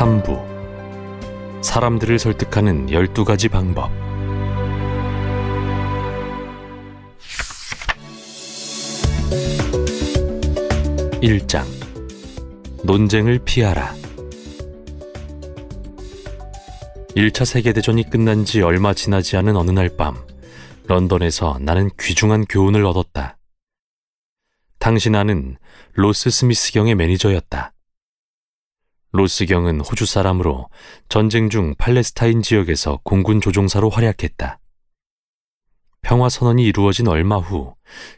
3부 사람들을 설득하는 12가지 방법 1장 논쟁을 피하라 1차 세계대전이 끝난 지 얼마 지나지 않은 어느 날 밤 런던에서 나는 귀중한 교훈을 얻었다. 당시 나는 로스 스미스경의 매니저였다. 로스경은 호주 사람으로 전쟁 중 팔레스타인 지역에서 공군 조종사로 활약했다. 평화선언이 이루어진 얼마 후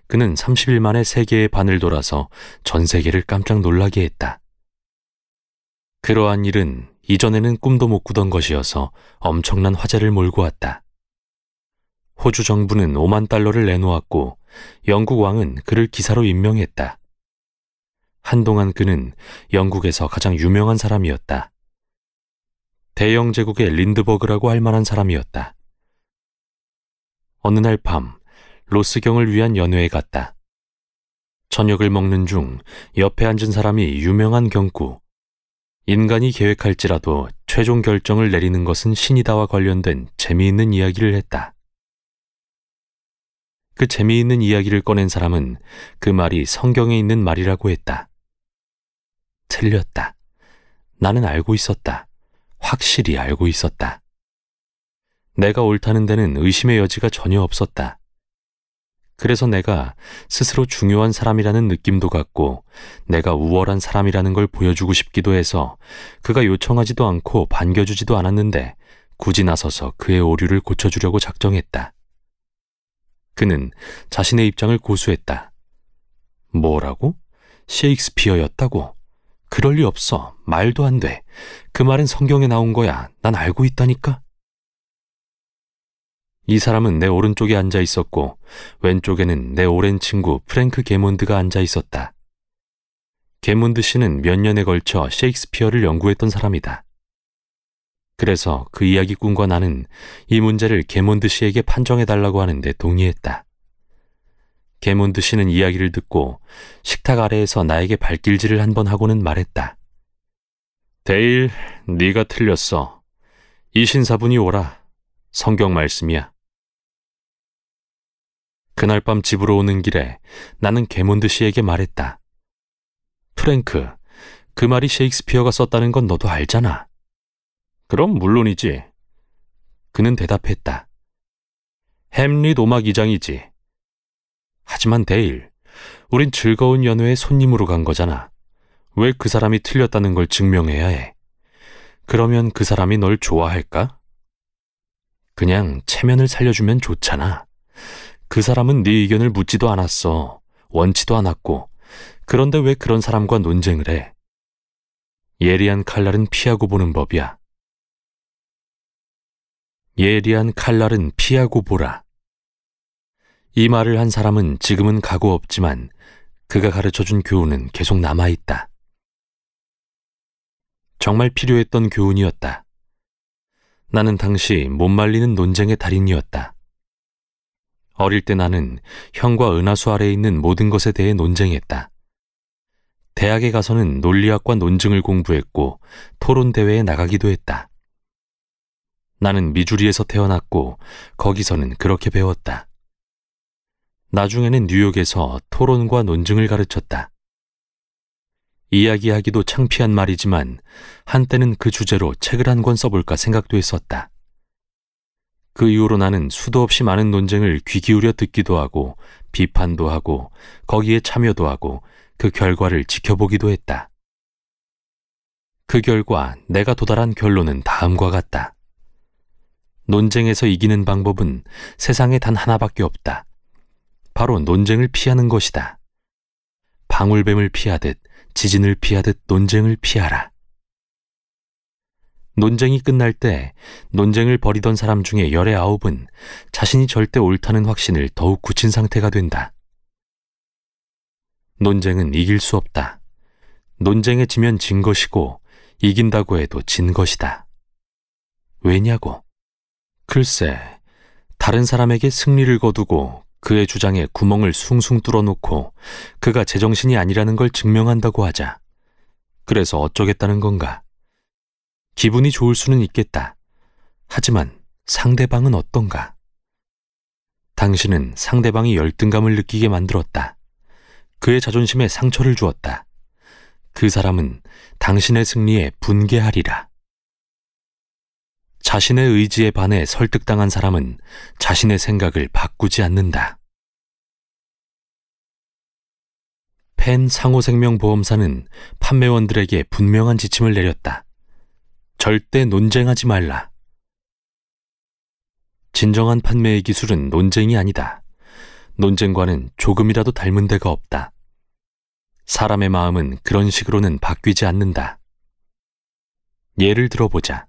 그는 30일 만에 세계의 반을 돌아서 전 세계를 깜짝 놀라게 했다. 그러한 일은 이전에는 꿈도 못 꾸던 것이어서 엄청난 화제를 몰고 왔다. 호주 정부는 5만 달러를 내놓았고 영국 왕은 그를 기사로 임명했다. 한동안 그는 영국에서 가장 유명한 사람이었다. 대영 제국의 린드버그라고 할 만한 사람이었다. 어느 날 밤, 로스경을 위한 연회에 갔다. 저녁을 먹는 중 옆에 앉은 사람이 유명한 경구. 인간이 계획할지라도 최종 결정을 내리는 것은 신이다와 관련된 재미있는 이야기를 했다. 그 재미있는 이야기를 꺼낸 사람은 그 말이 성경에 있는 말이라고 했다. 틀렸다. 나는 알고 있었다. 확실히 알고 있었다. 내가 옳다는 데는 의심의 여지가 전혀 없었다. 그래서 내가 스스로 중요한 사람이라는 느낌도 갖고 내가 우월한 사람이라는 걸 보여주고 싶기도 해서 그가 요청하지도 않고 반겨주지도 않았는데 굳이 나서서 그의 오류를 고쳐주려고 작정했다. 그는 자신의 입장을 고수했다. 뭐라고? 셰익스피어였다고? 그럴 리 없어. 말도 안 돼. 그 말은 성경에 나온 거야. 난 알고 있다니까. 이 사람은 내 오른쪽에 앉아 있었고 왼쪽에는 내 오랜 친구 프랭크 게몬드가 앉아 있었다. 게몬드 씨는 몇 년에 걸쳐 셰익스피어를 연구했던 사람이다. 그래서 그 이야기꾼과 나는 이 문제를 게몬드 씨에게 판정해달라고 하는데 동의했다. 개몬드 씨는 이야기를 듣고 식탁 아래에서 나에게 발길질을 한 번 하고는 말했다. 데일, 네가 틀렸어. 이 신사분이 오라. 성경 말씀이야. 그날 밤 집으로 오는 길에 나는 개몬드 씨에게 말했다. 프랭크, 그 말이 셰익스피어가 썼다는 건 너도 알잖아. 그럼 물론이지. 그는 대답했다. 햄릿 오막 이장이지 하지만 데일, 우린 즐거운 연회의 손님으로 간 거잖아. 왜 그 사람이 틀렸다는 걸 증명해야 해? 그러면 그 사람이 널 좋아할까? 그냥 체면을 살려주면 좋잖아. 그 사람은 네 의견을 묻지도 않았어. 원치도 않았고. 그런데 왜 그런 사람과 논쟁을 해? 예리한 칼날은 피하고 보는 법이야. 예리한 칼날은 피하고 보라. 이 말을 한 사람은 지금은 가고 없지만 그가 가르쳐 준 교훈은 계속 남아있다. 정말 필요했던 교훈이었다. 나는 당시 못 말리는 논쟁의 달인이었다. 어릴 때 나는 형과 은하수 아래 에 있는 모든 것에 대해 논쟁했다. 대학에 가서는 논리학과 논증을 공부했고 토론 대회에 나가기도 했다. 나는 미주리에서 태어났고 거기서는 그렇게 배웠다. 나중에는 뉴욕에서 토론과 논증을 가르쳤다. 이야기하기도 창피한 말이지만 한때는 그 주제로 책을 한 권 써볼까 생각도 했었다. 그 이후로 나는 수도 없이 많은 논쟁을 귀 기울여 듣기도 하고 비판도 하고 거기에 참여도 하고 그 결과를 지켜보기도 했다. 그 결과 내가 도달한 결론은 다음과 같다. 논쟁에서 이기는 방법은 세상에 단 하나밖에 없다. 바로 논쟁을 피하는 것이다. 방울뱀을 피하듯 지진을 피하듯 논쟁을 피하라. 논쟁이 끝날 때 논쟁을 벌이던 사람 중에 열의 아홉은 자신이 절대 옳다는 확신을 더욱 굳힌 상태가 된다. 논쟁은 이길 수 없다. 논쟁에 지면 진 것이고 이긴다고 해도 진 것이다. 왜냐고? 글쎄, 다른 사람에게 승리를 거두고 그의 주장에 구멍을 숭숭 뚫어놓고 그가 제정신이 아니라는 걸 증명한다고 하자. 그래서 어쩌겠다는 건가? 기분이 좋을 수는 있겠다. 하지만 상대방은 어떤가? 당신은 상대방이 열등감을 느끼게 만들었다. 그의 자존심에 상처를 주었다. 그 사람은 당신의 승리에 분개하리라. 자신의 의지에 반해 설득당한 사람은 자신의 생각을 바꾸지 않는다. 펜 상호생명보험사는 판매원들에게 분명한 지침을 내렸다. 절대 논쟁하지 말라. 진정한 판매의 기술은 논쟁이 아니다. 논쟁과는 조금이라도 닮은 데가 없다. 사람의 마음은 그런 식으로는 바뀌지 않는다. 예를 들어보자.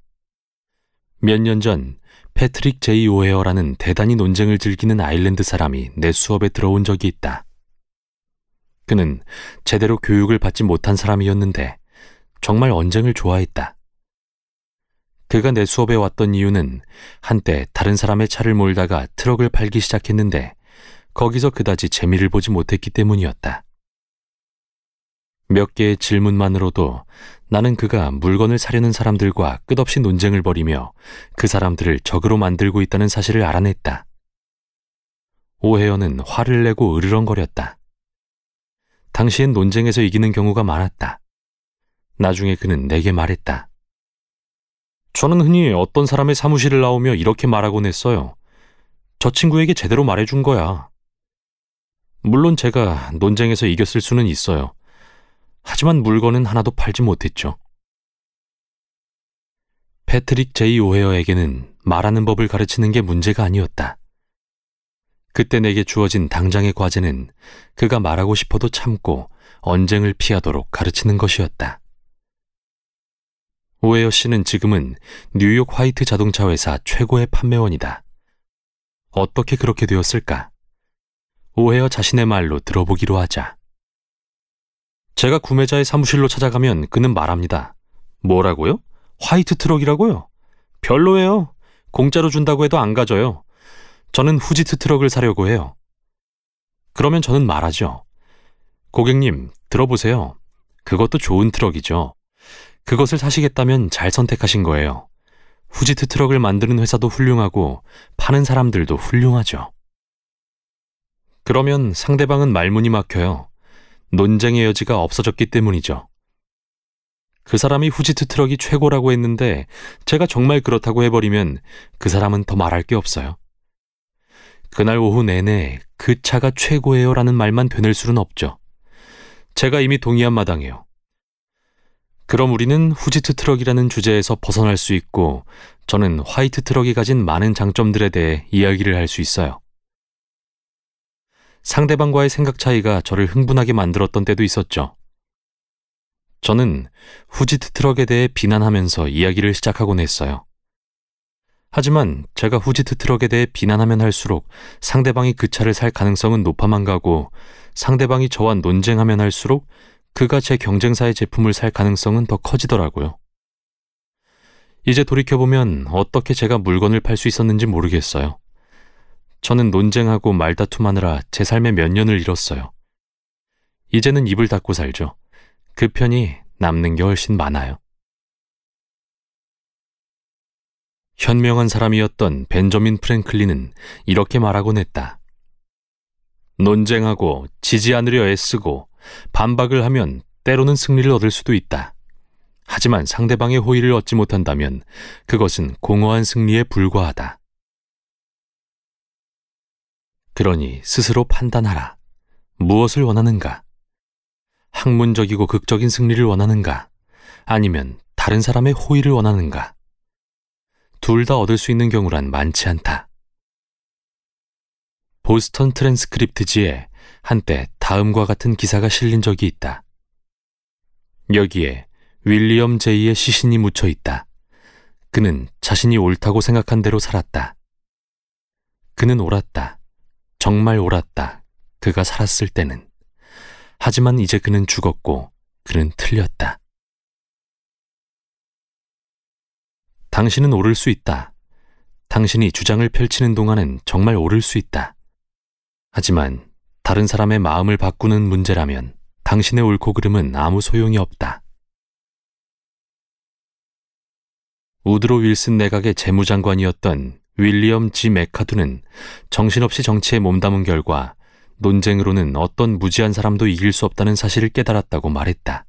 몇년전 패트릭 제이 오헤어라는 대단히 논쟁을 즐기는 아일랜드 사람이 내 수업에 들어온 적이 있다. 그는 제대로 교육을 받지 못한 사람이었는데 정말 언쟁을 좋아했다. 그가 내 수업에 왔던 이유는 한때 다른 사람의 차를 몰다가 트럭을 팔기 시작했는데 거기서 그다지 재미를 보지 못했기 때문이었다. 몇 개의 질문만으로도 나는 그가 물건을 사려는 사람들과 끝없이 논쟁을 벌이며 그 사람들을 적으로 만들고 있다는 사실을 알아냈다. 오해연은 화를 내고 으르렁거렸다. 당시엔 논쟁에서 이기는 경우가 많았다. 나중에 그는 내게 말했다. 저는 흔히 어떤 사람의 사무실을 나오며 이렇게 말하곤 했어요. 저 친구에게 제대로 말해준 거야. 물론 제가 논쟁에서 이겼을 수는 있어요. 하지만 물건은 하나도 팔지 못했죠. 패트릭 제이 오헤어에게는 말하는 법을 가르치는 게 문제가 아니었다. 그때 내게 주어진 당장의 과제는 그가 말하고 싶어도 참고 언쟁을 피하도록 가르치는 것이었다. 오웨어 씨는 지금은 뉴욕 화이트 자동차 회사 최고의 판매원이다. 어떻게 그렇게 되었을까? 오웨어 자신의 말로 들어보기로 하자. 제가 구매자의 사무실로 찾아가면 그는 말합니다. 뭐라고요? 화이트 트럭이라고요? 별로예요. 공짜로 준다고 해도 안 가져요. 저는 후지트 트럭을 사려고 해요. 그러면 저는 말하죠. 고객님, 들어보세요. 그것도 좋은 트럭이죠. 그것을 사시겠다면 잘 선택하신 거예요. 후지트 트럭을 만드는 회사도 훌륭하고 파는 사람들도 훌륭하죠. 그러면 상대방은 말문이 막혀요. 논쟁의 여지가 없어졌기 때문이죠. 그 사람이 후지트 트럭이 최고라고 했는데 제가 정말 그렇다고 해버리면 그 사람은 더 말할 게 없어요. 그날 오후 내내 그 차가 최고예요 라는 말만 되낼 수는 없죠. 제가 이미 동의한 마당이에요. 그럼 우리는 후지트 트럭이라는 주제에서 벗어날 수 있고 저는 화이트 트럭이 가진 많은 장점들에 대해 이야기를 할 수 있어요. 상대방과의 생각 차이가 저를 흥분하게 만들었던 때도 있었죠. 저는 후지트 트럭에 대해 비난하면서 이야기를 시작하곤 했어요. 하지만 제가 후지트 트럭에 대해 비난하면 할수록 상대방이 그 차를 살 가능성은 높아만 가고 상대방이 저와 논쟁하면 할수록 그가 제 경쟁사의 제품을 살 가능성은 더 커지더라고요. 이제 돌이켜보면 어떻게 제가 물건을 팔 수 있었는지 모르겠어요. 저는 논쟁하고 말다툼하느라 제 삶의 몇 년을 잃었어요. 이제는 입을 닫고 살죠. 그 편이 남는 게 훨씬 많아요. 현명한 사람이었던 벤저민 프랭클린은 이렇게 말하곤 했다. 논쟁하고 지지 않으려 애쓰고 반박을 하면 때로는 승리를 얻을 수도 있다. 하지만 상대방의 호의를 얻지 못한다면 그것은 공허한 승리에 불과하다. 그러니 스스로 판단하라. 무엇을 원하는가? 학문적이고 극적인 승리를 원하는가? 아니면 다른 사람의 호의를 원하는가? 둘 다 얻을 수 있는 경우란 많지 않다. 보스턴 트랜스크립트지에 한때 다음과 같은 기사가 실린 적이 있다. 여기에 윌리엄 제이의 시신이 묻혀 있다. 그는 자신이 옳다고 생각한 대로 살았다. 그는 옳았다. 정말 옳았다. 그가 살았을 때는. 하지만 이제 그는 죽었고 그는 틀렸다. 당신은 오를 수 있다. 당신이 주장을 펼치는 동안은 정말 오를 수 있다. 하지만 다른 사람의 마음을 바꾸는 문제라면 당신의 옳고 그름은 아무 소용이 없다. 우드로 윌슨 내각의 재무장관이었던 윌리엄 G. 메카두는 정신없이 정치에 몸담은 결과 논쟁으로는 어떤 무지한 사람도 이길 수 없다는 사실을 깨달았다고 말했다.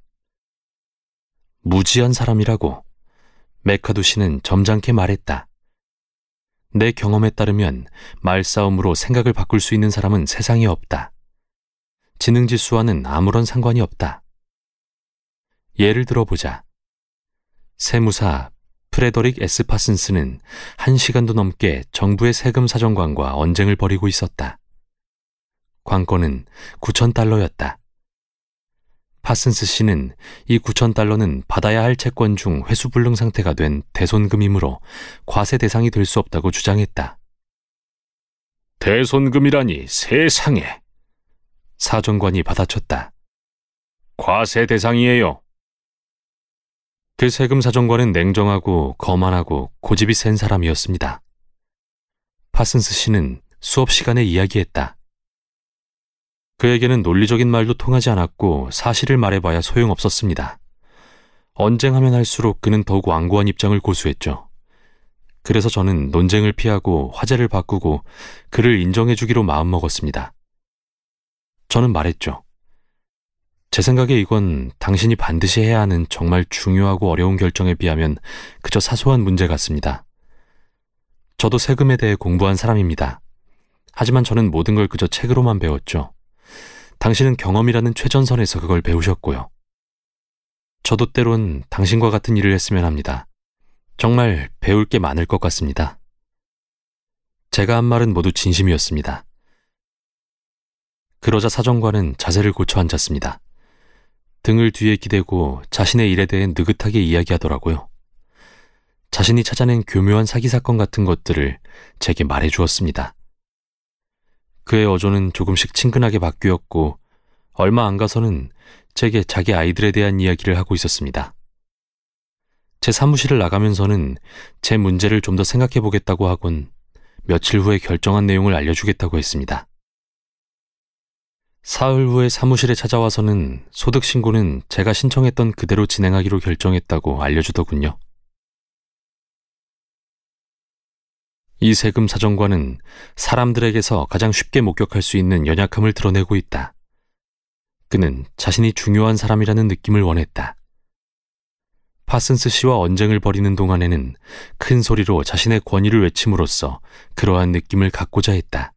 무지한 사람이라고 메카두 씨는 점잖게 말했다. 내 경험에 따르면 말싸움으로 생각을 바꿀 수 있는 사람은 세상에 없다. 지능지수와는 아무런 상관이 없다. 예를 들어보자. 세무사 프레더릭 에스파슨스는 한 시간도 넘게 정부의 세금 사정관과 언쟁을 벌이고 있었다. 관건은 9천달러였다 파슨스 씨는 이9천달러는 받아야 할 채권 중 회수불능 상태가 된 대손금이므로 과세 대상이 될 수 없다고 주장했다. 대손금이라니 세상에! 사정관이 받아쳤다. 과세 대상이에요. 그 세금 사정관은 냉정하고 거만하고 고집이 센 사람이었습니다. 파슨스 씨는 수업 시간에 이야기했다. 그에게는 논리적인 말도 통하지 않았고 사실을 말해봐야 소용없었습니다. 언쟁하면 할수록 그는 더욱 완고한 입장을 고수했죠. 그래서 저는 논쟁을 피하고 화제를 바꾸고 그를 인정해주기로 마음먹었습니다. 저는 말했죠. 제 생각에 이건 당신이 반드시 해야 하는 정말 중요하고 어려운 결정에 비하면 그저 사소한 문제 같습니다. 저도 세금에 대해 공부한 사람입니다. 하지만 저는 모든 걸 그저 책으로만 배웠죠. 당신은 경험이라는 최전선에서 그걸 배우셨고요. 저도 때론 당신과 같은 일을 했으면 합니다. 정말 배울 게 많을 것 같습니다. 제가 한 말은 모두 진심이었습니다. 그러자 사정관은 자세를 고쳐 앉았습니다. 등을 뒤에 기대고 자신의 일에 대해 느긋하게 이야기하더라고요. 자신이 찾아낸 교묘한 사기 사건 같은 것들을 제게 말해 주었습니다. 그의 어조는 조금씩 친근하게 바뀌었고 얼마 안 가서는 제게 자기 아이들에 대한 이야기를 하고 있었습니다. 제 사무실을 나가면서는 제 문제를 좀 더 생각해 보겠다고 하곤 며칠 후에 결정한 내용을 알려주겠다고 했습니다. 사흘 후에 사무실에 찾아와서는 소득신고는 제가 신청했던 그대로 진행하기로 결정했다고 알려주더군요. 이 세금 사정관은 사람들에게서 가장 쉽게 목격할 수 있는 연약함을 드러내고 있다. 그는 자신이 중요한 사람이라는 느낌을 원했다. 파슨스 씨와 언쟁을 벌이는 동안에는 큰 소리로 자신의 권위를 외침으로써 그러한 느낌을 갖고자 했다.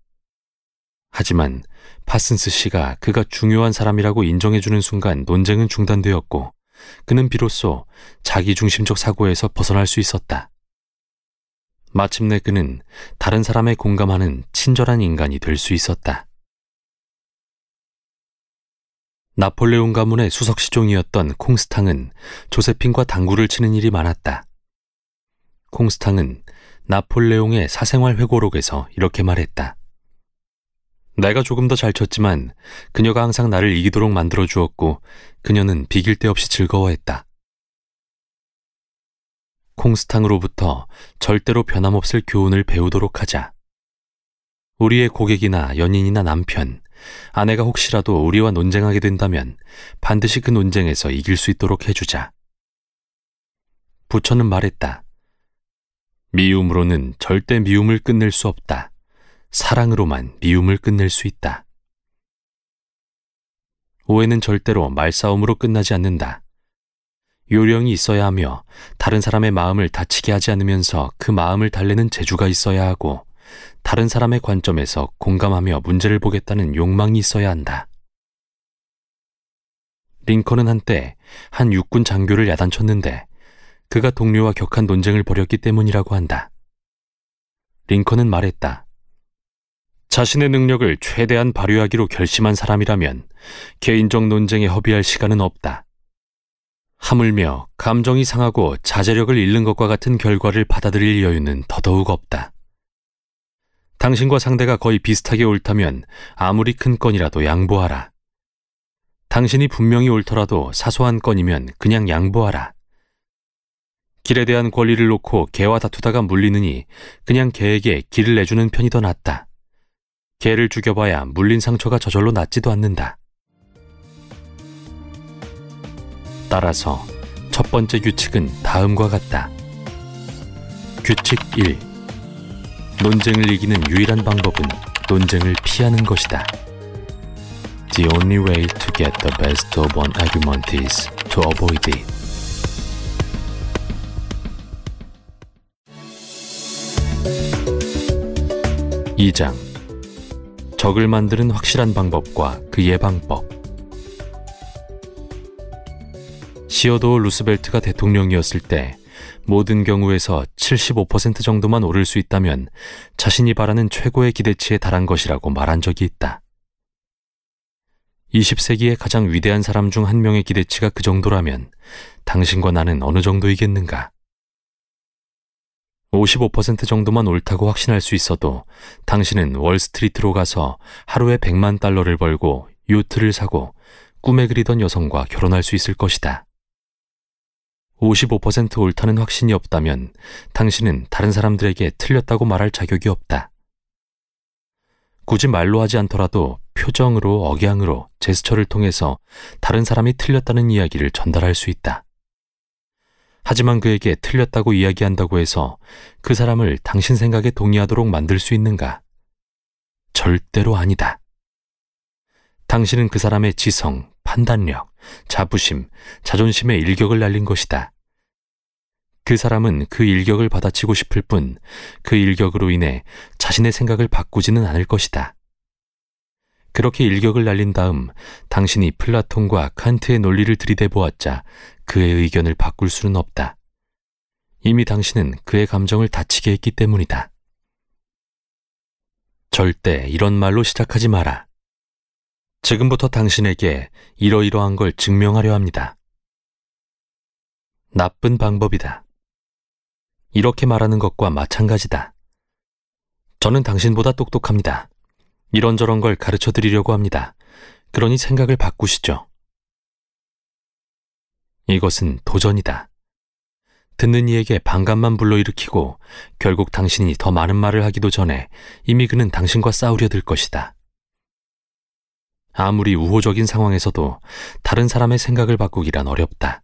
하지만 파슨스 씨가 그가 중요한 사람이라고 인정해주는 순간 논쟁은 중단되었고 그는 비로소 자기중심적 사고에서 벗어날 수 있었다. 마침내 그는 다른 사람에 공감하는 친절한 인간이 될 수 있었다. 나폴레옹 가문의 수석시종이었던 콩스탕은 조세핀과 당구를 치는 일이 많았다. 콩스탕은 나폴레옹의 사생활 회고록에서 이렇게 말했다. 내가 조금 더 잘 쳤지만 그녀가 항상 나를 이기도록 만들어 주었고 그녀는 비길 데 없이 즐거워했다. 콩스탕으로부터 절대로 변함없을 교훈을 배우도록 하자. 우리의 고객이나 연인이나 남편, 아내가 혹시라도 우리와 논쟁하게 된다면 반드시 그 논쟁에서 이길 수 있도록 해주자. 부처는 말했다. 미움으로는 절대 미움을 끝낼 수 없다. 사랑으로만 미움을 끝낼 수 있다. 오해는 절대로 말싸움으로 끝나지 않는다. 요령이 있어야 하며 다른 사람의 마음을 다치게 하지 않으면서 그 마음을 달래는 재주가 있어야 하고 다른 사람의 관점에서 공감하며 문제를 보겠다는 욕망이 있어야 한다. 링컨은 한때 한 육군 장교를 야단쳤는데 그가 동료와 격한 논쟁을 벌였기 때문이라고 한다. 링컨은 말했다. 자신의 능력을 최대한 발휘하기로 결심한 사람이라면 개인적 논쟁에 허비할 시간은 없다. 하물며 감정이 상하고 자제력을 잃는 것과 같은 결과를 받아들일 여유는 더더욱 없다. 당신과 상대가 거의 비슷하게 옳다면 아무리 큰 건이라도 양보하라. 당신이 분명히 옳더라도 사소한 건이면 그냥 양보하라. 길에 대한 권리를 놓고 개와 다투다가 물리느니 그냥 개에게 길을 내주는 편이 더 낫다. 개를 죽여봐야 물린 상처가 저절로 낫지도 않는다. 따라서 첫 번째 규칙은 다음과 같다. 규칙 1. 논쟁을 이기는 유일한 방법은 논쟁을 피하는 것이다. The only way to get the best of an argument is to avoid it. 이장 적을 만드는 확실한 방법과 그 예방법. 시어도어 루스벨트가 대통령이었을 때 모든 경우에서 75% 정도만 오를 수 있다면 자신이 바라는 최고의 기대치에 달한 것이라고 말한 적이 있다. 20세기의 가장 위대한 사람 중 한 명의 기대치가 그 정도라면 당신과 나는 어느 정도이겠는가? 55% 정도만 옳다고 확신할 수 있어도 당신은 월스트리트로 가서 하루에 100만 달러를 벌고 요트를 사고 꿈에 그리던 여성과 결혼할 수 있을 것이다. 55% 옳다는 확신이 없다면 당신은 다른 사람들에게 틀렸다고 말할 자격이 없다. 굳이 말로 하지 않더라도 표정으로, 억양으로, 제스처를 통해서 다른 사람이 틀렸다는 이야기를 전달할 수 있다. 하지만 그에게 틀렸다고 이야기한다고 해서 그 사람을 당신 생각에 동의하도록 만들 수 있는가? 절대로 아니다. 당신은 그 사람의 지성, 판단력, 자부심, 자존심에 일격을 날린 것이다. 그 사람은 그 일격을 받아치고 싶을 뿐 그 일격으로 인해 자신의 생각을 바꾸지는 않을 것이다. 그렇게 일격을 날린 다음 당신이 플라톤과 칸트의 논리를 들이대보았자 그의 의견을 바꿀 수는 없다. 이미 당신은 그의 감정을 다치게 했기 때문이다. 절대 이런 말로 시작하지 마라. 지금부터 당신에게 이러이러한 걸 증명하려 합니다. 나쁜 방법이다. 이렇게 말하는 것과 마찬가지다. 저는 당신보다 똑똑합니다. 이런저런 걸 가르쳐 드리려고 합니다. 그러니 생각을 바꾸시죠. 이것은 도전이다. 듣는 이에게 반감만 불러일으키고 결국 당신이 더 많은 말을 하기도 전에 이미 그는 당신과 싸우려 들 것이다. 아무리 우호적인 상황에서도 다른 사람의 생각을 바꾸기란 어렵다.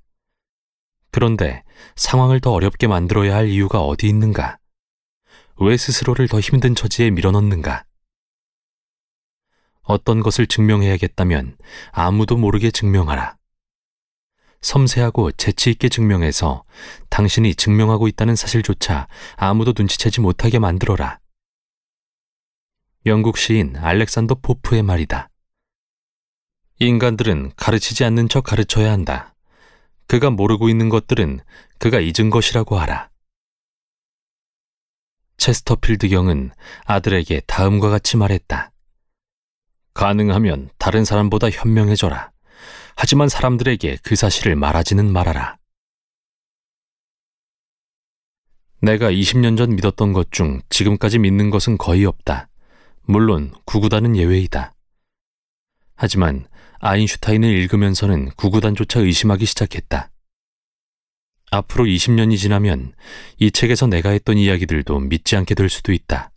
그런데 상황을 더 어렵게 만들어야 할 이유가 어디 있는가? 왜 스스로를 더 힘든 처지에 밀어넣는가? 어떤 것을 증명해야겠다면 아무도 모르게 증명하라. 섬세하고 재치있게 증명해서 당신이 증명하고 있다는 사실조차 아무도 눈치채지 못하게 만들어라. 영국 시인 알렉산더 포프의 말이다. 인간들은 가르치지 않는 척 가르쳐야 한다. 그가 모르고 있는 것들은 그가 잊은 것이라고 하라. 체스터필드 경은 아들에게 다음과 같이 말했다. 가능하면 다른 사람보다 현명해져라. 하지만 사람들에게 그 사실을 말하지는 말아라. 내가 20년 전 믿었던 것 중 지금까지 믿는 것은 거의 없다. 물론 구구단은 예외이다. 하지만 아인슈타인을 읽으면서는 구구단조차 의심하기 시작했다. 앞으로 20년이 지나면 이 책에서 내가 했던 이야기들도 믿지 않게 될 수도 있다.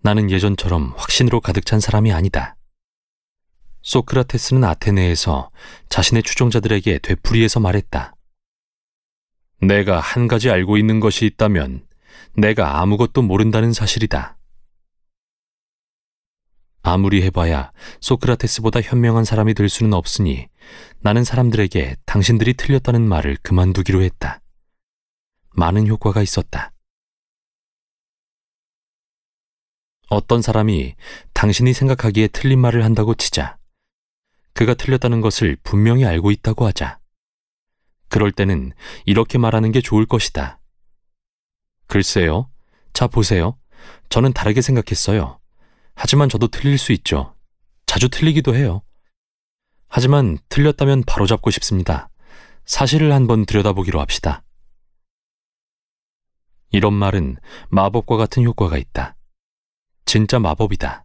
나는 예전처럼 확신으로 가득 찬 사람이 아니다. 소크라테스는 아테네에서 자신의 추종자들에게 되풀이해서 말했다. 내가 한 가지 알고 있는 것이 있다면 내가 아무것도 모른다는 사실이다. 아무리 해봐야 소크라테스보다 현명한 사람이 될 수는 없으니 나는 사람들에게 당신들이 틀렸다는 말을 그만두기로 했다. 많은 효과가 있었다. 어떤 사람이 당신이 생각하기에 틀린 말을 한다고 치자 그가 틀렸다는 것을 분명히 알고 있다고 하자. 그럴 때는 이렇게 말하는 게 좋을 것이다. 글쎄요. 자, 보세요. 저는 다르게 생각했어요. 하지만 저도 틀릴 수 있죠. 자주 틀리기도 해요. 하지만 틀렸다면 바로잡고 싶습니다. 사실을 한번 들여다보기로 합시다. 이런 말은 마법과 같은 효과가 있다. 진짜 마법이다.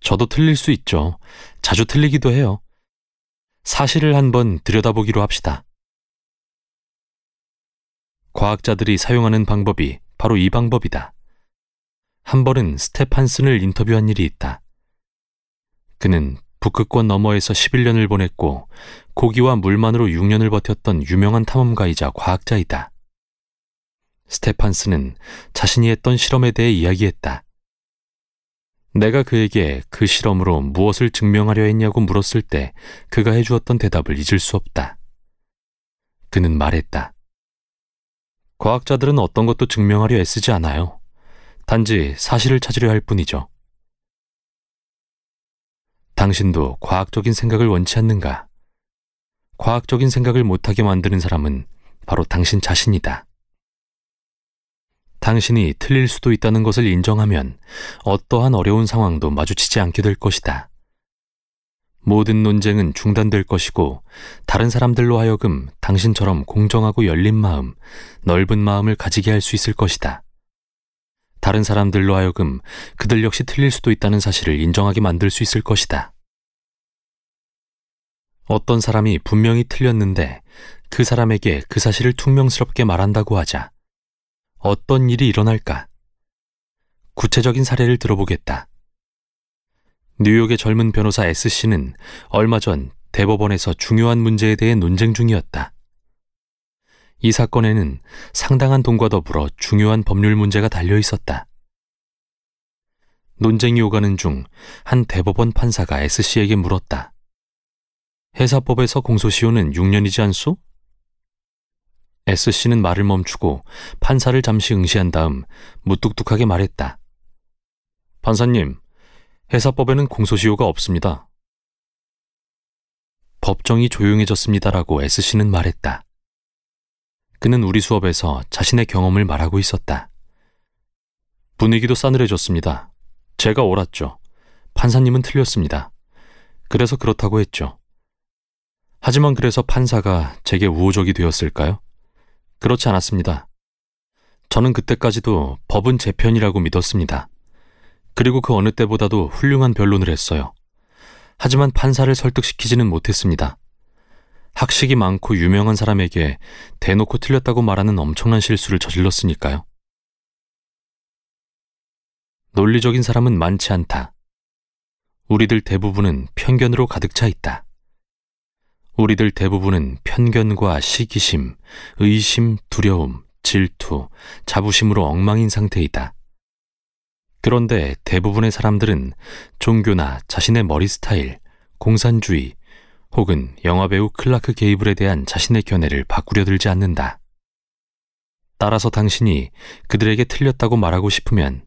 저도 틀릴 수 있죠. 자주 틀리기도 해요. 사실을 한번 들여다보기로 합시다. 과학자들이 사용하는 방법이 바로 이 방법이다. 한 번은 스테판슨을 인터뷰한 일이 있다. 그는 북극권 너머에서 11년을 보냈고 고기와 물만으로 6년을 버텼던 유명한 탐험가이자 과학자이다. 스테판스는 자신이 했던 실험에 대해 이야기했다. 내가 그에게 그 실험으로 무엇을 증명하려 했냐고 물었을 때 그가 해주었던 대답을 잊을 수 없다. 그는 말했다. 과학자들은 어떤 것도 증명하려 애쓰지 않아요. 단지 사실을 찾으려 할 뿐이죠. 당신도 과학적인 생각을 원치 않는가? 과학적인 생각을 못하게 만드는 사람은 바로 당신 자신이다. 당신이 틀릴 수도 있다는 것을 인정하면 어떠한 어려운 상황도 마주치지 않게 될 것이다. 모든 논쟁은 중단될 것이고 다른 사람들로 하여금 당신처럼 공정하고 열린 마음, 넓은 마음을 가지게 할 수 있을 것이다. 다른 사람들로 하여금 그들 역시 틀릴 수도 있다는 사실을 인정하게 만들 수 있을 것이다. 어떤 사람이 분명히 틀렸는데 그 사람에게 그 사실을 퉁명스럽게 말한다고 하자 어떤 일이 일어날까? 구체적인 사례를 들어보겠다. 뉴욕의 젊은 변호사 S씨는 얼마 전 대법원에서 중요한 문제에 대해 논쟁 중이었다. 이 사건에는 상당한 돈과 더불어 중요한 법률 문제가 달려 있었다. 논쟁이 오가는 중 한 대법원 판사가 S씨에게 물었다. 회사법에서 공소시효는 6년이지 않소? S씨는 말을 멈추고 판사를 잠시 응시한 다음 무뚝뚝하게 말했다. 판사님, 회사법에는 공소시효가 없습니다. 법정이 조용해졌습니다라고 S씨는 말했다. 그는 우리 수업에서 자신의 경험을 말하고 있었다. 분위기도 싸늘해졌습니다. 제가 옳았죠. 판사님은 틀렸습니다. 그래서 그렇다고 했죠. 하지만 그래서 판사가 제게 우호적이 되었을까요? 그렇지 않았습니다. 저는 그때까지도 법은 제 편이라고 믿었습니다. 그리고 그 어느 때보다도 훌륭한 변론을 했어요. 하지만 판사를 설득시키지는 못했습니다. 학식이 많고 유명한 사람에게 대놓고 틀렸다고 말하는 엄청난 실수를 저질렀으니까요. 논리적인 사람은 많지 않다. 우리들 대부분은 편견으로 가득 차 있다. 우리들 대부분은 편견과 시기심, 의심, 두려움, 질투, 자부심으로 엉망인 상태이다. 그런데 대부분의 사람들은 종교나 자신의 머리 스타일, 공산주의, 혹은 영화배우 클라크 게이블에 대한 자신의 견해를 바꾸려 들지 않는다. 따라서 당신이 그들에게 틀렸다고 말하고 싶으면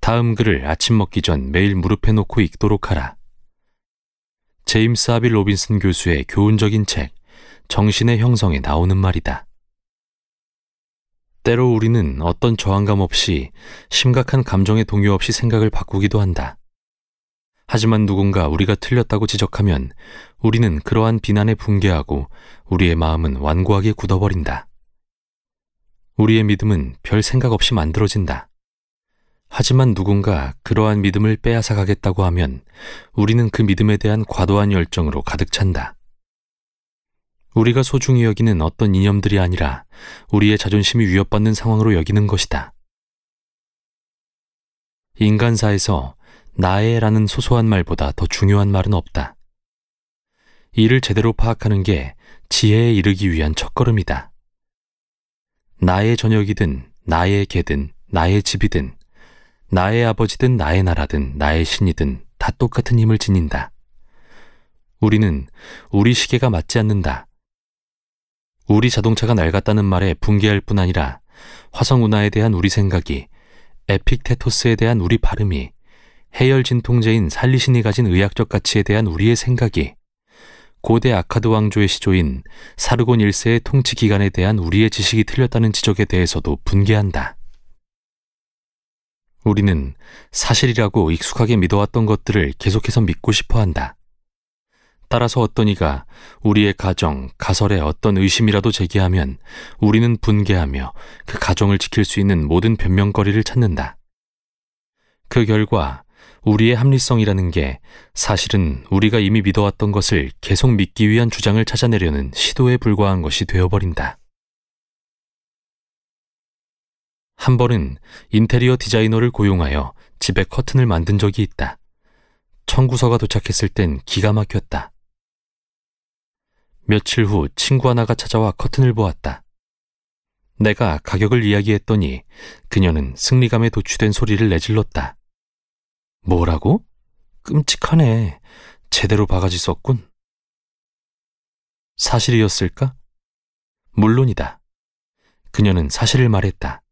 다음 글을 아침 먹기 전 매일 무릎에 놓고 읽도록 하라. 제임스 아빌 로빈슨 교수의 교훈적인 책 정신의 형성에 나오는 말이다. 때로 우리는 어떤 저항감 없이 심각한 감정의 동요 없이 생각을 바꾸기도 한다. 하지만 누군가 우리가 틀렸다고 지적하면 우리는 그러한 비난에 붕괴하고 우리의 마음은 완고하게 굳어버린다. 우리의 믿음은 별 생각 없이 만들어진다. 하지만 누군가 그러한 믿음을 빼앗아 가겠다고 하면 우리는 그 믿음에 대한 과도한 열정으로 가득 찬다. 우리가 소중히 여기는 어떤 이념들이 아니라 우리의 자존심이 위협받는 상황으로 여기는 것이다. 인간사에서 나의 라는 소소한 말보다 더 중요한 말은 없다. 이를 제대로 파악하는 게 지혜에 이르기 위한 첫걸음이다. 나의 저녁이든 나의 개든 나의 집이든 나의 아버지든 나의 나라든 나의 신이든 다 똑같은 힘을 지닌다. 우리는 우리 시계가 맞지 않는다. 우리 자동차가 낡았다는 말에 붕괴할 뿐 아니라 화성 운하에 대한 우리 생각이 에픽테토스에 대한 우리 발음이 해열 진통제인 살리신이 가진 의학적 가치에 대한 우리의 생각이 고대 아카드 왕조의 시조인 사르곤 1세의 통치 기간에 대한 우리의 지식이 틀렸다는 지적에 대해서도 분개한다. 우리는 사실이라고 익숙하게 믿어왔던 것들을 계속해서 믿고 싶어 한다. 따라서 어떤 이가 우리의 가정, 가설에 어떤 의심이라도 제기하면 우리는 분개하며 그 가정을 지킬 수 있는 모든 변명거리를 찾는다. 그 결과 우리의 합리성이라는 게 사실은 우리가 이미 믿어왔던 것을 계속 믿기 위한 주장을 찾아내려는 시도에 불과한 것이 되어버린다. 한 번은 인테리어 디자이너를 고용하여 집에 커튼을 만든 적이 있다. 청구서가 도착했을 땐 기가 막혔다. 며칠 후 친구 하나가 찾아와 커튼을 보았다. 내가 가격을 이야기했더니 그녀는 승리감에 도취된 소리를 내질렀다. 뭐라고? 끔찍하네. 제대로 바가지 썼군. 사실이었을까? 물론이다. 그녀는 사실을 말했다.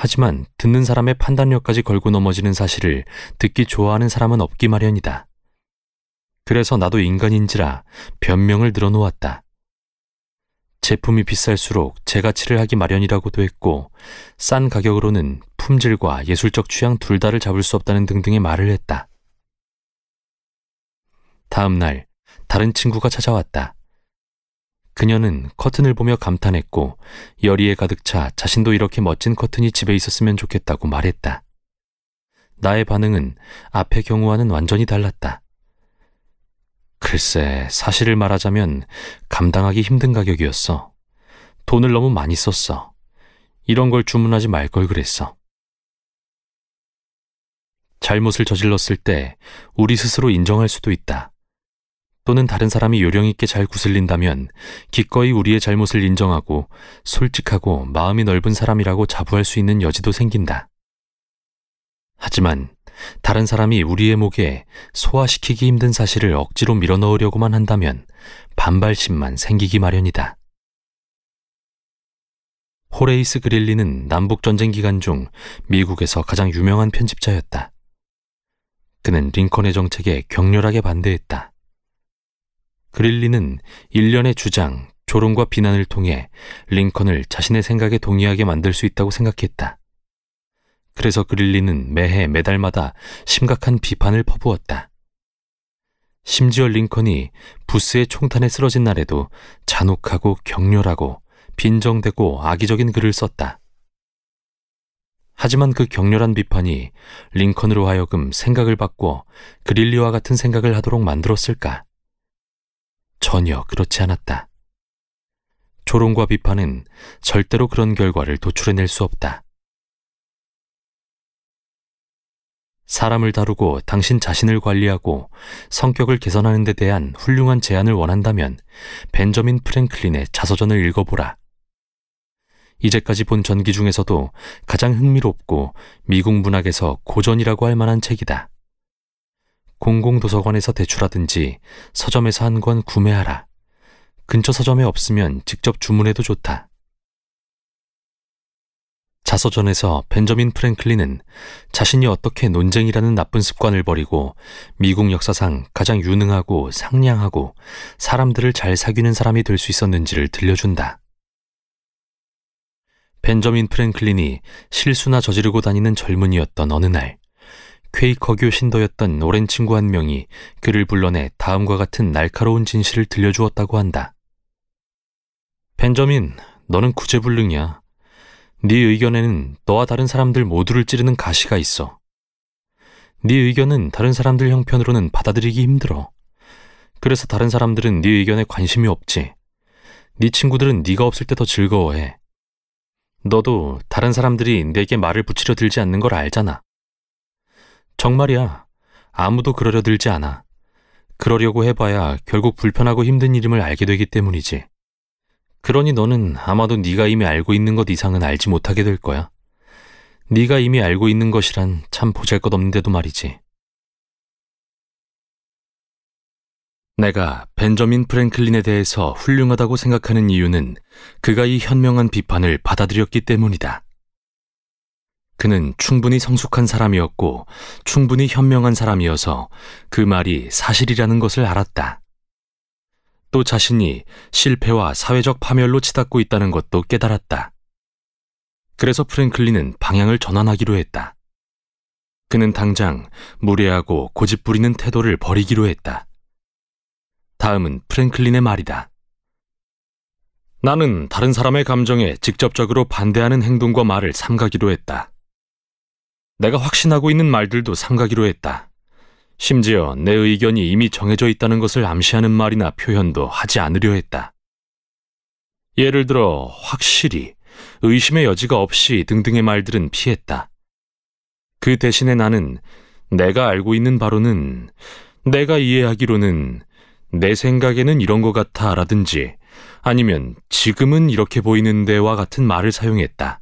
하지만 듣는 사람의 판단력까지 걸고 넘어지는 사실을 듣기 좋아하는 사람은 없기 마련이다. 그래서 나도 인간인지라 변명을 늘어놓았다. 제품이 비쌀수록 재가치를 하기 마련이라고도 했고, 싼 가격으로는 품질과 예술적 취향 둘 다를 잡을 수 없다는 등등의 말을 했다. 다음 날, 다른 친구가 찾아왔다. 그녀는 커튼을 보며 감탄했고 열의에 가득 차 자신도 이렇게 멋진 커튼이 집에 있었으면 좋겠다고 말했다. 나의 반응은 앞의 경우와는 완전히 달랐다. 글쎄, 사실을 말하자면 감당하기 힘든 가격이었어. 돈을 너무 많이 썼어. 이런 걸 주문하지 말 걸 그랬어. 잘못을 저질렀을 때 우리 스스로 인정할 수도 있다. 또는 다른 사람이 요령 있게 잘 구슬린다면 기꺼이 우리의 잘못을 인정하고 솔직하고 마음이 넓은 사람이라고 자부할 수 있는 여지도 생긴다. 하지만 다른 사람이 우리의 목에 소화시키기 힘든 사실을 억지로 밀어넣으려고만 한다면 반발심만 생기기 마련이다. 호레이스 그릴리는 남북전쟁 기간 중 미국에서 가장 유명한 편집자였다. 그는 링컨의 정책에 격렬하게 반대했다. 그릴리는 일련의 주장, 조롱과 비난을 통해 링컨을 자신의 생각에 동의하게 만들 수 있다고 생각했다. 그래서 그릴리는 매해 매달마다 심각한 비판을 퍼부었다. 심지어 링컨이 부스의 총탄에 쓰러진 날에도 잔혹하고 격렬하고 빈정대고 악의적인 글을 썼다. 하지만 그 격렬한 비판이 링컨으로 하여금 생각을 바꿔 그릴리와 같은 생각을 하도록 만들었을까? 전혀 그렇지 않았다. 조롱과 비판은 절대로 그런 결과를 도출해낼 수 없다. 사람을 다루고 당신 자신을 관리하고 성격을 개선하는 데 대한 훌륭한 제안을 원한다면 벤저민 프랭클린의 자서전을 읽어보라. 이제까지 본 전기 중에서도 가장 흥미롭고 미국 문학에서 고전이라고 할 만한 책이다. 공공도서관에서 대출하든지 서점에서 한 권 구매하라. 근처 서점에 없으면 직접 주문해도 좋다. 자서전에서 벤저민 프랭클린은 자신이 어떻게 논쟁이라는 나쁜 습관을 버리고 미국 역사상 가장 유능하고 상냥하고 사람들을 잘 사귀는 사람이 될 수 있었는지를 들려준다. 벤저민 프랭클린이 실수나 저지르고 다니는 젊은이였던 어느 날, 쾌이 커교 신도였던 오랜 친구 한 명이 그를 불러내 다음과 같은 날카로운 진실을 들려주었다고 한다. 벤저민, 너는 구제불능이야. 네 의견에는 너와 다른 사람들 모두를 찌르는 가시가 있어. 네 의견은 다른 사람들 형편으로는 받아들이기 힘들어. 그래서 다른 사람들은 네 의견에 관심이 없지. 네 친구들은 네가 없을 때 더 즐거워해. 너도 다른 사람들이 내게 말을 붙이려 들지 않는 걸 알잖아. 정말이야. 아무도 그러려 들지 않아. 그러려고 해봐야 결국 불편하고 힘든 일임을 알게 되기 때문이지. 그러니 너는 아마도 네가 이미 알고 있는 것 이상은 알지 못하게 될 거야. 네가 이미 알고 있는 것이란 참 보잘것없는데도 말이지. 내가 벤저민 프랭클린에 대해서 훌륭하다고 생각하는 이유는 그가 이 현명한 비판을 받아들였기 때문이다. 그는 충분히 성숙한 사람이었고 충분히 현명한 사람이어서 그 말이 사실이라는 것을 알았다. 또 자신이 실패와 사회적 파멸로 치닫고 있다는 것도 깨달았다. 그래서 프랭클린은 방향을 전환하기로 했다. 그는 당장 무례하고 고집부리는 태도를 버리기로 했다. 다음은 프랭클린의 말이다. 나는 다른 사람의 감정에 직접적으로 반대하는 행동과 말을 삼가기로 했다. 내가 확신하고 있는 말들도 삼가기로 했다. 심지어 내 의견이 이미 정해져 있다는 것을 암시하는 말이나 표현도 하지 않으려 했다. 예를 들어 확실히, 의심의 여지가 없이 등등의 말들은 피했다. 그 대신에 나는 내가 알고 있는 바로는 내가 이해하기로는 내 생각에는 이런 것 같아 라든지 아니면 지금은 이렇게 보이는데와 같은 말을 사용했다.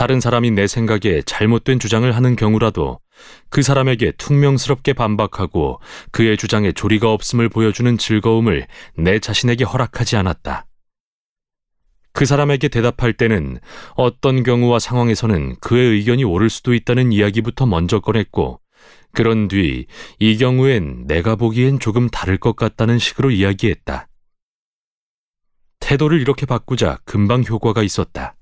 다른 사람이 내 생각에 잘못된 주장을 하는 경우라도 그 사람에게 퉁명스럽게 반박하고 그의 주장에 조리가 없음을 보여주는 즐거움을 내 자신에게 허락하지 않았다. 그 사람에게 대답할 때는 어떤 경우와 상황에서는 그의 의견이 옳을 수도 있다는 이야기부터 먼저 꺼냈고, 그런 뒤 이 경우엔 내가 보기엔 조금 다를 것 같다는 식으로 이야기했다. 태도를 이렇게 바꾸자 금방 효과가 있었다.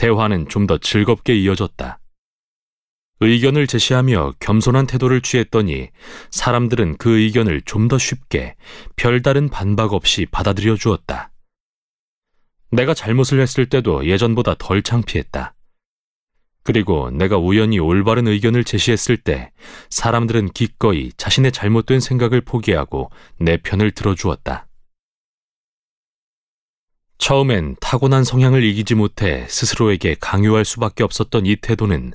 대화는 좀 더 즐겁게 이어졌다. 의견을 제시하며 겸손한 태도를 취했더니 사람들은 그 의견을 좀 더 쉽게 별다른 반박 없이 받아들여 주었다. 내가 잘못을 했을 때도 예전보다 덜 창피했다. 그리고 내가 우연히 올바른 의견을 제시했을 때 사람들은 기꺼이 자신의 잘못된 생각을 포기하고 내 편을 들어주었다. 처음엔 타고난 성향을 이기지 못해 스스로에게 강요할 수밖에 없었던 이 태도는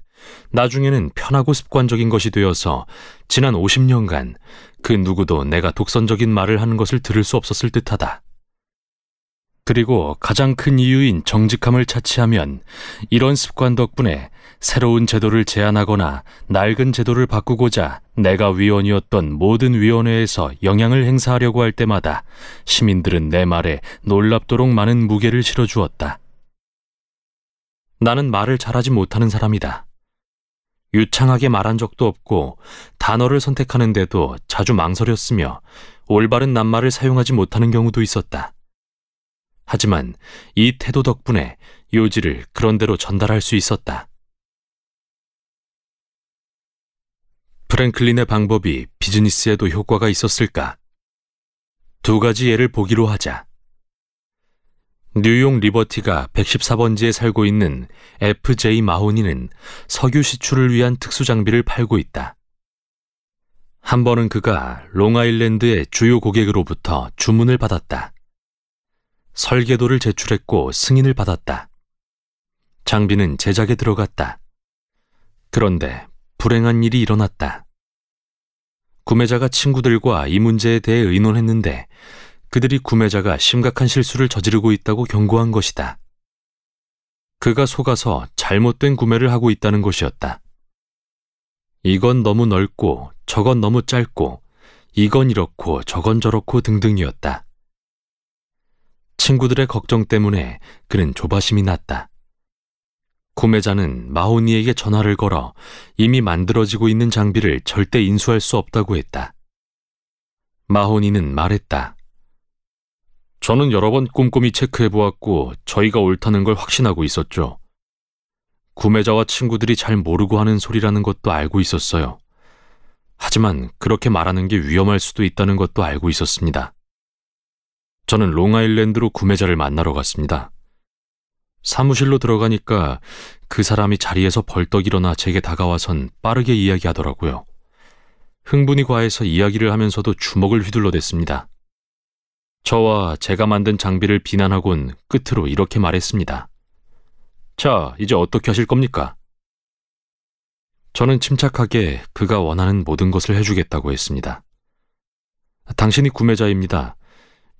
나중에는 편하고 습관적인 것이 되어서 지난 50년간 그 누구도 내가 독선적인 말을 하는 것을 들을 수 없었을 듯하다. 그리고 가장 큰 이유인 정직함을 차치하면 이런 습관 덕분에 새로운 제도를 제안하거나 낡은 제도를 바꾸고자 내가 위원이었던 모든 위원회에서 영향을 행사하려고 할 때마다 시민들은 내 말에 놀랍도록 많은 무게를 실어주었다. 나는 말을 잘하지 못하는 사람이다. 유창하게 말한 적도 없고 단어를 선택하는데도 자주 망설였으며 올바른 낱말을 사용하지 못하는 경우도 있었다. 하지만 이 태도 덕분에 요지를 그런대로 전달할 수 있었다. 프랭클린의 방법이 비즈니스에도 효과가 있었을까? 두 가지 예를 보기로 하자. 뉴욕 리버티가 114번지에 살고 있는 FJ 마호니는 석유 시출을 위한 특수 장비를 팔고 있다. 한 번은 그가 롱아일랜드의 주요 고객으로부터 주문을 받았다. 설계도를 제출했고 승인을 받았다. 장비는 제작에 들어갔다. 그런데 불행한 일이 일어났다. 구매자가 친구들과 이 문제에 대해 의논했는데 그들이 구매자가 심각한 실수를 저지르고 있다고 경고한 것이다. 그가 속아서 잘못된 구매를 하고 있다는 것이었다. 이건 너무 넓고 저건 너무 짧고 이건 이렇고 저건 저렇고 등등이었다. 친구들의 걱정 때문에 그는 조바심이 났다. 구매자는 마호니에게 전화를 걸어 이미 만들어지고 있는 장비를 절대 인수할 수 없다고 했다. 마호니는 말했다. 저는 여러 번 꼼꼼히 체크해보았고 저희가 옳다는 걸 확신하고 있었죠. 구매자와 친구들이 잘 모르고 하는 소리라는 것도 알고 있었어요. 하지만 그렇게 말하는 게 위험할 수도 있다는 것도 알고 있었습니다. 저는 롱아일랜드로 구매자를 만나러 갔습니다. 사무실로 들어가니까 그 사람이 자리에서 벌떡 일어나 제게 다가와선 빠르게 이야기하더라고요. 흥분이 과해서 이야기를 하면서도 주먹을 휘둘러댔습니다. 저와 제가 만든 장비를 비난하곤 끝으로 이렇게 말했습니다. 자, 이제 어떻게 하실 겁니까? 저는 침착하게 그가 원하는 모든 것을 해주겠다고 했습니다. 당신이 구매자입니다.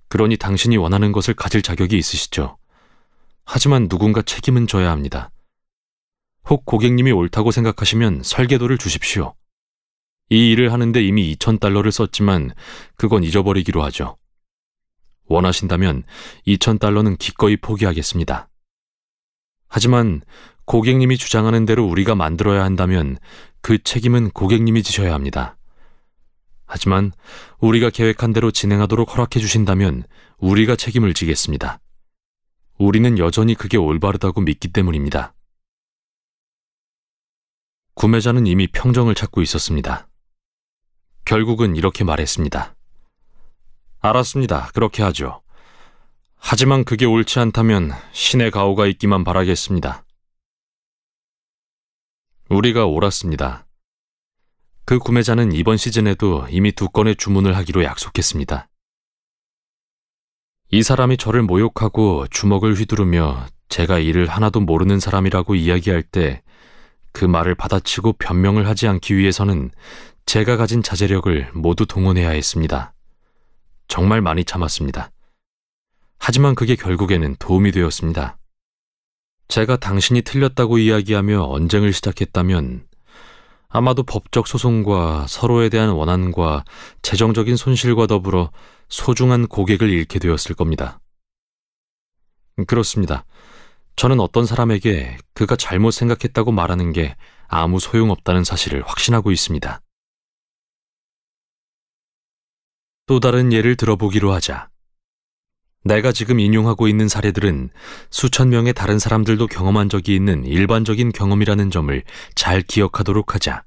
그러니 당신이 원하는 것을 가질 자격이 있으시죠. 하지만 누군가 책임은 져야 합니다. 혹 고객님이 옳다고 생각하시면 설계도를 주십시오. 이 일을 하는데 이미 2,000달러를 썼지만 그건 잊어버리기로 하죠. 원하신다면 2,000달러는 기꺼이 포기하겠습니다. 하지만 고객님이 주장하는 대로 우리가 만들어야 한다면 그 책임은 고객님이 지셔야 합니다. 하지만 우리가 계획한 대로 진행하도록 허락해 주신다면 우리가 책임을 지겠습니다. 우리는 여전히 그게 올바르다고 믿기 때문입니다. 구매자는 이미 평정을 찾고 있었습니다. 결국은 이렇게 말했습니다. 알았습니다. 그렇게 하죠. 하지만 그게 옳지 않다면 신의 가호가 있기만 바라겠습니다. 우리가 옳았습니다. 그 구매자는 이번 시즌에도 이미 두 건의 주문을 하기로 약속했습니다. 이 사람이 저를 모욕하고 주먹을 휘두르며 제가 일을 하나도 모르는 사람이라고 이야기할 때 그 말을 받아치고 변명을 하지 않기 위해서는 제가 가진 자제력을 모두 동원해야 했습니다. 정말 많이 참았습니다. 하지만 그게 결국에는 도움이 되었습니다. 제가 당신이 틀렸다고 이야기하며 언쟁을 시작했다면 아마도 법적 소송과 서로에 대한 원한과 재정적인 손실과 더불어 소중한 고객을 잃게 되었을 겁니다. 그렇습니다. 저는 어떤 사람에게 그가 잘못 생각했다고 말하는 게 아무 소용없다는 사실을 확신하고 있습니다. 또 다른 예를 들어보기로 하자. 내가 지금 인용하고 있는 사례들은 수천 명의 다른 사람들도 경험한 적이 있는 일반적인 경험이라는 점을 잘 기억하도록 하자.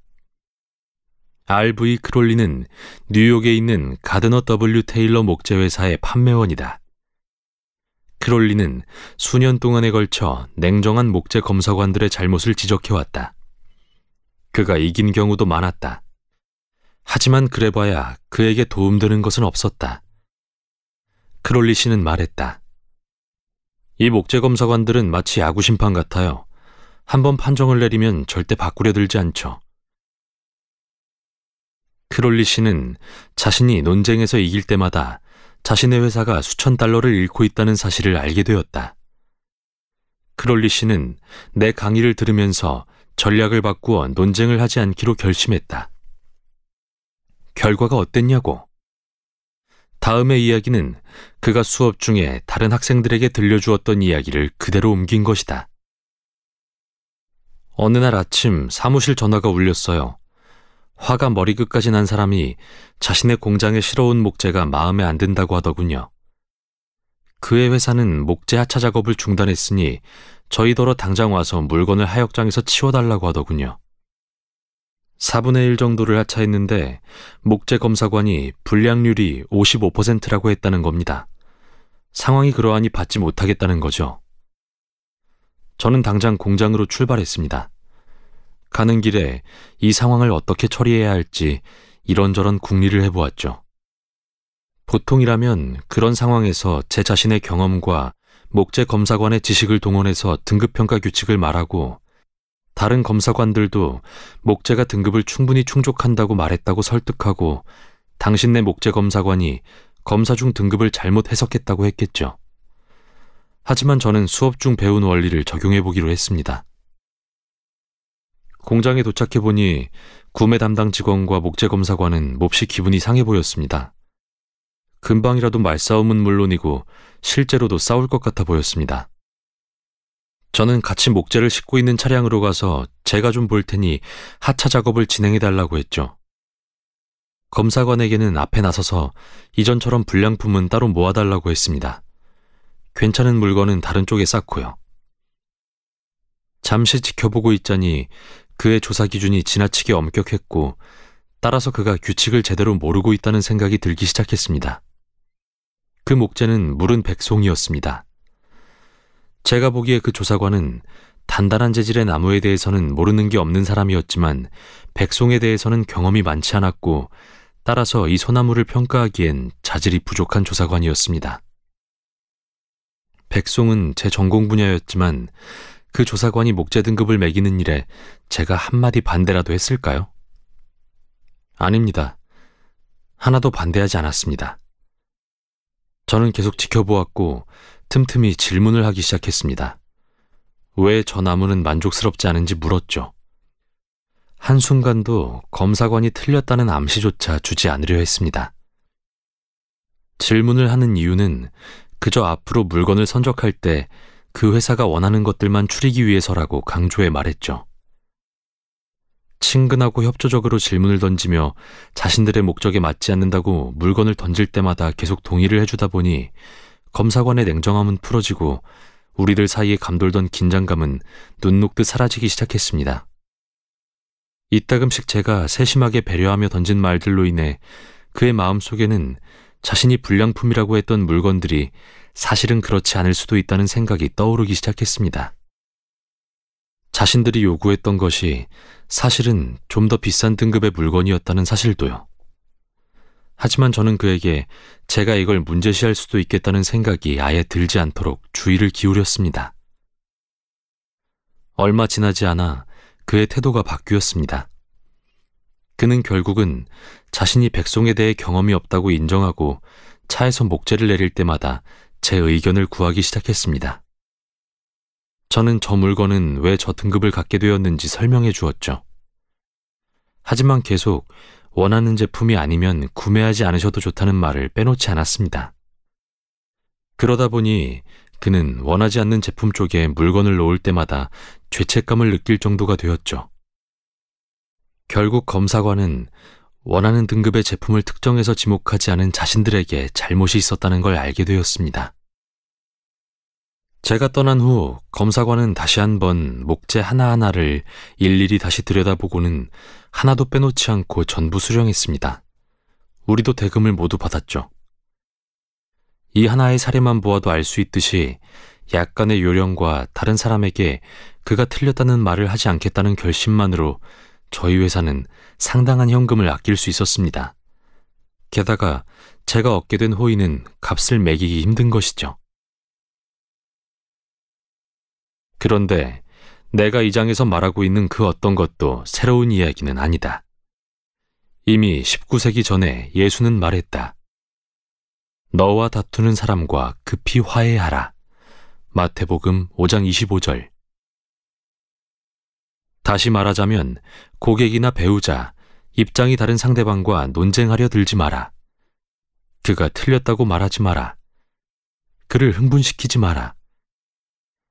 RV 크롤리는 뉴욕에 있는 가드너 W 테일러 목재회사의 판매원이다. 크롤리는 수년 동안에 걸쳐 냉정한 목재 검사관들의 잘못을 지적해왔다. 그가 이긴 경우도 많았다. 하지만 그래봐야 그에게 도움되는 것은 없었다. 크롤리 씨는 말했다. 이 목재 검사관들은 마치 야구 심판 같아요. 한번 판정을 내리면 절대 바꾸려 들지 않죠. 크롤리 씨는 자신이 논쟁에서 이길 때마다 자신의 회사가 수천 달러를 잃고 있다는 사실을 알게 되었다. 크롤리 씨는 내 강의를 들으면서 전략을 바꾸어 논쟁을 하지 않기로 결심했다. 결과가 어땠냐고. 다음의 이야기는 그가 수업 중에 다른 학생들에게 들려주었던 이야기를 그대로 옮긴 것이다. 어느 날 아침 사무실 전화가 울렸어요. 화가 머리끝까지 난 사람이 자신의 공장에 실어온 목재가 마음에 안 든다고 하더군요. 그의 회사는 목재 하차 작업을 중단했으니 저희더러 당장 와서 물건을 하역장에서 치워달라고 하더군요. 4분의 1 정도를 하차했는데 목재 검사관이 불량률이 55%라고 했다는 겁니다. 상황이 그러하니 받지 못하겠다는 거죠. 저는 당장 공장으로 출발했습니다. 가는 길에 이 상황을 어떻게 처리해야 할지 이런저런 궁리를 해보았죠. 보통이라면 그런 상황에서 제 자신의 경험과 목재 검사관의 지식을 동원해서 등급평가 규칙을 말하고 다른 검사관들도 목재가 등급을 충분히 충족한다고 말했다고 설득하고 당신네 목재 검사관이 검사 중 등급을 잘못 해석했다고 했겠죠. 하지만 저는 수업 중 배운 원리를 적용해 보기로 했습니다. 공장에 도착해 보니 구매 담당 직원과 목재 검사관은 몹시 기분이 상해 보였습니다. 금방이라도 말싸움은 물론이고 실제로도 싸울 것 같아 보였습니다. 저는 같이 목재를 싣고 있는 차량으로 가서 제가 좀 볼 테니 하차 작업을 진행해 달라고 했죠. 검사관에게는 앞에 나서서 이전처럼 불량품은 따로 모아달라고 했습니다. 괜찮은 물건은 다른 쪽에 쌓고요. 잠시 지켜보고 있자니 그의 조사 기준이 지나치게 엄격했고 따라서 그가 규칙을 제대로 모르고 있다는 생각이 들기 시작했습니다. 그 목재는 물은 백송이었습니다. 제가 보기에 그 조사관은 단단한 재질의 나무에 대해서는 모르는 게 없는 사람이었지만 백송에 대해서는 경험이 많지 않았고 따라서 이 소나무를 평가하기엔 자질이 부족한 조사관이었습니다. 백송은 제 전공 분야였지만 그 조사관이 목재 등급을 매기는 일에 제가 한마디 반대라도 했을까요? 아닙니다. 하나도 반대하지 않았습니다. 저는 계속 지켜보았고 틈틈이 질문을 하기 시작했습니다. 왜 저 나무는 만족스럽지 않은지 물었죠. 한순간도 검사관이 틀렸다는 암시조차 주지 않으려 했습니다. 질문을 하는 이유는 그저 앞으로 물건을 선적할 때그 회사가 원하는 것들만 추리기 위해서라고 강조해 말했죠. 친근하고 협조적으로 질문을 던지며 자신들의 목적에 맞지 않는다고 물건을 던질 때마다 계속 동의를 해주다 보니 검사관의 냉정함은 풀어지고 우리들 사이에 감돌던 긴장감은 눈 녹듯 사라지기 시작했습니다. 이따금씩 제가 세심하게 배려하며 던진 말들로 인해 그의 마음 속에는 자신이 불량품이라고 했던 물건들이 사실은 그렇지 않을 수도 있다는 생각이 떠오르기 시작했습니다. 자신들이 요구했던 것이 사실은 좀 더 비싼 등급의 물건이었다는 사실도요. 하지만 저는 그에게 제가 이걸 문제시할 수도 있겠다는 생각이 아예 들지 않도록 주의를 기울였습니다. 얼마 지나지 않아 그의 태도가 바뀌었습니다. 그는 결국은 자신이 백송에 대해 경험이 없다고 인정하고 차에서 목재를 내릴 때마다 제 의견을 구하기 시작했습니다. 저는 저 물건은 왜 저 등급을 갖게 되었는지 설명해 주었죠. 하지만 계속 원하는 제품이 아니면 구매하지 않으셔도 좋다는 말을 빼놓지 않았습니다. 그러다 보니 그는 원하지 않는 제품 쪽에 물건을 놓을 때마다 죄책감을 느낄 정도가 되었죠. 결국 검사관은 원하는 등급의 제품을 특정해서 지목하지 않은 자신들에게 잘못이 있었다는 걸 알게 되었습니다. 제가 떠난 후 검사관은 다시 한번 목재 하나하나를 일일이 다시 들여다보고는 하나도 빼놓지 않고 전부 수령했습니다. 우리도 대금을 모두 받았죠. 이 하나의 사례만 보아도 알 수 있듯이 약간의 요령과 다른 사람에게 그가 틀렸다는 말을 하지 않겠다는 결심만으로 저희 회사는 상당한 현금을 아낄 수 있었습니다. 게다가 제가 얻게 된 호의는 값을 매기기 힘든 것이죠. 그런데 내가 이 장에서 말하고 있는 그 어떤 것도 새로운 이야기는 아니다. 이미 19세기 전에 예수는 말했다. 너와 다투는 사람과 급히 화해하라. 마태복음 5장 25절. 다시 말하자면 고객이나 배우자, 입장이 다른 상대방과 논쟁하려 들지 마라. 그가 틀렸다고 말하지 마라. 그를 흥분시키지 마라.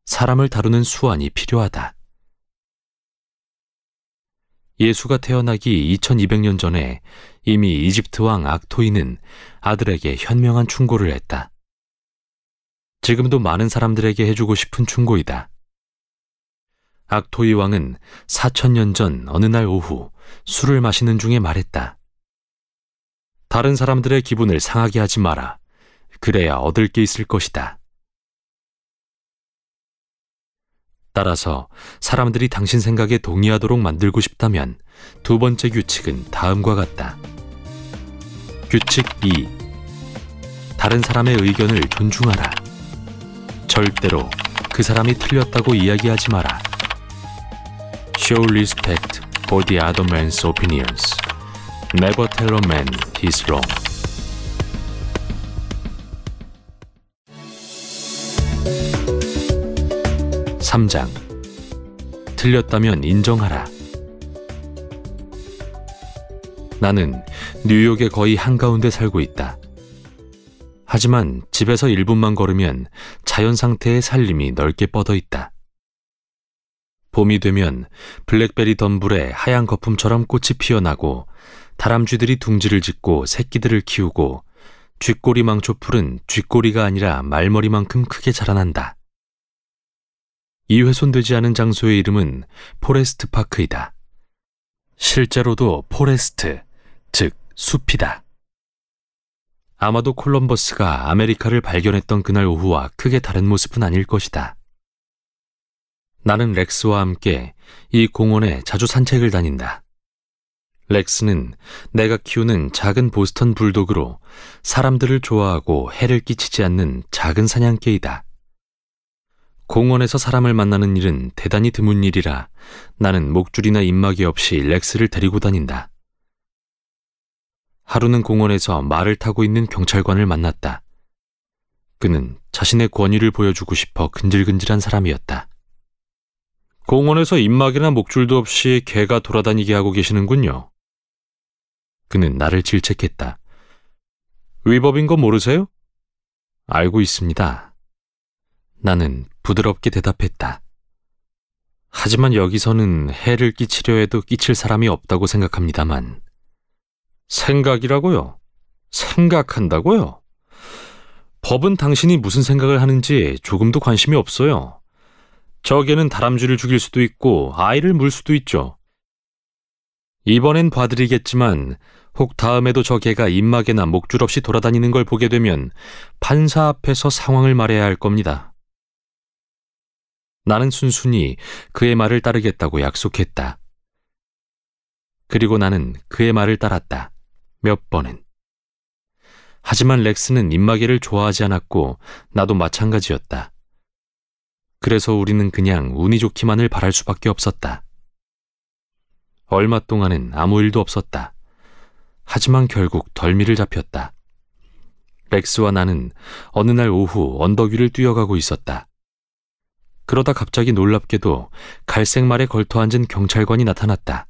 사람을 다루는 수완이 필요하다. 예수가 태어나기 2200년 전에 이미 이집트 왕 악토이는 아들에게 현명한 충고를 했다. 지금도 많은 사람들에게 해주고 싶은 충고이다. 악토이 왕은 4천년 전 어느 날 오후 술을 마시는 중에 말했다. 다른 사람들의 기분을 상하게 하지 마라. 그래야 얻을 게 있을 것이다. 따라서 사람들이 당신 생각에 동의하도록 만들고 싶다면 두 번째 규칙은 다음과 같다. 규칙 2. 다른 사람의 의견을 존중하라. 절대로 그 사람이 틀렸다고 이야기하지 마라. Show respect for the other man's opinions. Never tell a man he's wrong. (3장) 틀렸다면 인정하라. 나는 뉴욕의 거의 한가운데 살고 있다. 하지만 집에서 1분만 걸으면 자연 상태의 살림이 넓게 뻗어 있다. 봄이 되면 블랙베리 덤불에 하얀 거품처럼 꽃이 피어나고 다람쥐들이 둥지를 짓고 새끼들을 키우고 쥐꼬리 망초풀은 쥐꼬리가 아니라 말머리만큼 크게 자라난다. 이 훼손되지 않은 장소의 이름은 포레스트 파크이다. 실제로도 포레스트, 즉 숲이다. 아마도 콜럼버스가 아메리카를 발견했던 그날 오후와 크게 다른 모습은 아닐 것이다. 나는 렉스와 함께 이 공원에 자주 산책을 다닌다. 렉스는 내가 키우는 작은 보스턴 불독으로 사람들을 좋아하고 해를 끼치지 않는 작은 사냥개이다. 공원에서 사람을 만나는 일은 대단히 드문 일이라 나는 목줄이나 입마개 없이 렉스를 데리고 다닌다. 하루는 공원에서 말을 타고 있는 경찰관을 만났다. 그는 자신의 권위를 보여주고 싶어 근질근질한 사람이었다. 공원에서 입막이나 목줄도 없이 개가 돌아다니게 하고 계시는군요. 그는 나를 질책했다. 위법인 거 모르세요? 알고 있습니다. 나는 부드럽게 대답했다. 하지만 여기서는 해를 끼치려 해도 끼칠 사람이 없다고 생각합니다만. 생각이라고요? 생각한다고요? 법은 당신이 무슨 생각을 하는지 조금도 관심이 없어요. 저에는 다람쥐를 죽일 수도 있고 아이를 물 수도 있죠. 이번엔 봐드리겠지만 혹 다음에도 저 개가 입마개나 목줄 없이 돌아다니는 걸 보게 되면 판사 앞에서 상황을 말해야 할 겁니다. 나는 순순히 그의 말을 따르겠다고 약속했다. 그리고 나는 그의 말을 따랐다. 몇 번은. 하지만 렉스는 입마개를 좋아하지 않았고 나도 마찬가지였다. 그래서 우리는 그냥 운이 좋기만을 바랄 수밖에 없었다. 얼마 동안은 아무 일도 없었다. 하지만 결국 덜미를 잡혔다. 렉스와 나는 어느 날 오후 언덕 위를 뛰어가고 있었다. 그러다 갑자기 놀랍게도 갈색 말에 걸터앉은 경찰관이 나타났다.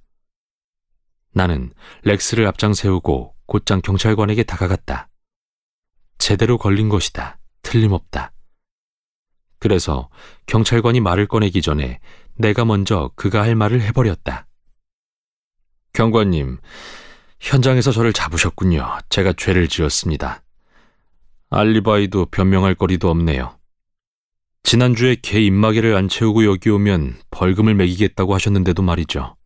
나는 렉스를 앞장 세우고 곧장 경찰관에게 다가갔다. 제대로 걸린 것이다. 틀림없다. 그래서 경찰관이 말을 꺼내기 전에 내가 먼저 그가 할 말을 해버렸다. 경관님, 현장에서 저를 잡으셨군요. 제가 죄를 지었습니다. 알리바이도 변명할 거리도 없네요. 지난주에 개 입마개를 안 채우고 여기 오면 벌금을 매기겠다고 하셨는데도 말이죠.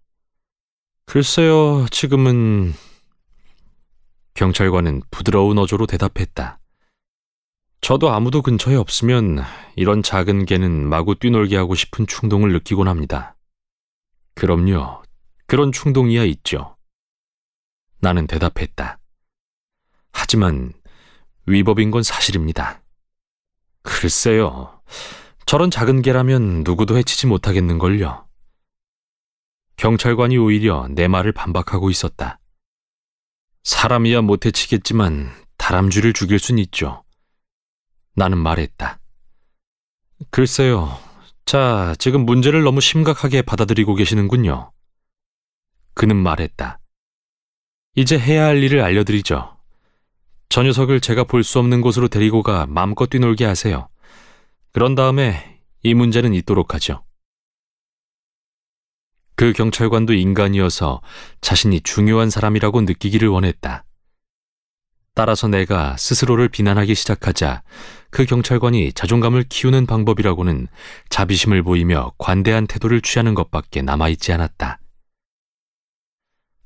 글쎄요, 지금은... 경찰관은 부드러운 어조로 대답했다. 저도 아무도 근처에 없으면 이런 작은 개는 마구 뛰놀게 하고 싶은 충동을 느끼곤 합니다. 그럼요. 그런 충동이야 있죠. 나는 대답했다. 하지만 위법인 건 사실입니다. 글쎄요. 저런 작은 개라면 누구도 해치지 못하겠는걸요. 경찰관이 오히려 내 말을 반박하고 있었다. 사람이야 못 해치겠지만 다람쥐를 죽일 순 있죠. 나는 말했다. 글쎄요. 자, 지금 문제를 너무 심각하게 받아들이고 계시는군요. 그는 말했다. 이제 해야 할 일을 알려드리죠. 저 녀석을 제가 볼 수 없는 곳으로 데리고 가 마음껏 뛰놀게 하세요. 그런 다음에 이 문제는 잊도록 하죠. 그 경찰관도 인간이어서 자신이 중요한 사람이라고 느끼기를 원했다. 따라서 내가 스스로를 비난하기 시작하자 그 경찰관이 자존감을 키우는 방법이라고는 자비심을 보이며 관대한 태도를 취하는 것밖에 남아있지 않았다.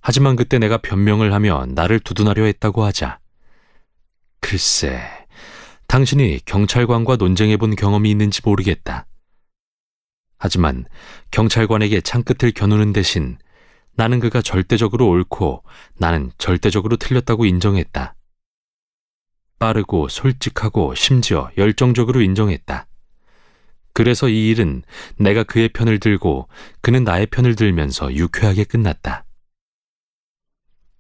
하지만 그때 내가 변명을 하며 나를 두둔하려 했다고 하자. 글쎄, 당신이 경찰관과 논쟁해 본 경험이 있는지 모르겠다. 하지만 경찰관에게 창끝을 겨누는 대신 나는 그가 절대적으로 옳고 나는 절대적으로 틀렸다고 인정했다. 빠르고 솔직하고 심지어 열정적으로 인정했다. 그래서 이 일은 내가 그의 편을 들고 그는 나의 편을 들면서 유쾌하게 끝났다.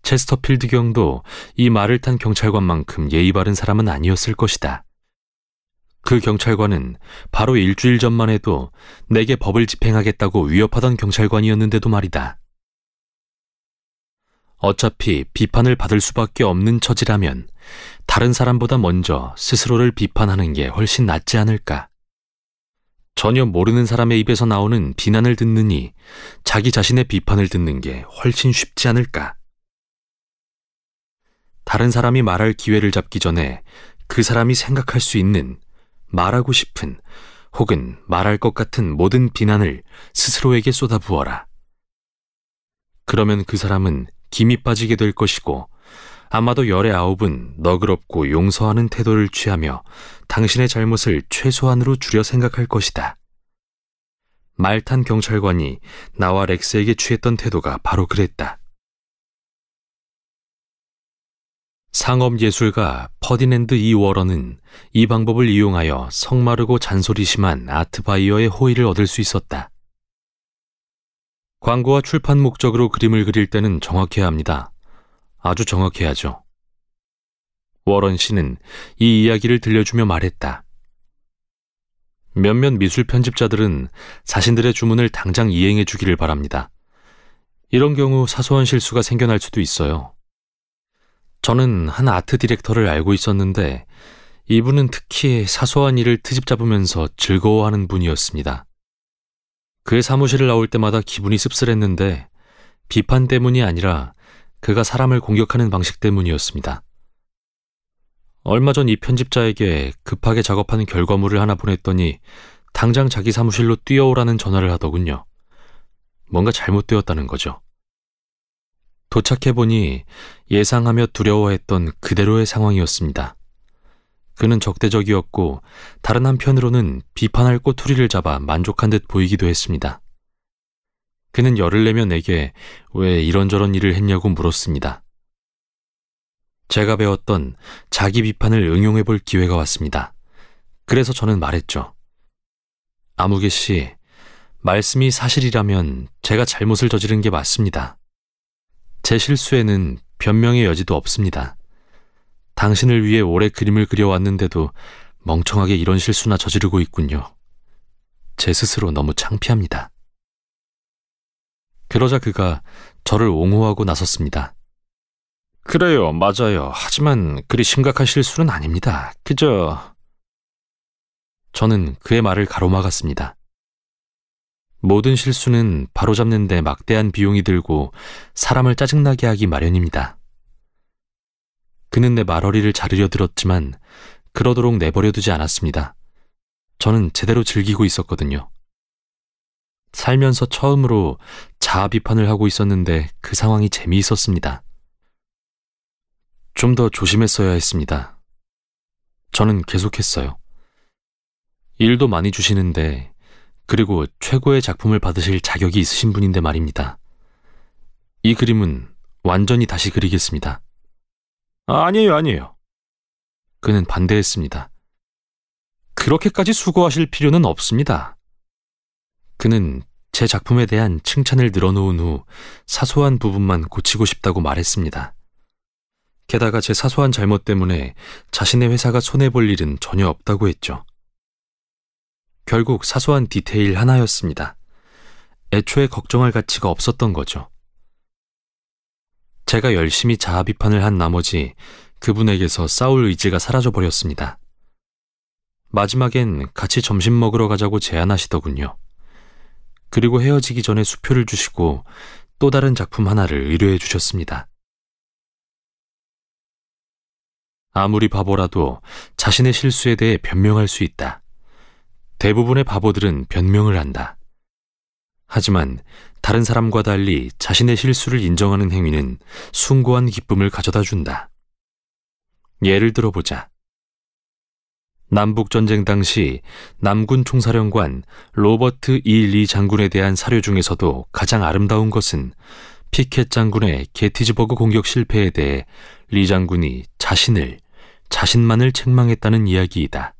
체스터필드 경도 이 말을 탄 경찰관만큼 예의 바른 사람은 아니었을 것이다. 그 경찰관은 바로 일주일 전만 해도 내게 법을 집행하겠다고 위협하던 경찰관이었는데도 말이다. 어차피 비판을 받을 수밖에 없는 처지라면 다른 사람보다 먼저 스스로를 비판하는 게 훨씬 낫지 않을까. 전혀 모르는 사람의 입에서 나오는 비난을 듣느니 자기 자신의 비판을 듣는 게 훨씬 쉽지 않을까. 다른 사람이 말할 기회를 잡기 전에 그 사람이 생각할 수 있는 말하고 싶은 혹은 말할 것 같은 모든 비난을 스스로에게 쏟아부어라. 그러면 그 사람은 김이 빠지게 될 것이고 아마도 열의 아홉은 너그럽고 용서하는 태도를 취하며 당신의 잘못을 최소한으로 줄여 생각할 것이다. 말탄 경찰관이 나와 렉스에게 취했던 태도가 바로 그랬다. 상업예술가 퍼디넨드 이 워런은 이 방법을 이용하여 성마르고 잔소리심한 아트바이어의 호의를 얻을 수 있었다. 광고와 출판 목적으로 그림을 그릴 때는 정확해야 합니다. 아주 정확해야죠. 워런 씨는 이 이야기를 들려주며 말했다. 몇몇 미술 편집자들은 자신들의 주문을 당장 이행해 주기를 바랍니다. 이런 경우 사소한 실수가 생겨날 수도 있어요. 저는 한 아트 디렉터를 알고 있었는데 이분은 특히 사소한 일을 트집 잡으면서 즐거워하는 분이었습니다. 그의 사무실을 나올 때마다 기분이 씁쓸했는데 비판 때문이 아니라 그가 사람을 공격하는 방식 때문이었습니다. 얼마 전 이 편집자에게 급하게 작업하는 결과물을 하나 보냈더니 당장 자기 사무실로 뛰어오라는 전화를 하더군요. 뭔가 잘못되었다는 거죠. 도착해보니 예상하며 두려워했던 그대로의 상황이었습니다. 그는 적대적이었고 다른 한편으로는 비판할 꼬투리를 잡아 만족한 듯 보이기도 했습니다. 그는 열을 내면 내게 왜 이런저런 일을 했냐고 물었습니다. 제가 배웠던 자기 비판을 응용해 볼 기회가 왔습니다. 그래서 저는 말했죠. 아무개 씨, 말씀이 사실이라면 제가 잘못을 저지른 게 맞습니다. 제 실수에는 변명의 여지도 없습니다. 당신을 위해 오래 그림을 그려왔는데도 멍청하게 이런 실수나 저지르고 있군요. 제 스스로 너무 창피합니다. 그러자 그가 저를 옹호하고 나섰습니다. 그래요, 맞아요. 하지만 그리 심각한 실수는 아닙니다. 그저 저는 그의 말을 가로막았습니다. 모든 실수는 바로잡는데 막대한 비용이 들고 사람을 짜증나게 하기 마련입니다. 그는 내 말어리를 자르려 들었지만 그러도록 내버려 두지 않았습니다. 저는 제대로 즐기고 있었거든요. 살면서 처음으로 자아 비판을 하고 있었는데 그 상황이 재미있었습니다. 좀 더 조심했어야 했습니다. 저는 계속했어요. 일도 많이 주시는데, 그리고 최고의 작품을 받으실 자격이 있으신 분인데 말입니다. 이 그림은 완전히 다시 그리겠습니다. 아, 아니에요, 아니에요. 그는 반대했습니다. 그렇게까지 수고하실 필요는 없습니다. 그는 제 작품에 대한 칭찬을 늘어놓은 후 사소한 부분만 고치고 싶다고 말했습니다. 게다가 제 사소한 잘못 때문에 자신의 회사가 손해볼 일은 전혀 없다고 했죠. 결국 사소한 디테일 하나였습니다. 애초에 걱정할 가치가 없었던 거죠. 제가 열심히 자아 비판을 한 나머지 그분에게서 싸울 의지가 사라져 버렸습니다. 마지막엔 같이 점심 먹으러 가자고 제안하시더군요. 그리고 헤어지기 전에 수표를 주시고 또 다른 작품 하나를 의뢰해 주셨습니다. 아무리 바보라도 자신의 실수에 대해 변명할 수 있다. 대부분의 바보들은 변명을 한다. 하지만 다른 사람과 달리 자신의 실수를 인정하는 행위는 숭고한 기쁨을 가져다 준다. 예를 들어보자. 남북전쟁 당시 남군 총사령관 로버트 E. 리 장군에 대한 사료 중에서도 가장 아름다운 것은 피켓 장군의 게티즈버그 공격 실패에 대해 리 장군이 자신을, 자신만을 책망했다는 이야기이다.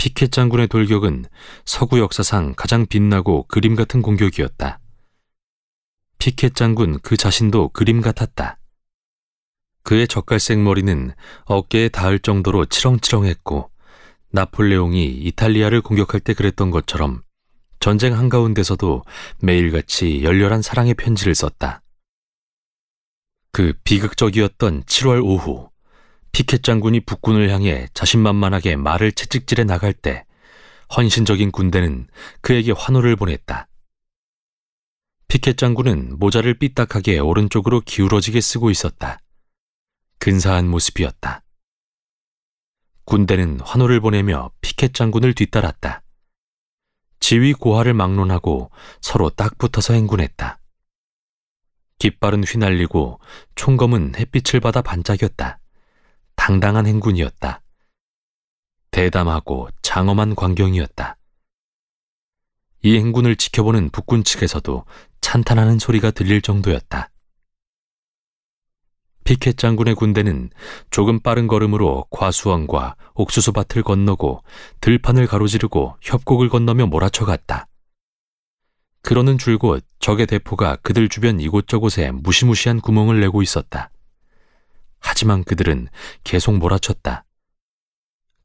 피켓 장군의 돌격은 서구 역사상 가장 빛나고 그림 같은 공격이었다. 피켓 장군 그 자신도 그림 같았다. 그의 적갈색 머리는 어깨에 닿을 정도로 치렁치렁했고 나폴레옹이 이탈리아를 공격할 때 그랬던 것처럼 전쟁 한가운데서도 매일같이 열렬한 사랑의 편지를 썼다. 그 비극적이었던 7월 오후 피켓 장군이 북군을 향해 자신만만하게 말을 채찍질해 나갈 때 헌신적인 군대는 그에게 환호를 보냈다. 피켓 장군은 모자를 삐딱하게 오른쪽으로 기울어지게 쓰고 있었다. 근사한 모습이었다. 군대는 환호를 보내며 피켓 장군을 뒤따랐다. 지휘 고하를 막론하고 서로 딱 붙어서 행군했다. 깃발은 휘날리고 총검은 햇빛을 받아 반짝였다. 당당한 행군이었다. 대담하고 장엄한 광경이었다. 이 행군을 지켜보는 북군 측에서도 찬탄하는 소리가 들릴 정도였다. 피켓 장군의 군대는 조금 빠른 걸음으로 과수원과 옥수수밭을 건너고 들판을 가로지르고 협곡을 건너며 몰아쳐 갔다. 그러는 줄곧 적의 대포가 그들 주변 이곳저곳에 무시무시한 구멍을 내고 있었다. 하지만 그들은 계속 몰아쳤다.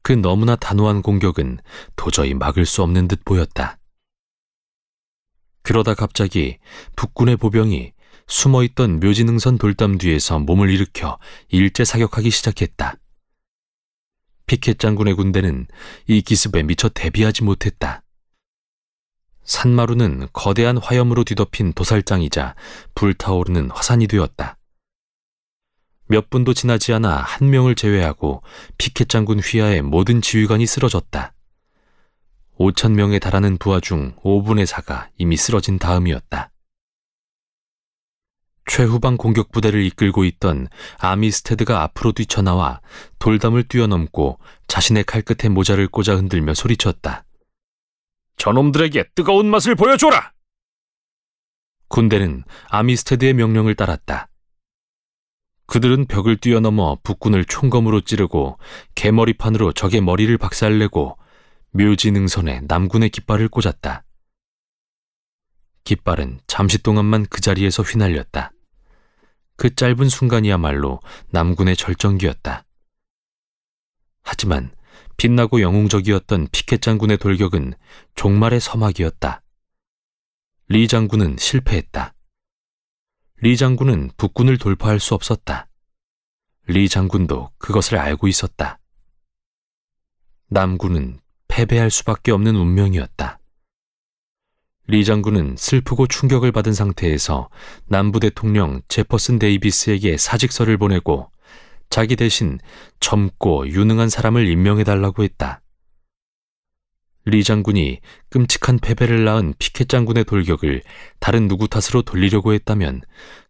그 너무나 단호한 공격은 도저히 막을 수 없는 듯 보였다. 그러다 갑자기 북군의 보병이 숨어있던 묘지능선 돌담 뒤에서 몸을 일으켜 일제 사격하기 시작했다. 피켓 장군의 군대는 이 기습에 미처 대비하지 못했다. 산마루는 거대한 화염으로 뒤덮인 도살장이자 불타오르는 화산이 되었다. 몇 분도 지나지 않아 한 명을 제외하고 피켓 장군 휘하의 모든 지휘관이 쓰러졌다. 5천 명에 달하는 부하 중 5분의 4가 이미 쓰러진 다음이었다. 최후방 공격 부대를 이끌고 있던 아미스테드가 앞으로 뛰쳐나와 돌담을 뛰어넘고 자신의 칼끝에 모자를 꽂아 흔들며 소리쳤다. 저놈들에게 뜨거운 맛을 보여줘라! 군대는 아미스테드의 명령을 따랐다. 그들은 벽을 뛰어넘어 북군을 총검으로 찌르고 개머리판으로 적의 머리를 박살내고 묘지능선에 남군의 깃발을 꽂았다. 깃발은 잠시 동안만 그 자리에서 휘날렸다. 그 짧은 순간이야말로 남군의 절정기였다. 하지만 빛나고 영웅적이었던 피켓 장군의 돌격은 종말의 서막이었다. 리 장군은 실패했다. 리 장군은 북군을 돌파할 수 없었다. 리 장군도 그것을 알고 있었다. 남군은 패배할 수밖에 없는 운명이었다. 리 장군은 슬프고 충격을 받은 상태에서 남부 대통령 제퍼슨 데이비스에게 사직서를 보내고 자기 대신 젊고 유능한 사람을 임명해달라고 했다. 리 장군이 끔찍한 패배를 낳은 피켓 장군의 돌격을 다른 누구 탓으로 돌리려고 했다면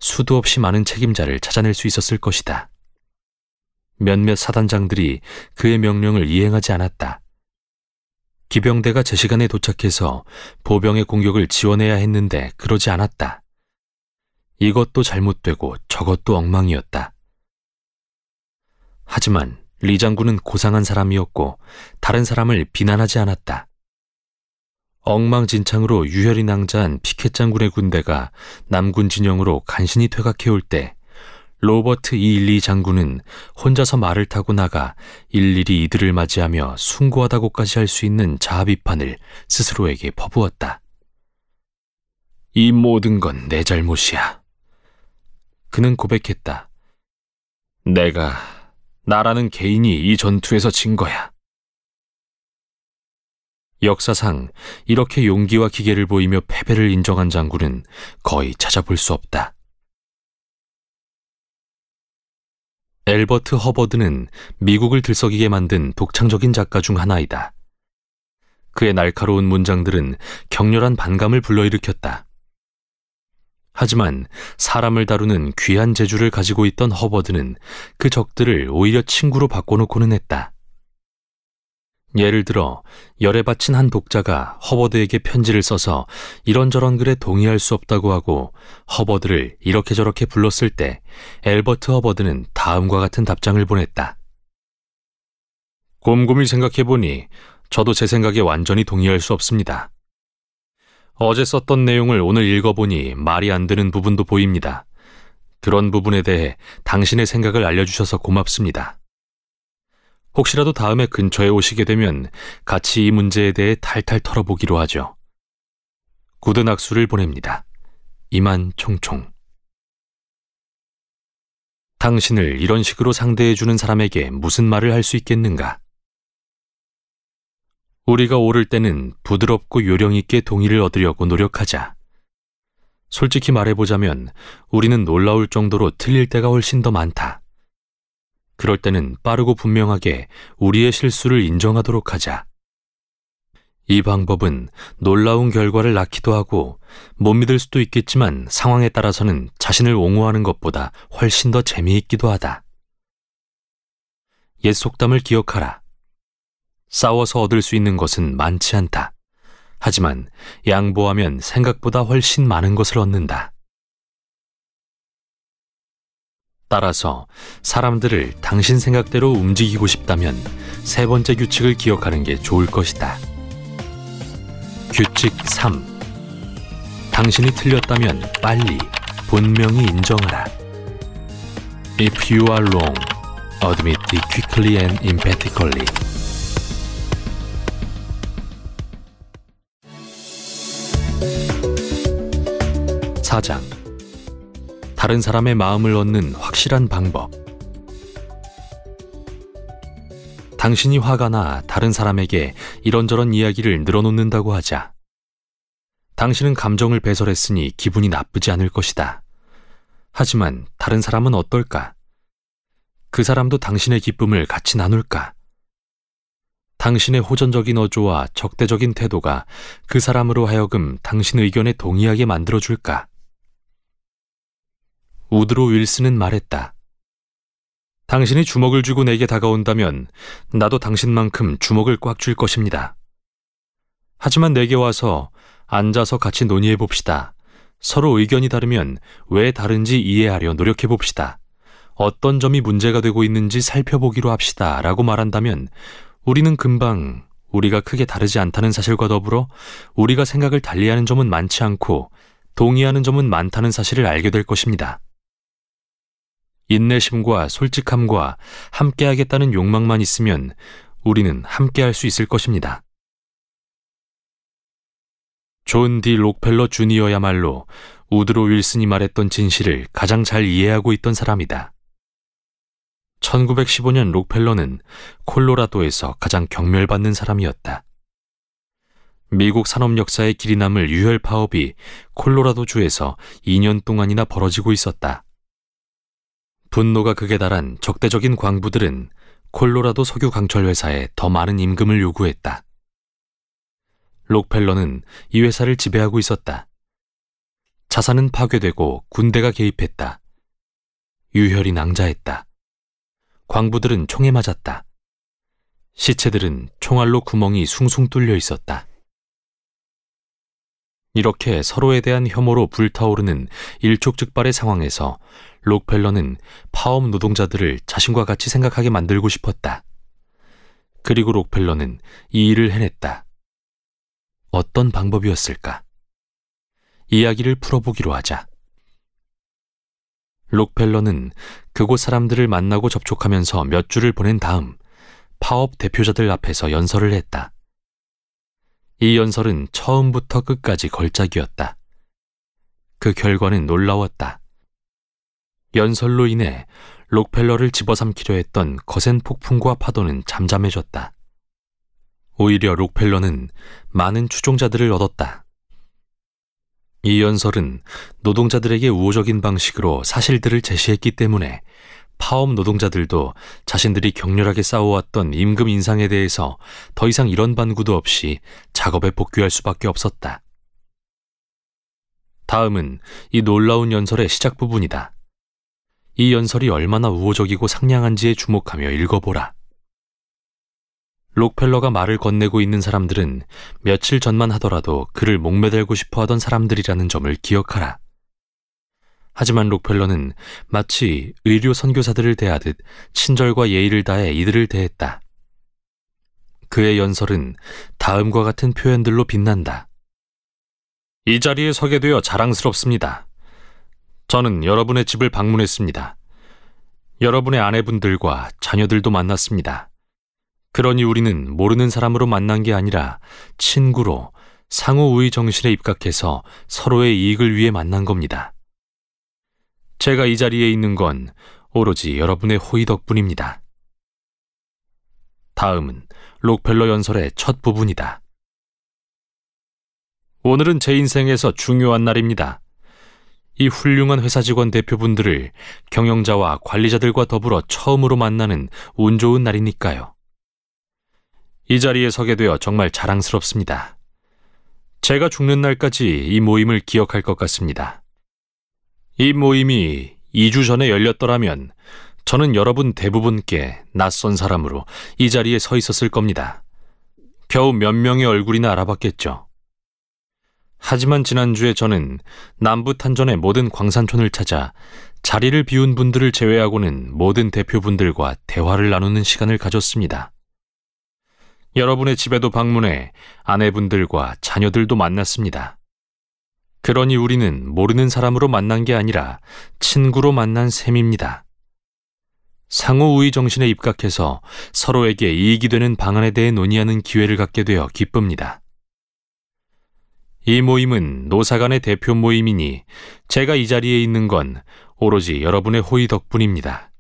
수도 없이 많은 책임자를 찾아낼 수 있었을 것이다. 몇몇 사단장들이 그의 명령을 이행하지 않았다. 기병대가 제시간에 도착해서 보병의 공격을 지원해야 했는데 그러지 않았다. 이것도 잘못되고 저것도 엉망이었다. 하지만 리 장군은 고상한 사람이었고 다른 사람을 비난하지 않았다. 엉망진창으로 유혈이 낭자한 피켓 장군의 군대가 남군 진영으로 간신히 퇴각해올 때 로버트 이일리 장군은 혼자서 말을 타고 나가 일일이 이들을 맞이하며 숭고하다고까지 할 수 있는 자아 비판을 스스로에게 퍼부었다. 이 모든 건 내 잘못이야. 그는 고백했다. 내가 나라는 개인이 이 전투에서 진 거야. 역사상 이렇게 용기와 기계를 보이며 패배를 인정한 장군은 거의 찾아볼 수 없다. 엘버트 허버드는 미국을 들썩이게 만든 독창적인 작가 중 하나이다. 그의 날카로운 문장들은 격렬한 반감을 불러일으켰다. 하지만 사람을 다루는 귀한 재주를 가지고 있던 허버드는 그 적들을 오히려 친구로 바꿔놓고는 했다. 예를 들어 열에 바친 한 독자가 허버드에게 편지를 써서 이런저런 글에 동의할 수 없다고 하고 허버드를 이렇게저렇게 불렀을 때 엘버트 허버드는 다음과 같은 답장을 보냈다. 곰곰이 생각해보니 저도 제 생각에 완전히 동의할 수 없습니다. 어제 썼던 내용을 오늘 읽어보니 말이 안 되는 부분도 보입니다. 그런 부분에 대해 당신의 생각을 알려주셔서 고맙습니다. 혹시라도 다음에 근처에 오시게 되면 같이 이 문제에 대해 탈탈 털어보기로 하죠. 굳은 악수를 보냅니다. 이만 총총. 당신을 이런 식으로 상대해주는 사람에게 무슨 말을 할 수 있겠는가? 우리가 오를 때는 부드럽고 요령 있게 동의를 얻으려고 노력하자. 솔직히 말해보자면 우리는 놀라울 정도로 틀릴 때가 훨씬 더 많다. 그럴 때는 빠르고 분명하게 우리의 실수를 인정하도록 하자. 이 방법은 놀라운 결과를 낳기도 하고 못 믿을 수도 있겠지만 상황에 따라서는 자신을 옹호하는 것보다 훨씬 더 재미있기도 하다. 옛 속담을 기억하라. 싸워서 얻을 수 있는 것은 많지 않다. 하지만 양보하면 생각보다 훨씬 많은 것을 얻는다. 따라서 사람들을 당신 생각대로 움직이고 싶다면 세 번째 규칙을 기억하는 게 좋을 것이다. 규칙 3. 당신이 틀렸다면 빨리, 분명히 인정하라. If you are wrong, admit it quickly and emphatically. 4장 다른 사람의 마음을 얻는 확실한 방법 당신이 화가 나 다른 사람에게 이런저런 이야기를 늘어놓는다고 하자. 당신은 감정을 배설했으니 기분이 나쁘지 않을 것이다. 하지만 다른 사람은 어떨까? 그 사람도 당신의 기쁨을 같이 나눌까? 당신의 호전적인 어조와 적대적인 태도가 그 사람으로 하여금 당신 의견에 동의하게 만들어줄까? 우드로 윌슨은 말했다. 당신이 주먹을 쥐고 내게 다가온다면 나도 당신만큼 주먹을 꽉 쥘 것입니다. 하지만 내게 와서 앉아서 같이 논의해 봅시다. 서로 의견이 다르면 왜 다른지 이해하려 노력해 봅시다. 어떤 점이 문제가 되고 있는지 살펴보기로 합시다. 라고 말한다면 우리는 금방 우리가 크게 다르지 않다는 사실과 더불어 우리가 생각을 달리하는 점은 많지 않고 동의하는 점은 많다는 사실을 알게 될 것입니다. 인내심과 솔직함과 함께하겠다는 욕망만 있으면 우리는 함께할 수 있을 것입니다. 존 디 록펠러 주니어야말로 우드로 윌슨이 말했던 진실을 가장 잘 이해하고 있던 사람이다. 1915년 록펠러는 콜로라도에서 가장 경멸받는 사람이었다. 미국 산업 역사의 길이 남을 유혈 파업이 콜로라도주에서 2년 동안이나 벌어지고 있었다. 분노가 극에 달한 적대적인 광부들은 콜로라도 석유 강철 회사에 더 많은 임금을 요구했다. 록펠러는 이 회사를 지배하고 있었다. 자산은 파괴되고 군대가 개입했다. 유혈이 낭자했다. 광부들은 총에 맞았다. 시체들은 총알로 구멍이 숭숭 뚫려 있었다. 이렇게 서로에 대한 혐오로 불타오르는 일촉즉발의 상황에서 록펠러는 파업 노동자들을 자신과 같이 생각하게 만들고 싶었다. 그리고 록펠러는 이 일을 해냈다. 어떤 방법이었을까? 이야기를 풀어보기로 하자. 록펠러는 그곳 사람들을 만나고 접촉하면서 몇 주를 보낸 다음 파업 대표자들 앞에서 연설을 했다. 이 연설은 처음부터 끝까지 걸작이었다. 그 결과는 놀라웠다. 연설로 인해 록펠러를 집어삼키려 했던 거센 폭풍과 파도는 잠잠해졌다. 오히려 록펠러는 많은 추종자들을 얻었다. 이 연설은 노동자들에게 우호적인 방식으로 사실들을 제시했기 때문에 파업 노동자들도 자신들이 격렬하게 싸워왔던 임금 인상에 대해서 더 이상 이런 반구도 없이 작업에 복귀할 수밖에 없었다. 다음은 이 놀라운 연설의 시작 부분이다. 이 연설이 얼마나 우호적이고 상냥한지에 주목하며 읽어보라. 록펠러가 말을 건네고 있는 사람들은 며칠 전만 하더라도 그를 목매달고 싶어 하던 사람들이라는 점을 기억하라. 하지만 록펠러는 마치 의료 선교사들을 대하듯 친절과 예의를 다해 이들을 대했다. 그의 연설은 다음과 같은 표현들로 빛난다. 이 자리에 서게 되어 자랑스럽습니다. 저는 여러분의 집을 방문했습니다. 여러분의 아내분들과 자녀들도 만났습니다. 그러니 우리는 모르는 사람으로 만난 게 아니라 친구로 상호 우위 정신에 입각해서 서로의 이익을 위해 만난 겁니다. 제가 이 자리에 있는 건 오로지 여러분의 호의 덕분입니다. 다음은 록펠러 연설의 첫 부분이다. 오늘은 제 인생에서 중요한 날입니다. 이 훌륭한 회사 직원 대표분들을 경영자와 관리자들과 더불어 처음으로 만나는 운 좋은 날이니까요. 이 자리에 서게 되어 정말 자랑스럽습니다. 제가 죽는 날까지 이 모임을 기억할 것 같습니다. 이 모임이 2주 전에 열렸더라면 저는 여러분 대부분께 낯선 사람으로 이 자리에 서 있었을 겁니다. 겨우 몇 명의 얼굴이나 알아봤겠죠. 하지만 지난주에 저는 남부 탄전의 모든 광산촌을 찾아 자리를 비운 분들을 제외하고는 모든 대표분들과 대화를 나누는 시간을 가졌습니다. 여러분의 집에도 방문해 아내분들과 자녀들도 만났습니다. 그러니 우리는 모르는 사람으로 만난 게 아니라 친구로 만난 셈입니다. 상호 우위 정신에 입각해서 서로에게 이익이 되는 방안에 대해 논의하는 기회를 갖게 되어 기쁩니다. 이 모임은 노사간의 대표 모임이니 제가 이 자리에 있는 건 오로지 여러분의 호의 덕분입니다.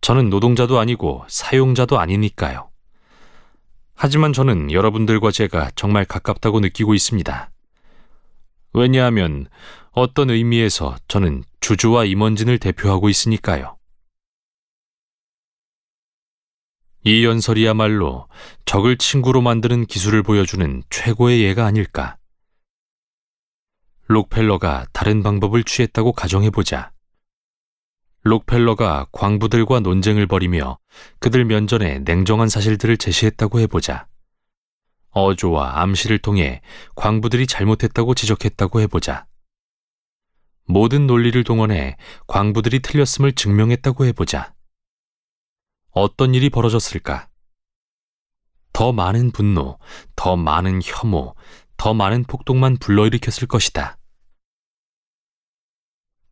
저는 노동자도 아니고 사용자도 아니니까요. 하지만 저는 여러분들과 제가 정말 가깝다고 느끼고 있습니다. 왜냐하면 어떤 의미에서 저는 주주와 임원진을 대표하고 있으니까요. 이 연설이야말로 적을 친구로 만드는 기술을 보여주는 최고의 예가 아닐까. 록펠러가 다른 방법을 취했다고 가정해보자. 록펠러가 광부들과 논쟁을 벌이며 그들 면전에 냉정한 사실들을 제시했다고 해보자. 어조와 암시를 통해 광부들이 잘못했다고 지적했다고 해보자. 모든 논리를 동원해 광부들이 틀렸음을 증명했다고 해보자. 어떤 일이 벌어졌을까? 더 많은 분노, 더 많은 혐오, 더 많은 폭동만 불러일으켰을 것이다.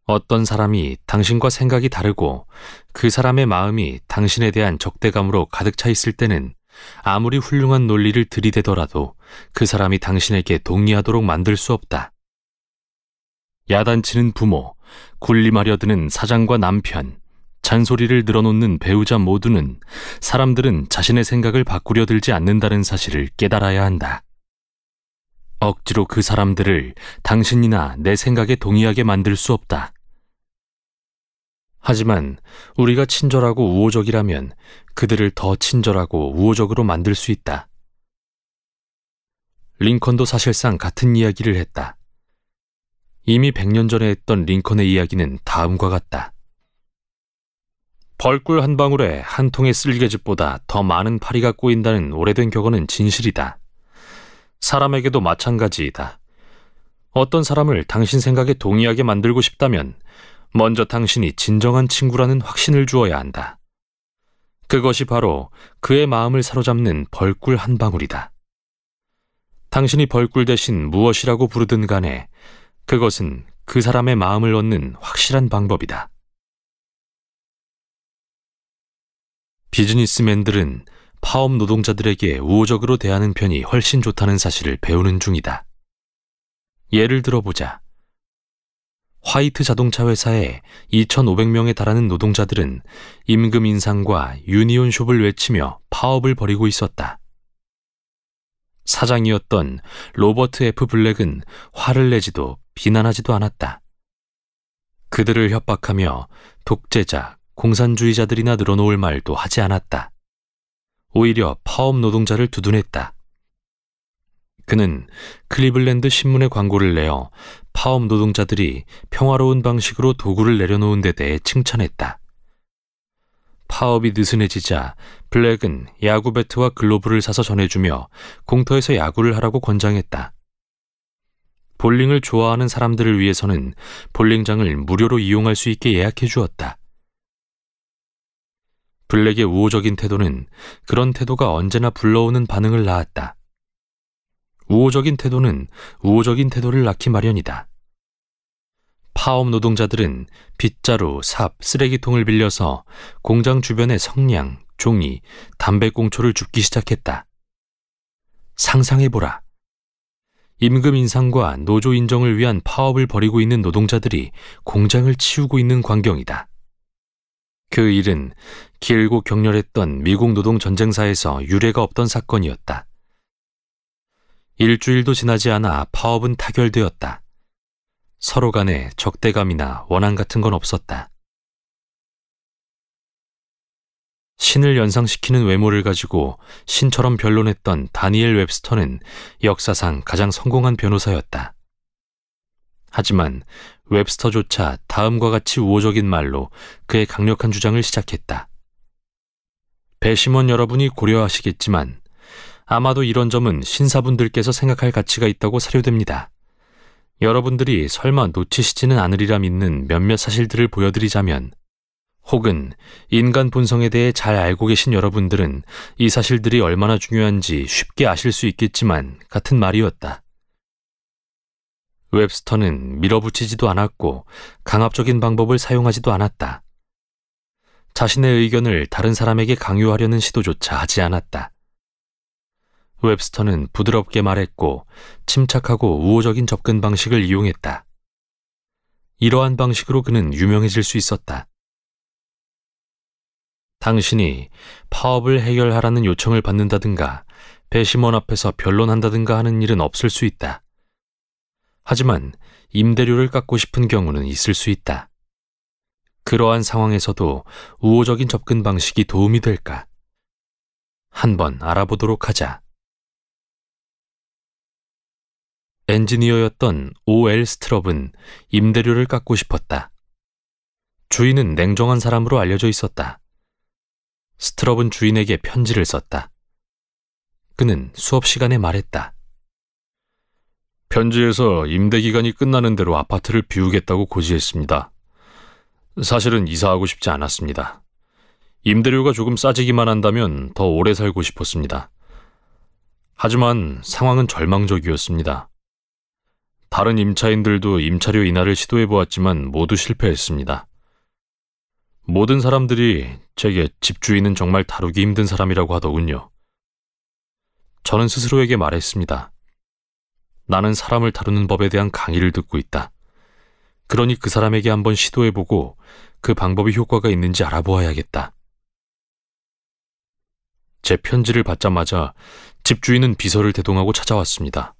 어떤 사람이 당신과 생각이 다르고 그 사람의 마음이 당신에 대한 적대감으로 가득 차 있을 때는 아무리 훌륭한 논리를 들이대더라도 그 사람이 당신에게 동의하도록 만들 수 없다. 야단치는 부모, 군림하려 드는 사장과 남편, 잔소리를 늘어놓는 배우자 모두는 사람들은 자신의 생각을 바꾸려 들지 않는다는 사실을 깨달아야 한다. 억지로 그 사람들을 당신이나 내 생각에 동의하게 만들 수 없다. 하지만 우리가 친절하고 우호적이라면 그들을 더 친절하고 우호적으로 만들 수 있다. 링컨도 사실상 같은 이야기를 했다. 이미 100년 전에 했던 링컨의 이야기는 다음과 같다. 벌꿀 한 방울에 한 통의 쓸개즙보다 더 많은 파리가 꼬인다는 오래된 격언은 진실이다. 사람에게도 마찬가지이다. 어떤 사람을 당신 생각에 동의하게 만들고 싶다면 먼저 당신이 진정한 친구라는 확신을 주어야 한다. 그것이 바로 그의 마음을 사로잡는 벌꿀 한 방울이다. 당신이 벌꿀 대신 무엇이라고 부르든 간에 그것은 그 사람의 마음을 얻는 확실한 방법이다. 비즈니스맨들은 파업 노동자들에게 우호적으로 대하는 편이 훨씬 좋다는 사실을 배우는 중이다. 예를 들어보자. 화이트 자동차 회사에 2,500명에 달하는 노동자들은 임금 인상과 유니온 숍을 외치며 파업을 벌이고 있었다. 사장이었던 로버트 F. 블랙은 화를 내지도 비난하지도 않았다. 그들을 협박하며 독재자, 공산주의자들이나 늘어놓을 말도 하지 않았다. 오히려 파업 노동자를 두둔했다. 그는 클리블랜드 신문에 광고를 내어 파업 노동자들이 평화로운 방식으로 도구를 내려놓은 데 대해 칭찬했다. 파업이 느슨해지자 블랙은 야구 배트와 글로브를 사서 전해주며 공터에서 야구를 하라고 권장했다. 볼링을 좋아하는 사람들을 위해서는 볼링장을 무료로 이용할 수 있게 예약해 주었다. 블랙의 우호적인 태도는 그런 태도가 언제나 불러오는 반응을 낳았다. 우호적인 태도는 우호적인 태도를 낳기 마련이다. 파업 노동자들은 빗자루, 삽, 쓰레기통을 빌려서 공장 주변의 성냥, 종이, 담배꽁초를 줍기 시작했다. 상상해보라. 임금 인상과 노조 인정을 위한 파업을 벌이고 있는 노동자들이 공장을 치우고 있는 광경이다. 그 일은 길고 격렬했던 미국 노동 전쟁사에서 유례가 없던 사건이었다. 일주일도 지나지 않아 파업은 타결되었다. 서로 간에 적대감이나 원한 같은 건 없었다. 신을 연상시키는 외모를 가지고 신처럼 변론했던 다니엘 웹스터는 역사상 가장 성공한 변호사였다. 하지만 웹스터조차 다음과 같이 우호적인 말로 그의 강력한 주장을 시작했다. 배심원 여러분이 고려하시겠지만 아마도 이런 점은 신사분들께서 생각할 가치가 있다고 사료됩니다. 여러분들이 설마 놓치시지는 않으리라 믿는 몇몇 사실들을 보여드리자면, 혹은 인간 본성에 대해 잘 알고 계신 여러분들은 이 사실들이 얼마나 중요한지 쉽게 아실 수 있겠지만 같은 말이었다. 웹스터는 밀어붙이지도 않았고 강압적인 방법을 사용하지도 않았다. 자신의 의견을 다른 사람에게 강요하려는 시도조차 하지 않았다. 웹스터는 부드럽게 말했고 침착하고 우호적인 접근 방식을 이용했다. 이러한 방식으로 그는 유명해질 수 있었다. 당신이 파업을 해결하라는 요청을 받는다든가 배심원 앞에서 변론한다든가 하는 일은 없을 수 있다. 하지만 임대료를 깎고 싶은 경우는 있을 수 있다. 그러한 상황에서도 우호적인 접근 방식이 도움이 될까? 한번 알아보도록 하자. 엔지니어였던 O.L. 스트럽은 임대료를 깎고 싶었다. 주인은 냉정한 사람으로 알려져 있었다. 스트럽은 주인에게 편지를 썼다. 그는 수업 시간에 말했다. 편지에서 임대 기간이 끝나는 대로 아파트를 비우겠다고 고지했습니다. 사실은 이사하고 싶지 않았습니다. 임대료가 조금 싸지기만 한다면 더 오래 살고 싶었습니다. 하지만 상황은 절망적이었습니다. 다른 임차인들도 임차료 인하를 시도해 보았지만 모두 실패했습니다. 모든 사람들이 제게 집주인은 정말 다루기 힘든 사람이라고 하더군요. 저는 스스로에게 말했습니다. 나는 사람을 다루는 법에 대한 강의를 듣고 있다. 그러니 그 사람에게 한번 시도해보고 그 방법이 효과가 있는지 알아보아야겠다. 제 편지를 받자마자 집주인은 비서를 대동하고 찾아왔습니다.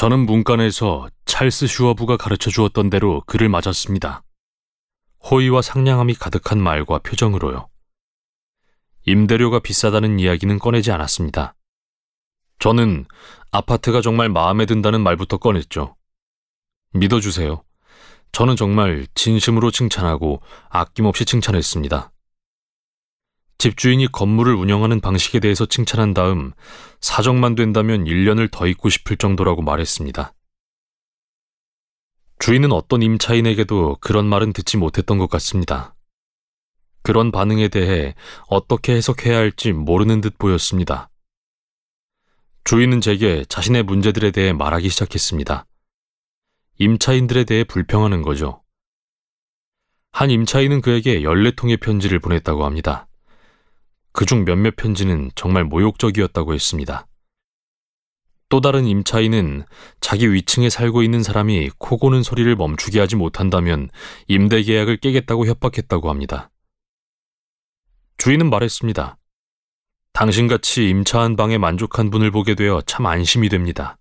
저는 문간에서 찰스 슈어브가 가르쳐 주었던 대로 글을 맞았습니다. 호의와 상냥함이 가득한 말과 표정으로요. 임대료가 비싸다는 이야기는 꺼내지 않았습니다. 저는 아파트가 정말 마음에 든다는 말부터 꺼냈죠. 믿어주세요. 저는 정말 진심으로 칭찬하고 아낌없이 칭찬했습니다. 집주인이 건물을 운영하는 방식에 대해서 칭찬한 다음 사정만 된다면 1년을 더 있고 싶을 정도라고 말했습니다. 주인은 어떤 임차인에게도 그런 말은 듣지 못했던 것 같습니다. 그런 반응에 대해 어떻게 해석해야 할지 모르는 듯 보였습니다. 주인은 제게 자신의 문제들에 대해 말하기 시작했습니다. 임차인들에 대해 불평하는 거죠. 한 임차인은 그에게 14통의 편지를 보냈다고 합니다. 그중 몇몇 편지는 정말 모욕적이었다고 했습니다. 또 다른 임차인은 자기 위층에 살고 있는 사람이 코 고는 소리를 멈추게 하지 못한다면 임대 계약을 깨겠다고 협박했다고 합니다. 주인은 말했습니다. 당신같이 임차한 방에 만족한 분을 보게 되어 참 안심이 됩니다.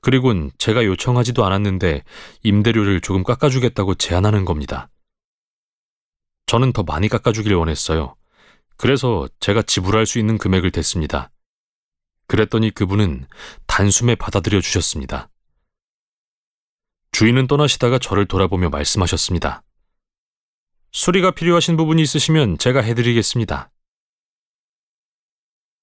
그리곤 제가 요청하지도 않았는데 임대료를 조금 깎아주겠다고 제안하는 겁니다. 저는 더 많이 깎아주길 원했어요. 그래서 제가 지불할 수 있는 금액을 댔습니다. 그랬더니 그분은 단숨에 받아들여 주셨습니다. 주인은 떠나시다가 저를 돌아보며 말씀하셨습니다. 수리가 필요하신 부분이 있으시면 제가 해드리겠습니다.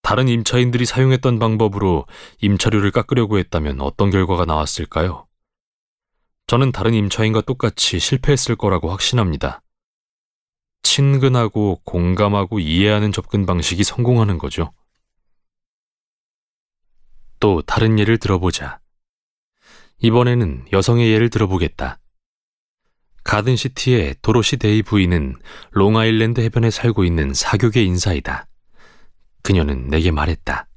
다른 임차인들이 사용했던 방법으로 임차료를 깎으려고 했다면 어떤 결과가 나왔을까요? 저는 다른 임차인과 똑같이 실패했을 거라고 확신합니다. 친근하고 공감하고 이해하는 접근 방식이 성공하는 거죠. 또 다른 예를 들어보자. 이번에는 여성의 예를 들어보겠다. 가든시티의 도로시 데이 부인은 롱아일랜드 해변에 살고 있는 사교계 인사이다. 그녀는 내게 말했다.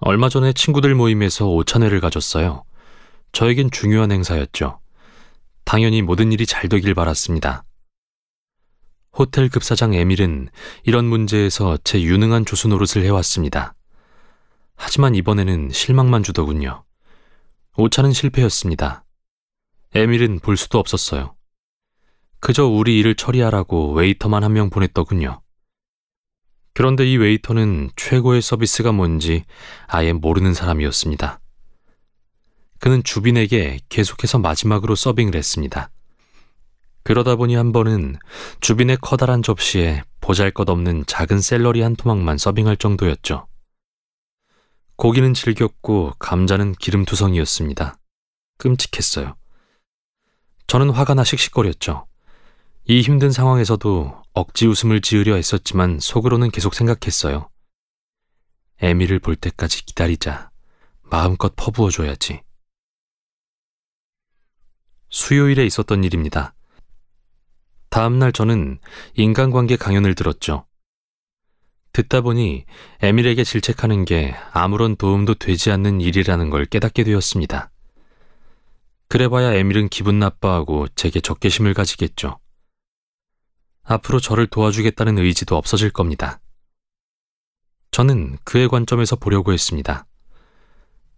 얼마 전에 친구들 모임에서 오찬회를 가졌어요. 저에겐 중요한 행사였죠. 당연히 모든 일이 잘 되길 바랐습니다. 호텔 급사장 에밀은 이런 문제에서 제 유능한 조수 노릇을 해왔습니다. 하지만 이번에는 실망만 주더군요. 오차는 실패였습니다. 에밀은 볼 수도 없었어요. 그저 우리 일을 처리하라고 웨이터만 한 명 보냈더군요. 그런데 이 웨이터는 최고의 서비스가 뭔지 아예 모르는 사람이었습니다. 그는 주빈에게 계속해서 마지막으로 서빙을 했습니다. 그러다 보니 한 번은 주빈의 커다란 접시에 보잘 것 없는 작은 샐러리 한 토막만 서빙할 정도였죠. 고기는 질겼고 감자는 기름투성이였습니다. 끔찍했어요. 저는 화가 나 씩씩거렸죠. 이 힘든 상황에서도 억지 웃음을 지으려 했었지만 속으로는 계속 생각했어요. 에미를 볼 때까지 기다리자. 마음껏 퍼부어줘야지. 수요일에 있었던 일입니다. 다음날 저는 인간관계 강연을 들었죠. 듣다 보니 에밀에게 질책하는 게 아무런 도움도 되지 않는 일이라는 걸 깨닫게 되었습니다. 그래봐야 에밀은 기분 나빠하고 제게 적개심을 가지겠죠. 앞으로 저를 도와주겠다는 의지도 없어질 겁니다. 저는 그의 관점에서 보려고 했습니다.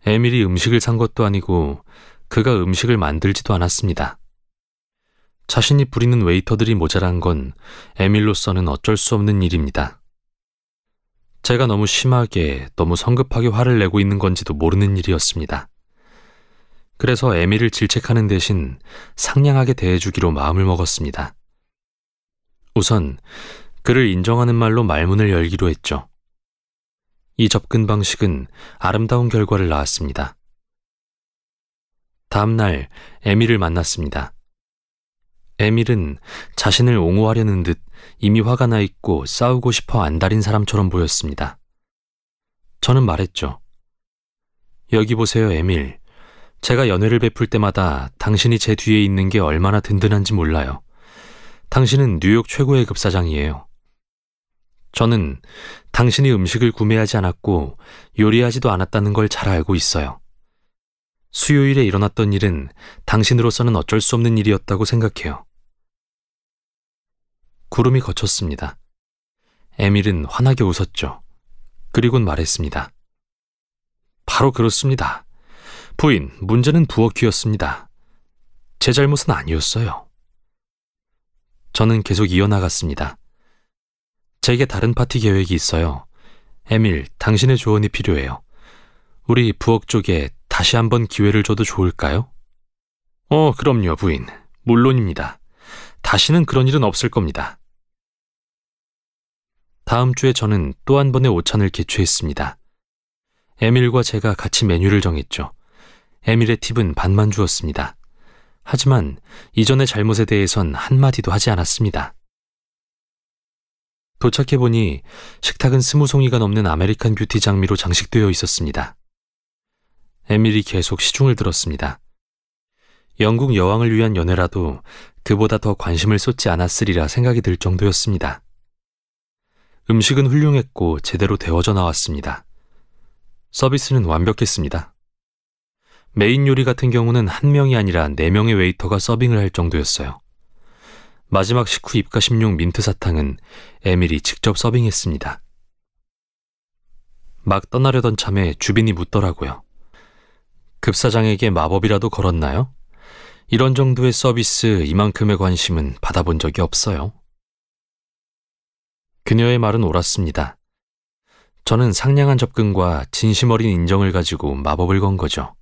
에밀이 음식을 산 것도 아니고 그가 음식을 만들지도 않았습니다. 자신이 부리는 웨이터들이 모자란 건 에밀로서는 어쩔 수 없는 일입니다. 제가 너무 심하게, 너무 성급하게 화를 내고 있는 건지도 모르는 일이었습니다. 그래서 에밀을 질책하는 대신 상냥하게 대해주기로 마음을 먹었습니다. 우선 그를 인정하는 말로 말문을 열기로 했죠. 이 접근 방식은 아름다운 결과를 낳았습니다. 다음날 에밀을 만났습니다. 에밀은 자신을 옹호하려는 듯 이미 화가 나 있고 싸우고 싶어 안달인 사람처럼 보였습니다. 저는 말했죠. 여기 보세요, 에밀. 제가 연애를 베풀 때마다 당신이 제 뒤에 있는 게 얼마나 든든한지 몰라요. 당신은 뉴욕 최고의 급사장이에요. 저는 당신이 음식을 구매하지 않았고 요리하지도 않았다는 걸 잘 알고 있어요. 수요일에 일어났던 일은 당신으로서는 어쩔 수 없는 일이었다고 생각해요. 구름이 걷혔습니다. 에밀은 환하게 웃었죠. 그리곤 말했습니다. 바로 그렇습니다. 부인, 문제는 부엌 이었습니다제 잘못은 아니었어요. 저는 계속 이어나갔습니다. 제게 다른 파티 계획이 있어요. 에밀, 당신의 조언이 필요해요. 우리 부엌 쪽에 다시 한번 기회를 줘도 좋을까요? 어, 그럼요, 부인. 물론입니다. 다시는 그런 일은 없을 겁니다. 다음 주에 저는 또 한 번의 오찬을 개최했습니다. 에밀과 제가 같이 메뉴를 정했죠. 에밀의 팁은 반만 주었습니다. 하지만 이전의 잘못에 대해선 한마디도 하지 않았습니다. 도착해보니 식탁은 스무 송이가 넘는 아메리칸 뷰티 장미로 장식되어 있었습니다. 에밀이 계속 시중을 들었습니다. 영국 여왕을 위한 연애라도 그보다 더 관심을 쏟지 않았으리라 생각이 들 정도였습니다. 음식은 훌륭했고 제대로 데워져 나왔습니다. 서비스는 완벽했습니다. 메인 요리 같은 경우는 한 명이 아니라 네 명의 웨이터가 서빙을 할 정도였어요. 마지막 식후 입가심용 민트 사탕은 에밀이 직접 서빙했습니다. 막 떠나려던 참에 주빈이 묻더라고요. 급사장에게 마법이라도 걸었나요? 이런 정도의 서비스, 이만큼의 관심은 받아본 적이 없어요. 그녀의 말은 옳았습니다. 저는 상냥한 접근과 진심 어린 인정을 가지고 마법을 건 거죠.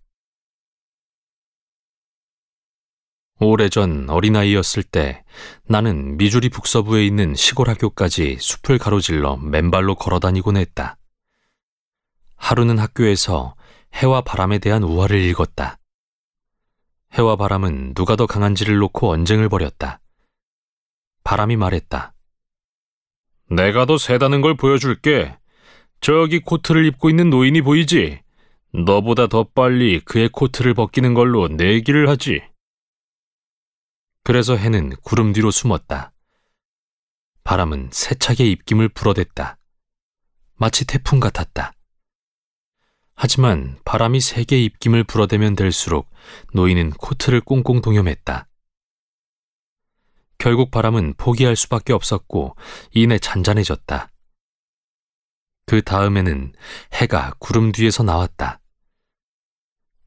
오래전 어린아이였을 때 나는 미주리 북서부에 있는 시골 학교까지 숲을 가로질러 맨발로 걸어 다니곤 했다. 하루는 학교에서 해와 바람에 대한 우화를 읽었다. 해와 바람은 누가 더 강한지를 놓고 언쟁을 벌였다. 바람이 말했다. 내가 더 세다는 걸 보여줄게. 저기 코트를 입고 있는 노인이 보이지? 너보다 더 빨리 그의 코트를 벗기는 걸로 내기를 하지. 그래서 해는 구름 뒤로 숨었다. 바람은 세차게 입김을 불어댔다. 마치 태풍 같았다. 하지만 바람이 세게 입김을 불어대면 될수록 노인은 코트를 꽁꽁 동염했다 결국 바람은 포기할 수밖에 없었고 이내 잔잔해졌다. 그 다음에는 해가 구름 뒤에서 나왔다.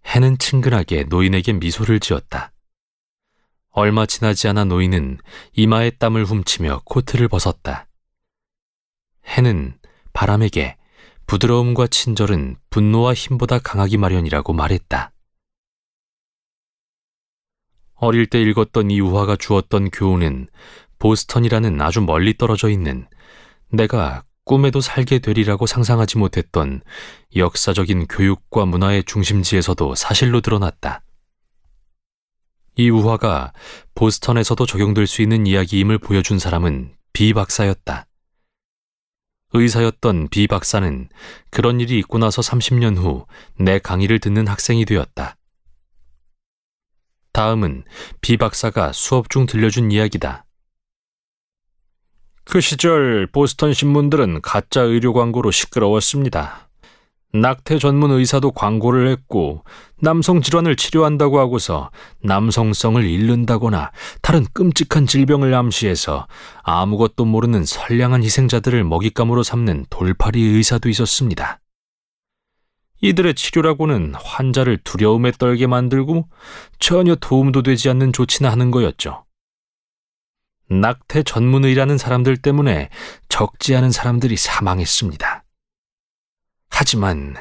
해는 친근하게 노인에게 미소를 지었다. 얼마 지나지 않아 노인은 이마에 땀을 훔치며 코트를 벗었다. 해는 바람에게 부드러움과 친절은 분노와 힘보다 강하기 마련이라고 말했다. 어릴 때 읽었던 이 우화가 주었던 교훈은 보스턴이라는 아주 멀리 떨어져 있는 내가 꿈에도 살게 되리라고 상상하지 못했던 역사적인 교육과 문화의 중심지에서도 사실로 드러났다. 이 우화가 보스턴에서도 적용될 수 있는 이야기임을 보여준 사람은 비 박사였다. 의사였던 비 박사는 그런 일이 있고 나서 30년 후 내 강의를 듣는 학생이 되었다. 다음은 비 박사가 수업 중 들려준 이야기다. 그 시절 보스턴 신문들은 가짜 의료 광고로 시끄러웠습니다. 낙태 전문 의사도 광고를 했고 남성 질환을 치료한다고 하고서 남성성을 잃는다거나 다른 끔찍한 질병을 암시해서 아무것도 모르는 선량한 희생자들을 먹잇감으로 삼는 돌팔이 의사도 있었습니다. 이들의 치료라고는 환자를 두려움에 떨게 만들고 전혀 도움도 되지 않는 조치나 하는 거였죠. 낙태 전문의라는 사람들 때문에 적지 않은 사람들이 사망했습니다. 하지만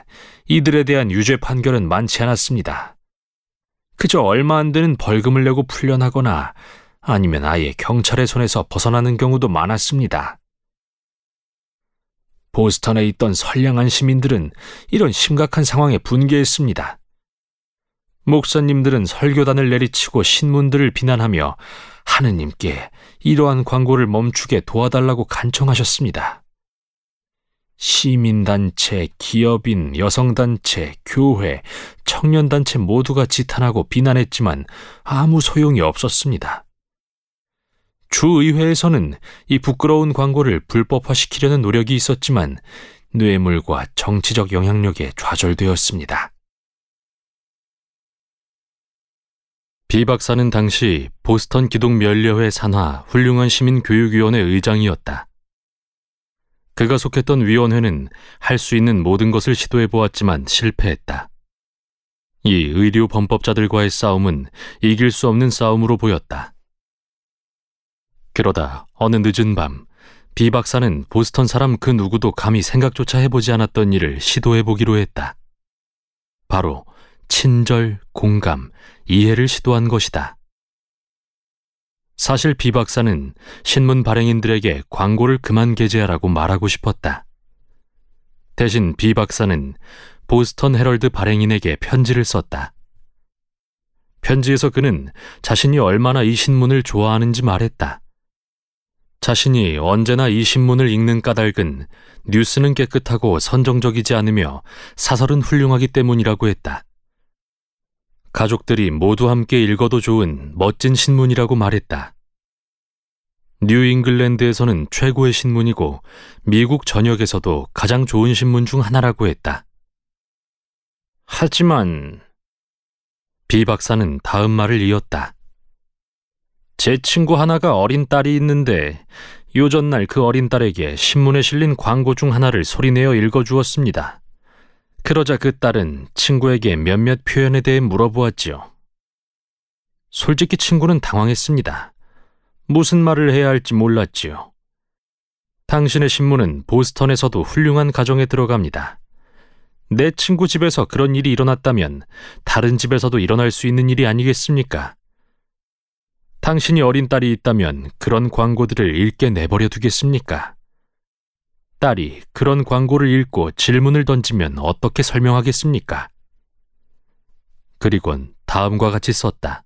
이들에 대한 유죄 판결은 많지 않았습니다. 그저 얼마 안 되는 벌금을 내고 풀려나거나 아니면 아예 경찰의 손에서 벗어나는 경우도 많았습니다. 보스턴에 있던 선량한 시민들은 이런 심각한 상황에 분개했습니다. 목사님들은 설교단을 내리치고 신문들을 비난하며 하느님께 이러한 광고를 멈추게 도와달라고 간청하셨습니다. 시민단체, 기업인, 여성단체, 교회, 청년단체 모두가 지탄하고 비난했지만 아무 소용이 없었습니다. 주의회에서는 이 부끄러운 광고를 불법화시키려는 노력이 있었지만 뇌물과 정치적 영향력에 좌절되었습니다. 비 박사는 당시 보스턴 기독 멸려회 산하 훌륭한 시민교육위원회 의장이었다. 그가 속했던 위원회는 할 수 있는 모든 것을 시도해 보았지만 실패했다. 이 의료 범법자들과의 싸움은 이길 수 없는 싸움으로 보였다. 그러다 어느 늦은 밤, 비 박사는 보스턴 사람 그 누구도 감히 생각조차 해보지 않았던 일을 시도해 보기로 했다. 바로 친절, 공감, 이해를 시도한 것이다. 사실 비 박사는 신문 발행인들에게 광고를 그만 게재하라고 말하고 싶었다. 대신 비 박사는 보스턴 헤럴드 발행인에게 편지를 썼다. 편지에서 그는 자신이 얼마나 이 신문을 좋아하는지 말했다. 자신이 언제나 이 신문을 읽는 까닭은 뉴스는 깨끗하고 선정적이지 않으며 사설은 훌륭하기 때문이라고 했다. 가족들이 모두 함께 읽어도 좋은 멋진 신문이라고 말했다. 뉴 잉글랜드에서는 최고의 신문이고 미국 전역에서도 가장 좋은 신문 중 하나라고 했다. 하지만 비 박사는 다음 말을 이었다. 제 친구 하나가 어린 딸이 있는데 요전날 그 어린 딸에게 신문에 실린 광고 중 하나를 소리내어 읽어주었습니다. 그러자 그 딸은 친구에게 몇몇 표현에 대해 물어보았지요. 솔직히 친구는 당황했습니다. 무슨 말을 해야 할지 몰랐지요. 당신의 신문은 보스턴에서도 훌륭한 가정에 들어갑니다. 내 친구 집에서 그런 일이 일어났다면 다른 집에서도 일어날 수 있는 일이 아니겠습니까? 당신이 어린 딸이 있다면 그런 광고들을 읽게 내버려 두겠습니까? 딸이 그런 광고를 읽고 질문을 던지면 어떻게 설명하겠습니까? 그리곤 다음과 같이 썼다.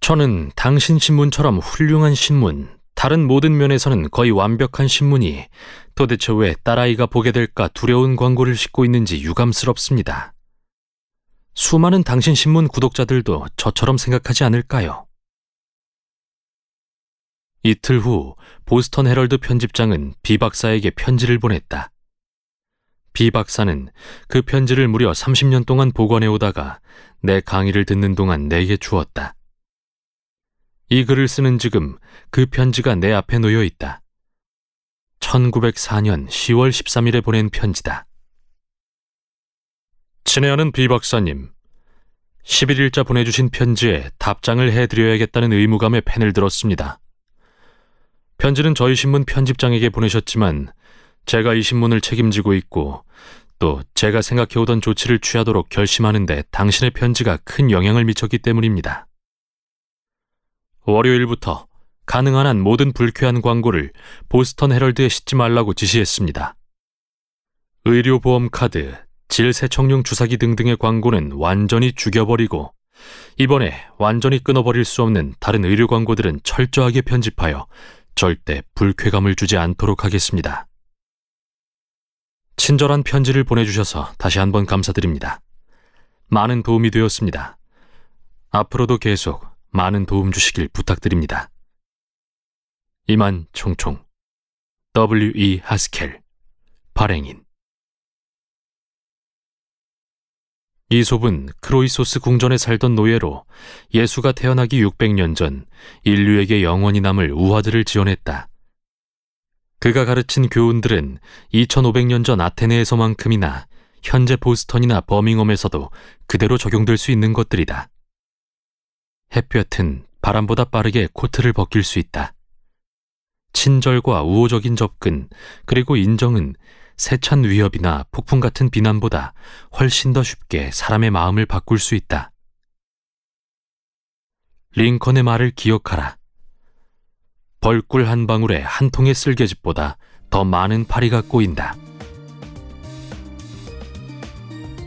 저는 당신 신문처럼 훌륭한 신문, 다른 모든 면에서는 거의 완벽한 신문이 도대체 왜 딸아이가 보게 될까 두려운 광고를 싣고 있는지 유감스럽습니다. 수많은 당신 신문 구독자들도 저처럼 생각하지 않을까요? 이틀 후 보스턴 헤럴드 편집장은 비 박사에게 편지를 보냈다. 비 박사는 그 편지를 무려 30년 동안 보관해 오다가 내 강의를 듣는 동안 내게 주었다. 이 글을 쓰는 지금 그 편지가 내 앞에 놓여 있다. 1904년 10월 13일에 보낸 편지다. 친애하는 비 박사님, 11일자 보내주신 편지에 답장을 해드려야겠다는 의무감에 펜을 들었습니다. 편지는 저희 신문 편집장에게 보내셨지만 제가 이 신문을 책임지고 있고 또 제가 생각해오던 조치를 취하도록 결심하는데 당신의 편지가 큰 영향을 미쳤기 때문입니다. 월요일부터 가능한 한 모든 불쾌한 광고를 보스턴 헤럴드에 싣지 말라고 지시했습니다. 의료보험 카드, 질세청용 주사기 등등의 광고는 완전히 죽여버리고 이번에 완전히 끊어버릴 수 없는 다른 의료 광고들은 철저하게 편집하여 절대 불쾌감을 주지 않도록 하겠습니다. 친절한 편지를 보내주셔서 다시 한번 감사드립니다. 많은 도움이 되었습니다. 앞으로도 계속 많은 도움 주시길 부탁드립니다. 이만 총총 W. E. 하스켈 발행인 이솝은 크로이소스 궁전에 살던 노예로 예수가 태어나기 600년 전 인류에게 영원히 남을 우화들을 지원했다. 그가 가르친 교훈들은 2500년 전 아테네에서만큼이나 현재 보스턴이나 버밍엄에서도 그대로 적용될 수 있는 것들이다. 햇볕은 바람보다 빠르게 코트를 벗길 수 있다. 친절과 우호적인 접근, 그리고 인정은 세찬 위협이나 폭풍 같은 비난보다 훨씬 더 쉽게 사람의 마음을 바꿀 수 있다. 링컨의 말을 기억하라. 벌꿀 한 방울에 한 통의 쓸개즙보다 더 많은 파리가 꼬인다.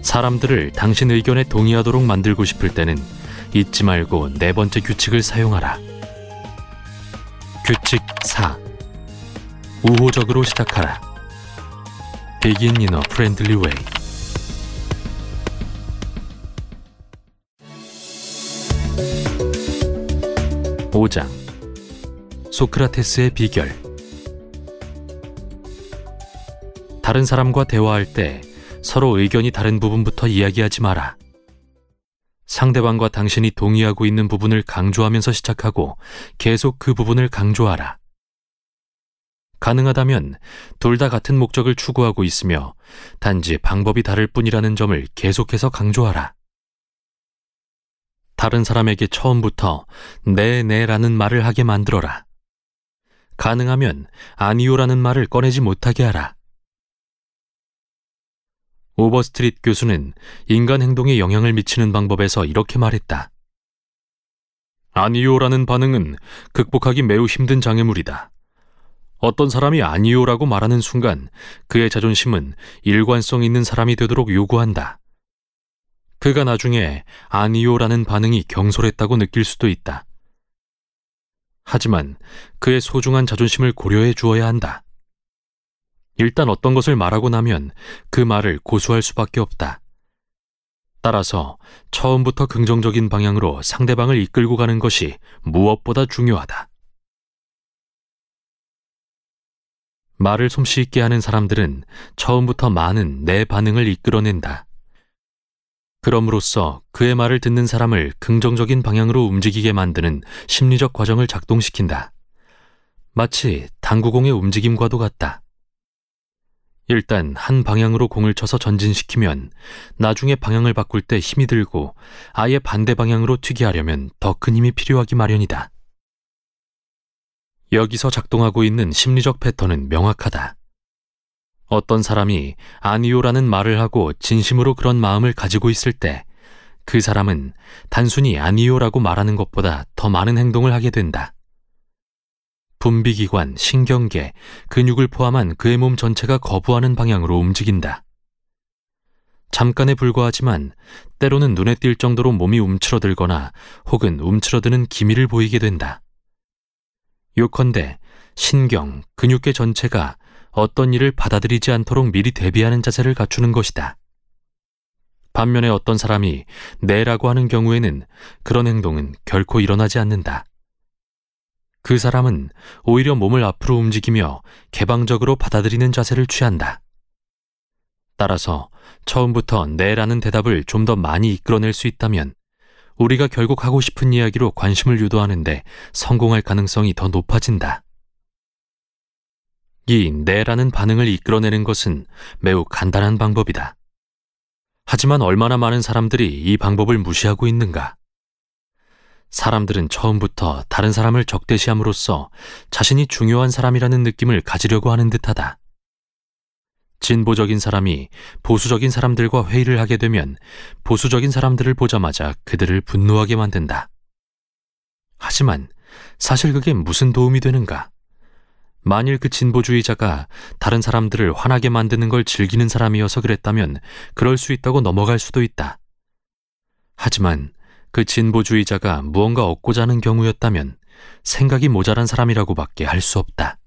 사람들을 당신 의견에 동의하도록 만들고 싶을 때는 잊지 말고 네 번째 규칙을 사용하라. 규칙 4. 우호적으로 시작하라. 백인 인어 프렌들리 웨이 5장 소크라테스의 비결 다른 사람과 대화할 때 서로 의견이 다른 부분부터 이야기하지 마라. 상대방과 당신이 동의하고 있는 부분을 강조하면서 시작하고 계속 그 부분을 강조하라. 가능하다면 둘 다 같은 목적을 추구하고 있으며 단지 방법이 다를 뿐이라는 점을 계속해서 강조하라. 다른 사람에게 처음부터 네, 네라는 말을 하게 만들어라. 가능하면 아니요라는 말을 꺼내지 못하게 하라. 오버스트릿 교수는 인간 행동에 영향을 미치는 방법에서 이렇게 말했다. 아니요라는 반응은 극복하기 매우 힘든 장애물이다. 어떤 사람이 아니오라고 말하는 순간 그의 자존심은 일관성 있는 사람이 되도록 요구한다. 그가 나중에 아니오라는 반응이 경솔했다고 느낄 수도 있다. 하지만 그의 소중한 자존심을 고려해 주어야 한다. 일단 어떤 것을 말하고 나면 그 말을 고수할 수밖에 없다. 따라서 처음부터 긍정적인 방향으로 상대방을 이끌고 가는 것이 무엇보다 중요하다. 말을 솜씨있게 하는 사람들은 처음부터 많은 내 반응을 이끌어낸다. 그럼으로써 그의 말을 듣는 사람을 긍정적인 방향으로 움직이게 만드는 심리적 과정을 작동시킨다. 마치 당구공의 움직임과도 같다. 일단 한 방향으로 공을 쳐서 전진시키면 나중에 방향을 바꿀 때 힘이 들고 아예 반대 방향으로 튀게 하려면 더 큰 힘이 필요하기 마련이다. 여기서 작동하고 있는 심리적 패턴은 명확하다. 어떤 사람이 아니요라는 말을 하고 진심으로 그런 마음을 가지고 있을 때 그 사람은 단순히 아니요라고 말하는 것보다 더 많은 행동을 하게 된다. 분비기관, 신경계, 근육을 포함한 그의 몸 전체가 거부하는 방향으로 움직인다. 잠깐에 불과하지만 때로는 눈에 띌 정도로 몸이 움츠러들거나 혹은 움츠러드는 기미를 보이게 된다. 요컨대 신경, 근육계 전체가 어떤 일을 받아들이지 않도록 미리 대비하는 자세를 갖추는 것이다. 반면에 어떤 사람이 내라고 하는 경우에는 그런 행동은 결코 일어나지 않는다. 그 사람은 오히려 몸을 앞으로 움직이며 개방적으로 받아들이는 자세를 취한다. 따라서 처음부터 내라는 대답을 좀 더 많이 이끌어낼 수 있다면 우리가 결국 하고 싶은 이야기로 관심을 유도하는데 성공할 가능성이 더 높아진다. 이 네라는 반응을 이끌어내는 것은 매우 간단한 방법이다. 하지만 얼마나 많은 사람들이 이 방법을 무시하고 있는가? 사람들은 처음부터 다른 사람을 적대시함으로써 자신이 중요한 사람이라는 느낌을 가지려고 하는 듯하다. 진보적인 사람이 보수적인 사람들과 회의를 하게 되면 보수적인 사람들을 보자마자 그들을 분노하게 만든다. 하지만 사실 그게 무슨 도움이 되는가? 만일 그 진보주의자가 다른 사람들을 화나게 만드는 걸 즐기는 사람이어서 그랬다면 그럴 수 있다고 넘어갈 수도 있다. 하지만 그 진보주의자가 무언가 얻고자 하는 경우였다면 생각이 모자란 사람이라고밖에 할 수 없다.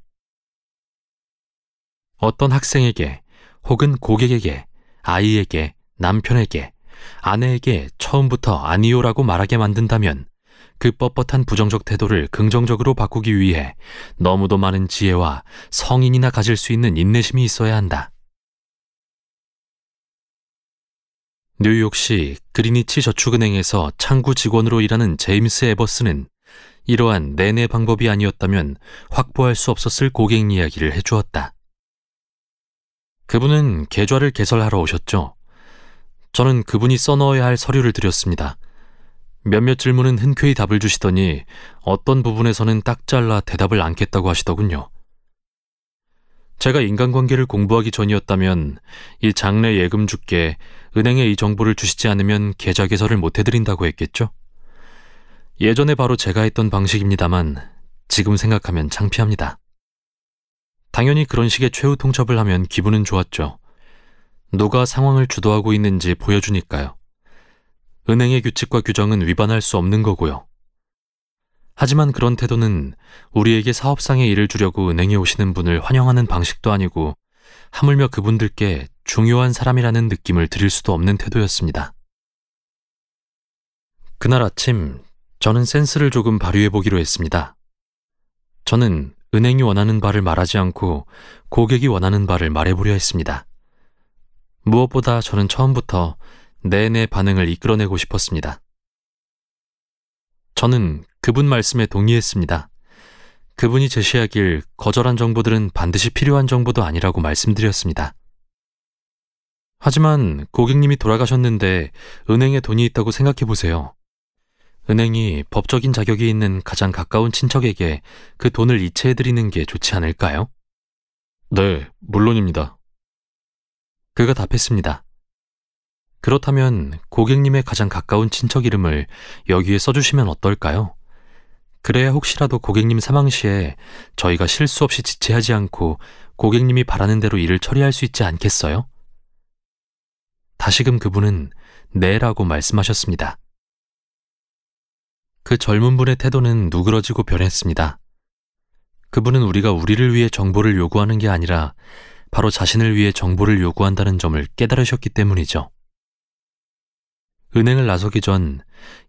어떤 학생에게 혹은 고객에게, 아이에게, 남편에게, 아내에게 처음부터 아니요라고 말하게 만든다면 그 뻣뻣한 부정적 태도를 긍정적으로 바꾸기 위해 너무도 많은 지혜와 성인이나 가질 수 있는 인내심이 있어야 한다. 뉴욕시 그리니치 저축은행에서 창구 직원으로 일하는 제임스 에버스는 이러한 내내 방법이 아니었다면 확보할 수 없었을 고객 이야기를 해주었다. 그분은 계좌를 개설하러 오셨죠. 저는 그분이 써넣어야 할 서류를 드렸습니다. 몇몇 질문은 흔쾌히 답을 주시더니 어떤 부분에서는 딱 잘라 대답을 않겠다고 하시더군요. 제가 인간관계를 공부하기 전이었다면 이 장래 예금주께 은행에 이 정보를 주시지 않으면 계좌 개설을 못 해드린다고 했겠죠? 예전에 바로 제가 했던 방식입니다만 지금 생각하면 창피합니다. 당연히 그런 식의 최후 통첩을 하면 기분은 좋았죠. 누가 상황을 주도하고 있는지 보여주니까요. 은행의 규칙과 규정은 위반할 수 없는 거고요. 하지만 그런 태도는 우리에게 사업상의 일을 주려고 은행에 오시는 분을 환영하는 방식도 아니고 하물며 그분들께 중요한 사람이라는 느낌을 드릴 수도 없는 태도였습니다. 그날 아침 저는 센스를 조금 발휘해 보기로 했습니다. 저는 은행이 원하는 바를 말하지 않고 고객이 원하는 바를 말해보려 했습니다. 무엇보다 저는 처음부터 내내 네, 네 반응을 이끌어내고 싶었습니다. 저는 그분 말씀에 동의했습니다. 그분이 제시하길 거절한 정보들은 반드시 필요한 정보도 아니라고 말씀드렸습니다. 하지만 고객님이 돌아가셨는데 은행에 돈이 있다고 생각해 보세요. 은행이 법적인 자격이 있는 가장 가까운 친척에게 그 돈을 이체해드리는 게 좋지 않을까요? 네, 물론입니다. 그가 답했습니다. 그렇다면 고객님의 가장 가까운 친척 이름을 여기에 써주시면 어떨까요? 그래야 혹시라도 고객님 사망 시에 저희가 실수 없이 지체하지 않고 고객님이 바라는 대로 일을 처리할 수 있지 않겠어요? 다시금 그분은 네라고 말씀하셨습니다. 그 젊은 분의 태도는 누그러지고 변했습니다. 그분은 우리가 우리를 위해 정보를 요구하는 게 아니라 바로 자신을 위해 정보를 요구한다는 점을 깨달으셨기 때문이죠. 은행을 나서기 전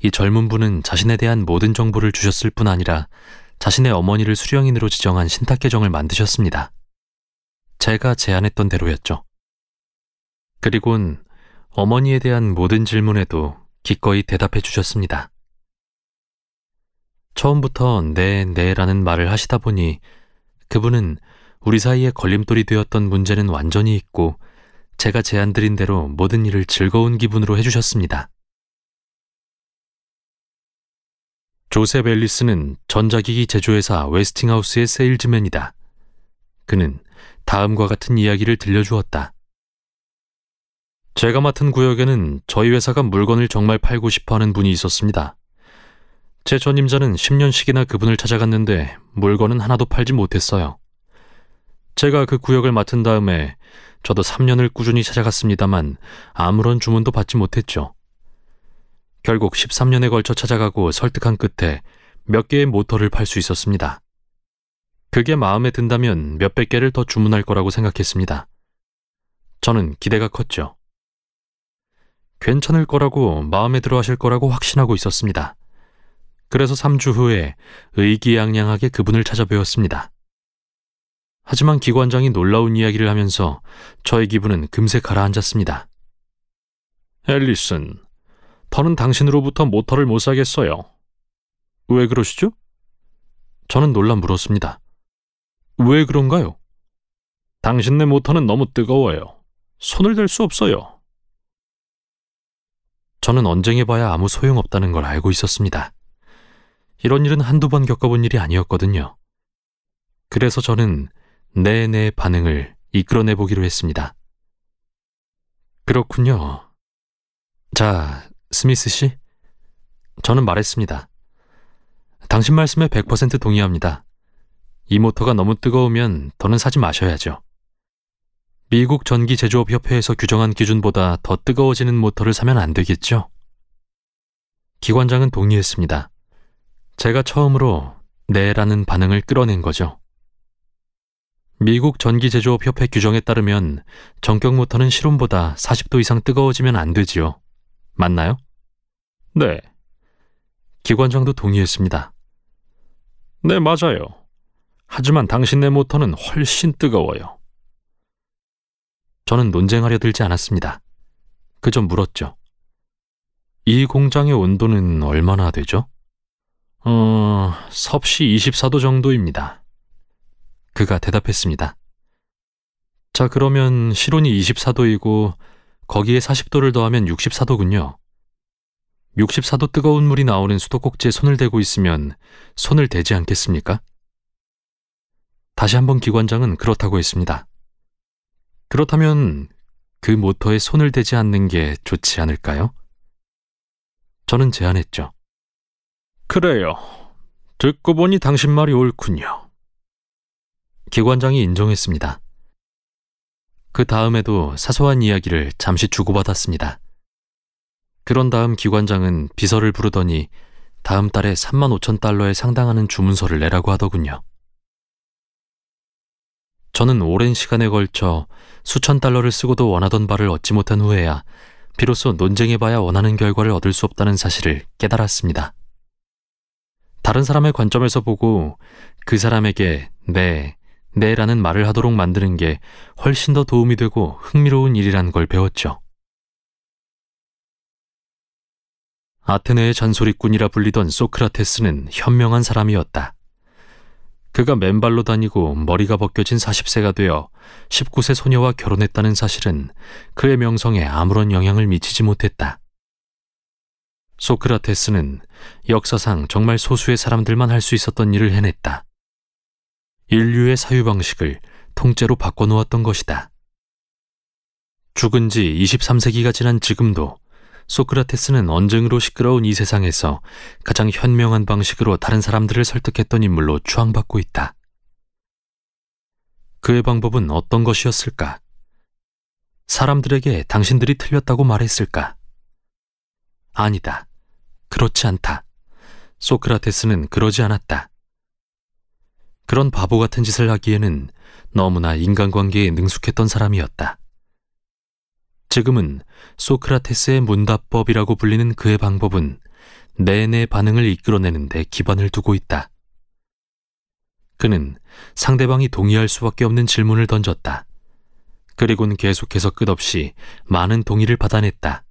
이 젊은 분은 자신에 대한 모든 정보를 주셨을 뿐 아니라 자신의 어머니를 수령인으로 지정한 신탁 계정을 만드셨습니다. 제가 제안했던 대로였죠. 그리고는 어머니에 대한 모든 질문에도 기꺼이 대답해 주셨습니다. 처음부터 네, 네라는 말을 하시다 보니 그분은 우리 사이에 걸림돌이 되었던 문제는 완전히 잊고 제가 제안드린 대로 모든 일을 즐거운 기분으로 해주셨습니다. 조셉 앨리스는 전자기기 제조회사 웨스팅하우스의 세일즈맨이다. 그는 다음과 같은 이야기를 들려주었다. 제가 맡은 구역에는 저희 회사가 물건을 정말 팔고 싶어 하는 분이 있었습니다. 제 전임자는 10년씩이나 그분을 찾아갔는데 물건은 하나도 팔지 못했어요. 제가 그 구역을 맡은 다음에 저도 3년을 꾸준히 찾아갔습니다만 아무런 주문도 받지 못했죠. 결국 13년에 걸쳐 찾아가고 설득한 끝에 몇 개의 모터를 팔 수 있었습니다. 그게 마음에 든다면 몇백 개를 더 주문할 거라고 생각했습니다. 저는 기대가 컸죠. 괜찮을 거라고 마음에 들어 하실 거라고 확신하고 있었습니다. 그래서 3주 후에 의기양양하게 그분을 찾아뵈었습니다. 하지만 기관장이 놀라운 이야기를 하면서 저의 기분은 금세 가라앉았습니다. 앨리슨, 더는 당신으로부터 모터를 못 사겠어요. 왜 그러시죠? 저는 놀라 물었습니다. 왜 그런가요? 당신네 모터는 너무 뜨거워요. 손을 댈 수 없어요. 저는 언쟁해봐야 아무 소용없다는 걸 알고 있었습니다. 이런 일은 한두 번 겪어본 일이 아니었거든요. 그래서 저는 내내 반응을 이끌어내 보기로 했습니다. 그렇군요. 자, 스미스 씨. 저는 말했습니다. 당신 말씀에 100% 동의합니다. 이 모터가 너무 뜨거우면 더는 사지 마셔야죠. 미국 전기 제조업 협회에서 규정한 기준보다 더 뜨거워지는 모터를 사면 안 되겠죠? 기관장은 동의했습니다. 제가 처음으로 네라는 반응을 끌어낸 거죠. 미국 전기제조업 협회 규정에 따르면 전격 모터는 실온보다 40도 이상 뜨거워지면 안 되지요. 맞나요? 네. 기관장도 동의했습니다. 네, 맞아요. 하지만 당신네 모터는 훨씬 뜨거워요. 저는 논쟁하려 들지 않았습니다. 그저 물었죠. 이 공장의 온도는 얼마나 되죠? 어, 섭씨 24도 정도입니다. 그가 대답했습니다. 자, 그러면 실온이 24도이고 거기에 40도를 더하면 64도군요. 64도 뜨거운 물이 나오는 수도꼭지에 손을 대고 있으면 손을 대지 않겠습니까? 다시 한번 기관장은 그렇다고 했습니다. 그렇다면 그 모터에 손을 대지 않는 게 좋지 않을까요? 저는 제안했죠. 그래요. 듣고 보니 당신 말이 옳군요. 기관장이 인정했습니다. 그 다음에도 사소한 이야기를 잠시 주고받았습니다. 그런 다음 기관장은 비서를 부르더니 다음 달에 3만 5천 달러에 상당하는 주문서를 내라고 하더군요. 저는 오랜 시간에 걸쳐 수천 달러를 쓰고도 원하던 바를 얻지 못한 후에야 비로소 논쟁해봐야 원하는 결과를 얻을 수 없다는 사실을 깨달았습니다. 다른 사람의 관점에서 보고 그 사람에게 네, 네라는 말을 하도록 만드는 게 훨씬 더 도움이 되고 흥미로운 일이란 걸 배웠죠. 아테네의 잔소리꾼이라 불리던 소크라테스는 현명한 사람이었다. 그가 맨발로 다니고 머리가 벗겨진 40세가 되어 19세 소녀와 결혼했다는 사실은 그의 명성에 아무런 영향을 미치지 못했다. 소크라테스는 역사상 정말 소수의 사람들만 할 수 있었던 일을 해냈다. 인류의 사유 방식을 통째로 바꿔놓았던 것이다. 죽은 지 23세기가 지난 지금도 소크라테스는 언쟁으로 시끄러운 이 세상에서 가장 현명한 방식으로 다른 사람들을 설득했던 인물로 추앙받고 있다. 그의 방법은 어떤 것이었을까? 사람들에게 당신들이 틀렸다고 말했을까? 아니다. 그렇지 않다. 소크라테스는 그러지 않았다. 그런 바보 같은 짓을 하기에는 너무나 인간관계에 능숙했던 사람이었다. 지금은 소크라테스의 문답법이라고 불리는 그의 방법은 내내 반응을 이끌어내는 데 기반을 두고 있다. 그는 상대방이 동의할 수밖에 없는 질문을 던졌다. 그리고는 계속해서 끝없이 많은 동의를 받아냈다.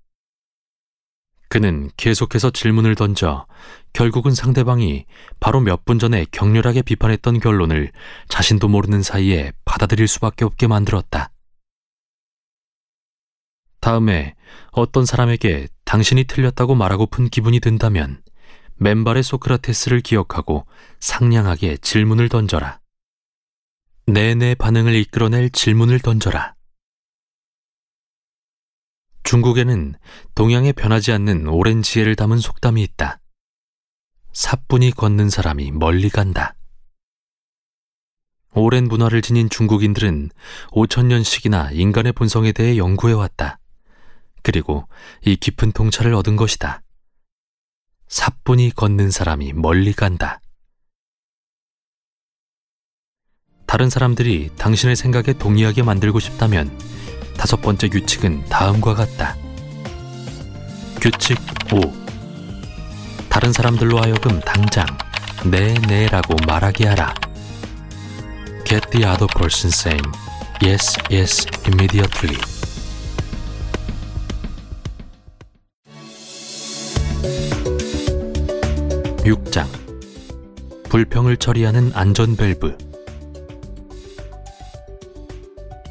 그는 계속해서 질문을 던져 결국은 상대방이 바로 몇 분 전에 격렬하게 비판했던 결론을 자신도 모르는 사이에 받아들일 수밖에 없게 만들었다. 다음에 어떤 사람에게 당신이 틀렸다고 말하고픈 기분이 든다면 맨발의 소크라테스를 기억하고 상냥하게 질문을 던져라. 내내 반응을 이끌어낼 질문을 던져라. 중국에는 동양에 변하지 않는 오랜 지혜를 담은 속담이 있다. 사뿐히 걷는 사람이 멀리 간다. 오랜 문화를 지닌 중국인들은 5천년씩이나 인간의 본성에 대해 연구해왔다. 그리고 이 깊은 통찰을 얻은 것이다. 사뿐히 걷는 사람이 멀리 간다. 다른 사람들이 당신의 생각에 동의하게 만들고 싶다면 다섯 번째 규칙은 다음과 같다. 규칙 5. 다른 사람들로 하여금 당장 네, 네라고 말하게 하라. Get the other person saying yes, yes immediately. (6장) 불평을 처리하는 안전밸브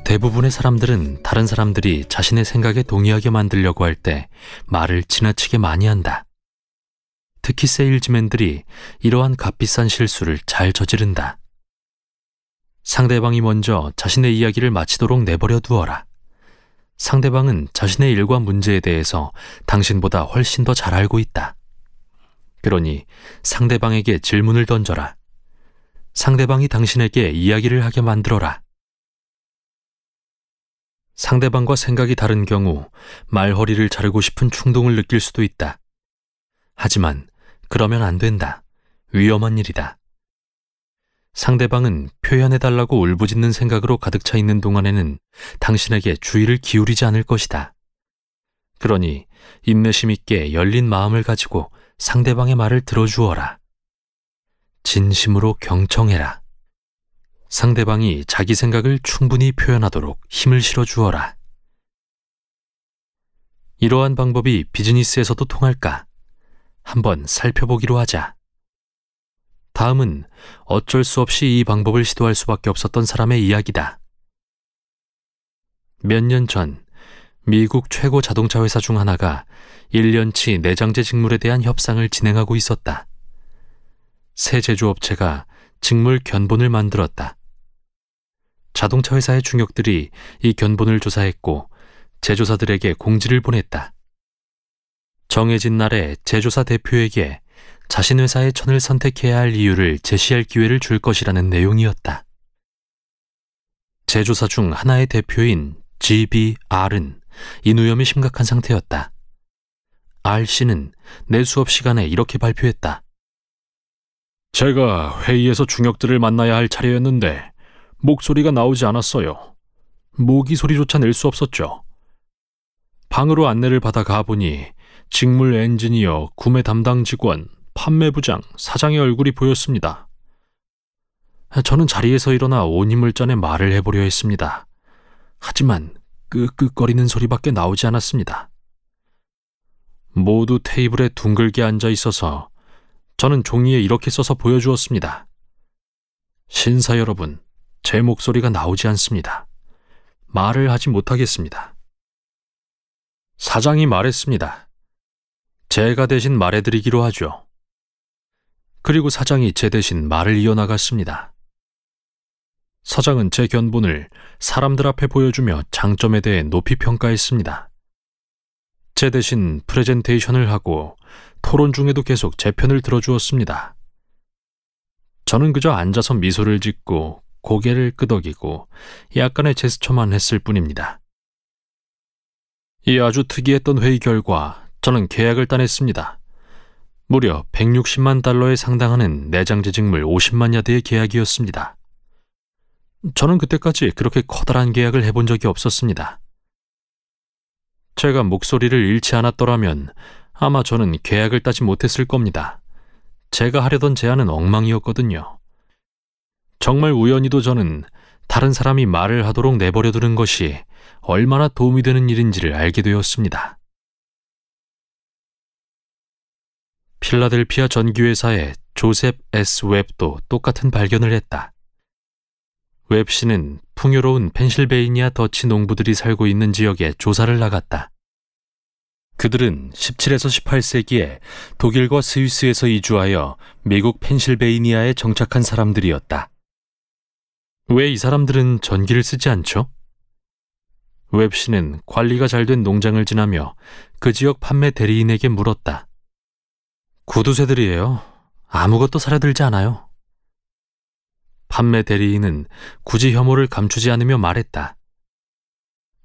대부분의 사람들은 다른 사람들이 자신의 생각에 동의하게 만들려고 할 때 말을 지나치게 많이 한다. 특히 세일즈맨들이 이러한 값비싼 실수를 잘 저지른다. 상대방이 먼저 자신의 이야기를 마치도록 내버려 두어라. 상대방은 자신의 일과 문제에 대해서 당신보다 훨씬 더 잘 알고 있다. 그러니 상대방에게 질문을 던져라. 상대방이 당신에게 이야기를 하게 만들어라. 상대방과 생각이 다른 경우 말허리를 자르고 싶은 충동을 느낄 수도 있다. 하지만 그러면 안 된다. 위험한 일이다. 상대방은 표현해달라고 울부짖는 생각으로 가득 차 있는 동안에는 당신에게 주의를 기울이지 않을 것이다. 그러니 인내심 있게 열린 마음을 가지고 상대방의 말을 들어주어라. 진심으로 경청해라. 상대방이 자기 생각을 충분히 표현하도록 힘을 실어 주어라. 이러한 방법이 비즈니스에서도 통할까? 한번 살펴보기로 하자. 다음은 어쩔 수 없이 이 방법을 시도할 수밖에 없었던 사람의 이야기다. 몇 년 전, 미국 최고 자동차 회사 중 하나가 1년치 내장재 직물에 대한 협상을 진행하고 있었다. 새 제조업체가 직물 견본을 만들었다. 자동차 회사의 중역들이 이 견본을 조사했고 제조사들에게 공지를 보냈다. 정해진 날에 제조사 대표에게 자신 회사의 천을 선택해야 할 이유를 제시할 기회를 줄 것이라는 내용이었다. 제조사 중 하나의 대표인 GBR은 인후염이 심각한 상태였다. R씨는 내 수업 시간에 이렇게 발표했다. 제가 회의에서 중역들을 만나야 할 차례였는데 목소리가 나오지 않았어요. 모기 소리조차 낼 수 없었죠. 방으로 안내를 받아 가보니 직물 엔지니어, 구매 담당 직원, 판매부장, 사장의 얼굴이 보였습니다. 저는 자리에서 일어나 온 힘을 짜내 말을 해보려 했습니다. 하지만 끄끄거리는 소리밖에 나오지 않았습니다. 모두 테이블에 둥글게 앉아 있어서 저는 종이에 이렇게 써서 보여주었습니다. 신사 여러분, 제 목소리가 나오지 않습니다. 말을 하지 못하겠습니다. 사장이 말했습니다. 제가 대신 말해드리기로 하죠. 그리고 사장이 제 대신 말을 이어나갔습니다. 사장은 제 견본을 사람들 앞에 보여주며 장점에 대해 높이 평가했습니다. 제 대신 프레젠테이션을 하고 토론 중에도 계속 제 편을 들어주었습니다. 저는 그저 앉아서 미소를 짓고 고개를 끄덕이고 약간의 제스처만 했을 뿐입니다. 이 아주 특이했던 회의 결과 저는 계약을 따냈습니다. 무려 160만 달러에 상당하는 내장재직물 50만 야드의 계약이었습니다. 저는 그때까지 그렇게 커다란 계약을 해본 적이 없었습니다. 제가 목소리를 잃지 않았더라면 아마 저는 계약을 따지 못했을 겁니다. 제가 하려던 제안은 엉망이었거든요. 정말 우연히도 저는 다른 사람이 말을 하도록 내버려 두는 것이 얼마나 도움이 되는 일인지를 알게 되었습니다. 필라델피아 전기회사의 조셉 S. 웹도 똑같은 발견을 했다. 웹 씨는 풍요로운 펜실베이니아 더치 농부들이 살고 있는 지역에 조사를 나갔다. 그들은 17에서 18세기에 독일과 스위스에서 이주하여 미국 펜실베이니아에 정착한 사람들이었다. 왜이 사람들은 전기를 쓰지 않죠? 웹씨는 관리가 잘 된 농장을 지나며 그 지역 판매 대리인에게 물었다. 구두쇠들이에요. 아무것도 사려 들지 않아요. 판매 대리인은 굳이 혐오를 감추지 않으며 말했다.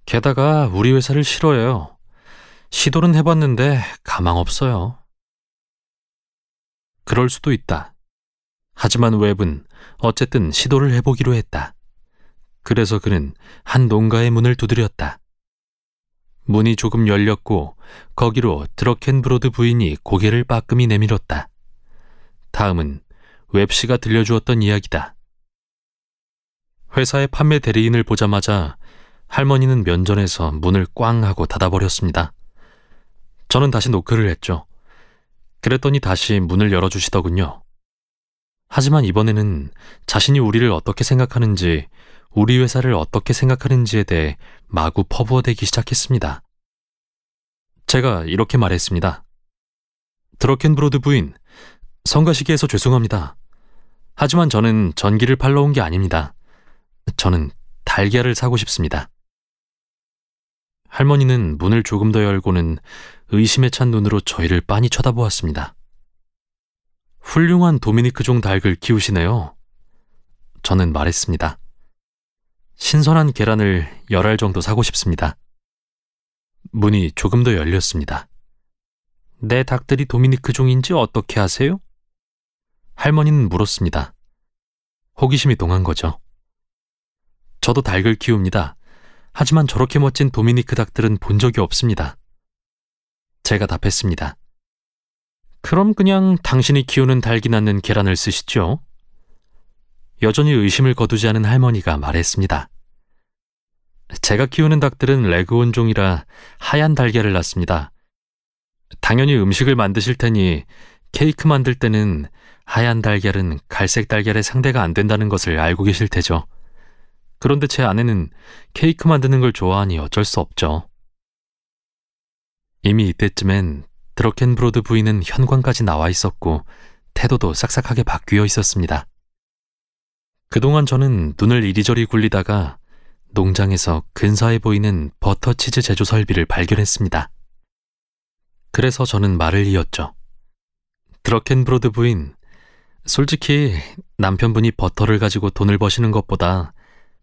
게다가 우리 회사를 싫어해요. 시도는 해봤는데 가망 없어요. 그럴 수도 있다. 하지만 웹은 어쨌든 시도를 해보기로 했다. 그래서 그는 한 농가의 문을 두드렸다. 문이 조금 열렸고 거기로 드러켄브로드 부인이 고개를 빠끔히 내밀었다. 다음은 웹씨가 들려주었던 이야기다. 회사의 판매 대리인을 보자마자 할머니는 면전에서 문을 꽝 하고 닫아버렸습니다. 저는 다시 노크를 했죠. 그랬더니 다시 문을 열어주시더군요. 하지만 이번에는 자신이 우리를 어떻게 생각하는지, 우리 회사를 어떻게 생각하는지에 대해 마구 퍼부어대기 시작했습니다. 제가 이렇게 말했습니다. 드러켄브로드 부인, 성가시기에서 죄송합니다. 하지만 저는 전기를 팔러 온 게 아닙니다. 저는 달걀을 사고 싶습니다. 할머니는 문을 조금 더 열고는 의심에 찬 눈으로 저희를 빤히 쳐다보았습니다. 훌륭한 도미니크종 닭을 키우시네요. 저는 말했습니다. 신선한 계란을 열 알 정도 사고 싶습니다. 문이 조금 더 열렸습니다. 내 닭들이 도미니크 종인지 어떻게 아세요? 할머니는 물었습니다. 호기심이 동한 거죠. 저도 닭을 키웁니다. 하지만 저렇게 멋진 도미니크 닭들은 본 적이 없습니다. 제가 답했습니다. 그럼 그냥 당신이 키우는 달기 낳는 계란을 쓰시죠? 여전히 의심을 거두지 않은 할머니가 말했습니다. 제가 키우는 닭들은 레그온종이라 하얀 달걀을 낳습니다. 당연히 음식을 만드실 테니 케이크 만들 때는 하얀 달걀은 갈색 달걀의 상대가 안 된다는 것을 알고 계실 테죠. 그런데 제 아내는 케이크 만드는 걸 좋아하니 어쩔 수 없죠. 이미 이때쯤엔 드러켄브로드 부인은 현관까지 나와 있었고 태도도 싹싹하게 바뀌어 있었습니다. 그동안 저는 눈을 이리저리 굴리다가 농장에서 근사해 보이는 버터치즈 제조 설비를 발견했습니다. 그래서 저는 말을 이었죠. 드러켄브로드 부인, 솔직히 남편분이 버터를 가지고 돈을 버시는 것보다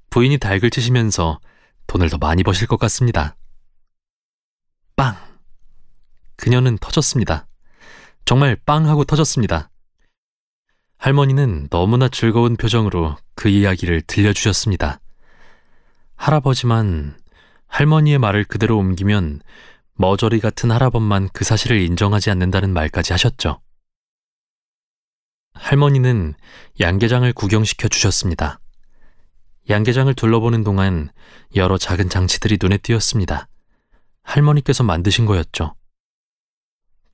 부인이 닭을 치시면서 돈을 더 많이 버실 것 같습니다. 빵! 그녀는 터졌습니다. 정말 빵 하고 터졌습니다. 할머니는 너무나 즐거운 표정으로 그 이야기를 들려주셨습니다. 할아버지만 할머니의 말을 그대로 옮기면 머저리 같은 할아범만 그 사실을 인정하지 않는다는 말까지 하셨죠. 할머니는 양계장을 구경시켜 주셨습니다. 양계장을 둘러보는 동안 여러 작은 장치들이 눈에 띄었습니다. 할머니께서 만드신 거였죠.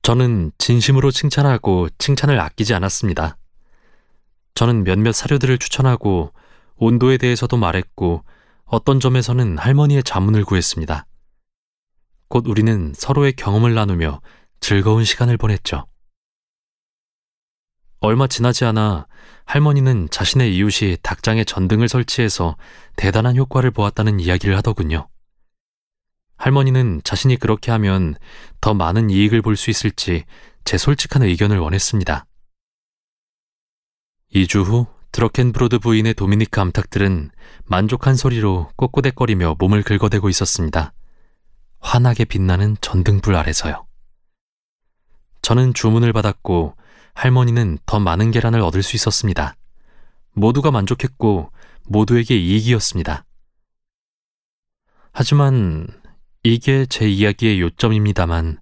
저는 진심으로 칭찬하고 칭찬을 아끼지 않았습니다. 저는 몇몇 사료들을 추천하고 온도에 대해서도 말했고 어떤 점에서는 할머니의 자문을 구했습니다. 곧 우리는 서로의 경험을 나누며 즐거운 시간을 보냈죠. 얼마 지나지 않아 할머니는 자신의 이웃이 닭장에 전등을 설치해서 대단한 효과를 보았다는 이야기를 하더군요. 할머니는 자신이 그렇게 하면 더 많은 이익을 볼 수 있을지 제 솔직한 의견을 원했습니다. 2주 후 드러켄브로드 부인의 도미니크 암탉들은 만족한 소리로 꼬꼬댁거리며 몸을 긁어대고 있었습니다. 환하게 빛나는 전등불 아래서요. 저는 주문을 받았고 할머니는 더 많은 계란을 얻을 수 있었습니다. 모두가 만족했고 모두에게 이익이었습니다. 하지만 이게 제 이야기의 요점입니다만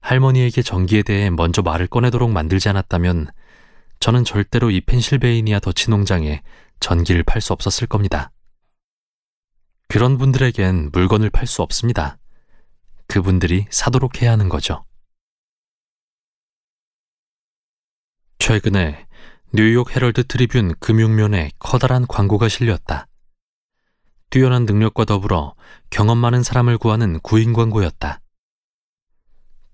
할머니에게 전기에 대해 먼저 말을 꺼내도록 만들지 않았다면 저는 절대로 이 펜실베이니아 더치 농장에 전기를 팔 수 없었을 겁니다. 그런 분들에겐 물건을 팔 수 없습니다. 그분들이 사도록 해야 하는 거죠. 최근에 뉴욕 헤럴드 트리뷴 금융면에 커다란 광고가 실렸다. 뛰어난 능력과 더불어 경험 많은 사람을 구하는 구인 광고였다.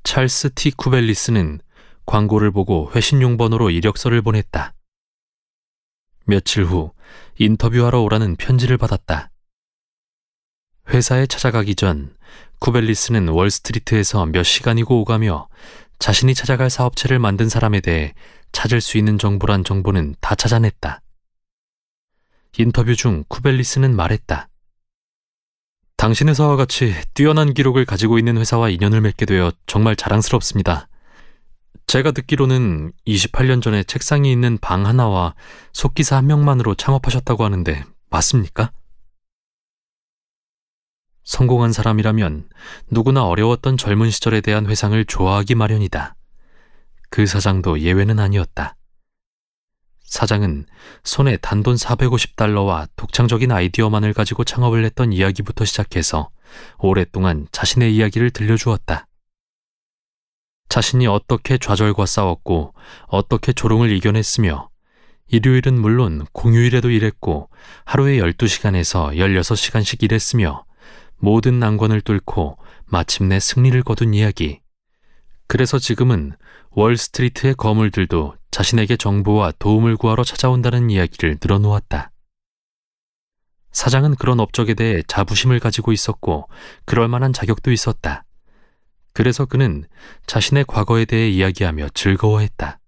찰스 티 쿠벨리스는 광고를 보고 회신용 번호로 이력서를 보냈다. 며칠 후 인터뷰하러 오라는 편지를 받았다. 회사에 찾아가기 전 쿠벨리스는 월스트리트에서 몇 시간이고 오가며 자신이 찾아갈 사업체를 만든 사람에 대해 찾을 수 있는 정보란 정보는 다 찾아냈다. 인터뷰 중 쿠벨리스는 말했다. 당신 회사와 같이 뛰어난 기록을 가지고 있는 회사와 인연을 맺게 되어 정말 자랑스럽습니다. 제가 듣기로는 28년 전에 책상이 있는 방 하나와 속기사 한 명만으로 창업하셨다고 하는데 맞습니까? 성공한 사람이라면 누구나 어려웠던 젊은 시절에 대한 회상을 좋아하기 마련이다. 그 사장도 예외는 아니었다. 사장은 손에 단돈 450달러와 독창적인 아이디어만을 가지고 창업을 했던 이야기부터 시작해서 오랫동안 자신의 이야기를 들려주었다. 자신이 어떻게 좌절과 싸웠고 어떻게 조롱을 이겨냈으며 일요일은 물론 공휴일에도 일했고 하루에 12시간에서 16시간씩 일했으며 모든 난관을 뚫고 마침내 승리를 거둔 이야기. 그래서 지금은 월스트리트의 거물들도 자신에게 정보와 도움을 구하러 찾아온다는 이야기를 늘어놓았다. 사장은 그런 업적에 대해 자부심을 가지고 있었고 그럴 만한 자격도 있었다. 그래서 그는 자신의 과거에 대해 이야기하며 즐거워했다.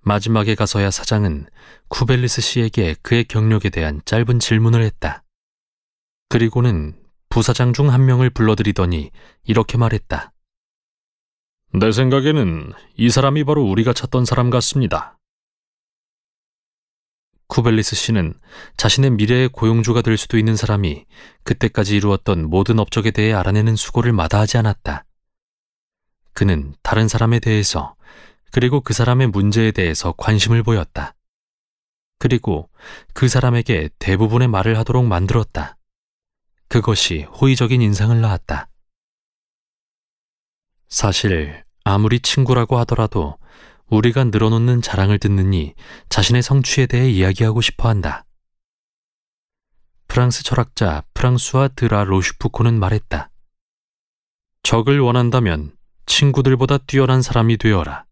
마지막에 가서야 사장은 쿠벨리스 씨에게 그의 경력에 대한 짧은 질문을 했다. 그리고는 부사장 중 한 명을 불러들이더니 이렇게 말했다. 내 생각에는 이 사람이 바로 우리가 찾던 사람 같습니다. 쿠벨리스 씨는 자신의 미래의 고용주가 될 수도 있는 사람이 그때까지 이루었던 모든 업적에 대해 알아내는 수고를 마다하지 않았다. 그는 다른 사람에 대해서 그리고 그 사람의 문제에 대해서 관심을 보였다. 그리고 그 사람에게 대부분의 말을 하도록 만들었다. 그것이 호의적인 인상을 낳았다. 사실 아무리 친구라고 하더라도 우리가 늘어놓는 자랑을 듣느니 자신의 성취에 대해 이야기하고 싶어 한다. 프랑스 철학자 프랑수아 드라 로슈푸코는 말했다. 적을 원한다면 친구들보다 뛰어난 사람이 되어라.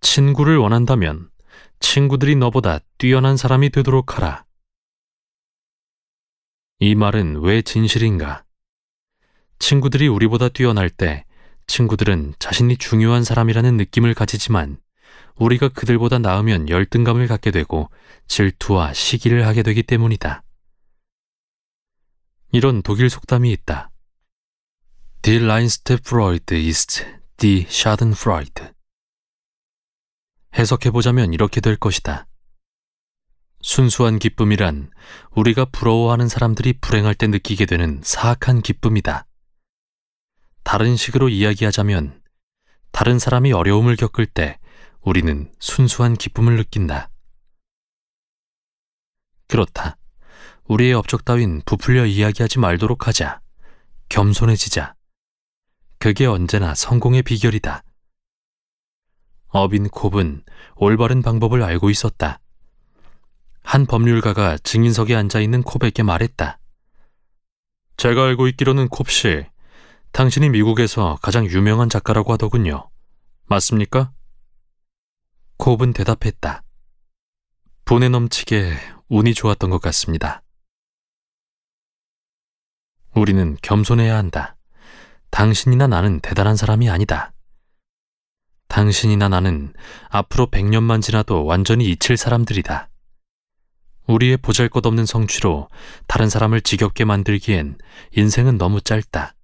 친구를 원한다면 친구들이 너보다 뛰어난 사람이 되도록 하라. 이 말은 왜 진실인가? 친구들이 우리보다 뛰어날 때 친구들은 자신이 중요한 사람이라는 느낌을 가지지만 우리가 그들보다 나으면 열등감을 갖게 되고 질투와 시기를 하게 되기 때문이다. 이런 독일 속담이 있다. Die Leinste Freude ist die Schadenfreude. 해석해보자면 이렇게 될 것이다. 순수한 기쁨이란 우리가 부러워하는 사람들이 불행할 때 느끼게 되는 사악한 기쁨이다. 다른 식으로 이야기하자면 다른 사람이 어려움을 겪을 때 우리는 순수한 기쁨을 느낀다. 그렇다. 우리의 업적 따윈 부풀려 이야기하지 말도록 하자. 겸손해지자. 그게 언제나 성공의 비결이다. 어빈 콥은 올바른 방법을 알고 있었다. 한 법률가가 증인석에 앉아 있는 콥에게 말했다. 제가 알고 있기로는 콥씨, 당신이 미국에서 가장 유명한 작가라고 하더군요. 맞습니까? 콥은 대답했다. 본에 넘치게 운이 좋았던 것 같습니다. 우리는 겸손해야 한다. 당신이나 나는 대단한 사람이 아니다. 당신이나 나는 앞으로 100년만 지나도 완전히 잊힐 사람들이다. 우리의 보잘 것 없는 성취로 다른 사람을 지겹게 만들기엔 인생은 너무 짧다.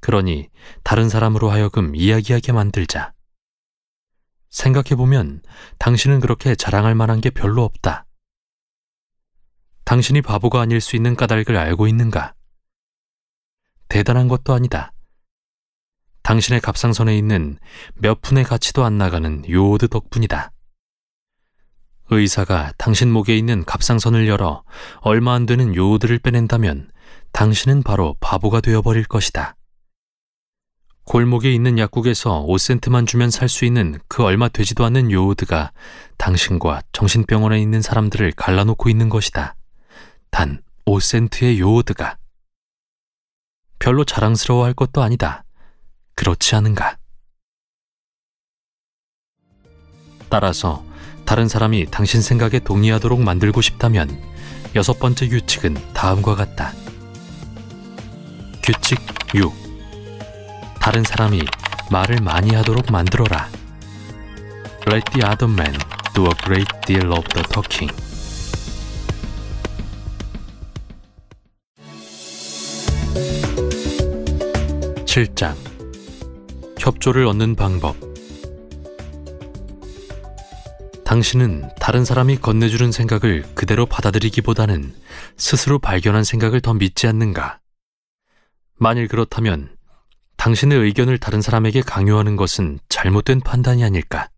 그러니 다른 사람으로 하여금 이야기하게 만들자. 생각해보면 당신은 그렇게 자랑할 만한 게 별로 없다. 당신이 바보가 아닐 수 있는 까닭을 알고 있는가? 대단한 것도 아니다. 당신의 갑상선에 있는 몇 푼의 가치도 안 나가는 요오드 덕분이다. 의사가 당신 목에 있는 갑상선을 열어 얼마 안 되는 요오드를 빼낸다면 당신은 바로 바보가 되어버릴 것이다. 골목에 있는 약국에서 5센트만 주면 살 수 있는 그 얼마 되지도 않은 요오드가 당신과 정신병원에 있는 사람들을 갈라놓고 있는 것이다. 단 5센트의 요오드가. 별로 자랑스러워 할 것도 아니다. 그렇지 않은가? 따라서 다른 사람이 당신 생각에 동의하도록 만들고 싶다면 여섯 번째 규칙은 다음과 같다. 규칙 6. 다른 사람이 말을 많이 하도록 만들어라. Let the other man do a great deal of the talking. (7장) 협조를 얻는 방법 당신은 다른 사람이 건네주는 생각을 그대로 받아들이기보다는 스스로 발견한 생각을 더 믿지 않는가? 만일 그렇다면 당신의 의견을 다른 사람에게 강요하는 것은 잘못된 판단이 아닐까.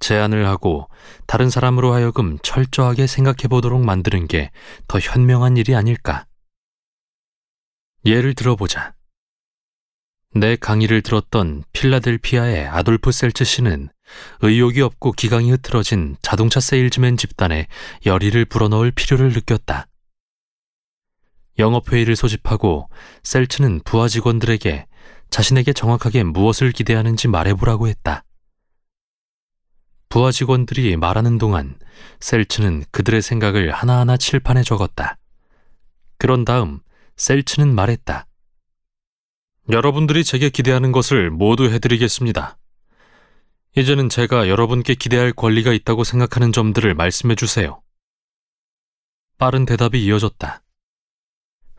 제안을 하고 다른 사람으로 하여금 철저하게 생각해 보도록 만드는 게 더 현명한 일이 아닐까. 예를 들어보자. 내 강의를 들었던 필라델피아의 아돌프 셀츠 씨는 의욕이 없고 기강이 흐트러진 자동차 세일즈맨 집단에 열의를 불어넣을 필요를 느꼈다. 영업회의를 소집하고 셀츠는 부하 직원들에게 자신에게 정확하게 무엇을 기대하는지 말해보라고 했다. 부하 직원들이 말하는 동안 셀츠는 그들의 생각을 하나하나 칠판에 적었다. 그런 다음 셀츠는 말했다. 여러분들이 제게 기대하는 것을 모두 해드리겠습니다. 이제는 제가 여러분께 기대할 권리가 있다고 생각하는 점들을 말씀해 주세요. 빠른 대답이 이어졌다.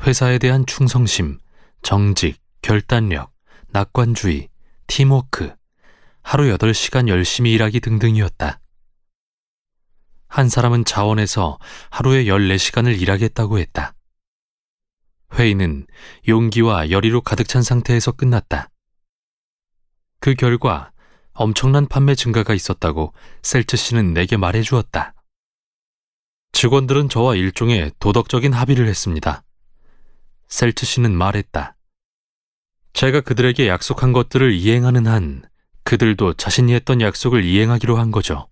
회사에 대한 충성심, 정직, 결단력, 낙관주의, 팀워크, 하루 8시간 열심히 일하기 등등이었다. 한 사람은 자원에서 하루에 14시간을 일하겠다고 했다. 회의는 용기와 열의로 가득 찬 상태에서 끝났다. 그 결과 엄청난 판매 증가가 있었다고 셀츠 씨는 내게 말해 주었다. 직원들은 저와 일종의 도덕적인 합의를 했습니다. 셀트시는 말했다. 제가 그들에게 약속한 것들을 이행하는 한 그들도 자신이 했던 약속을 이행하기로 한 거죠.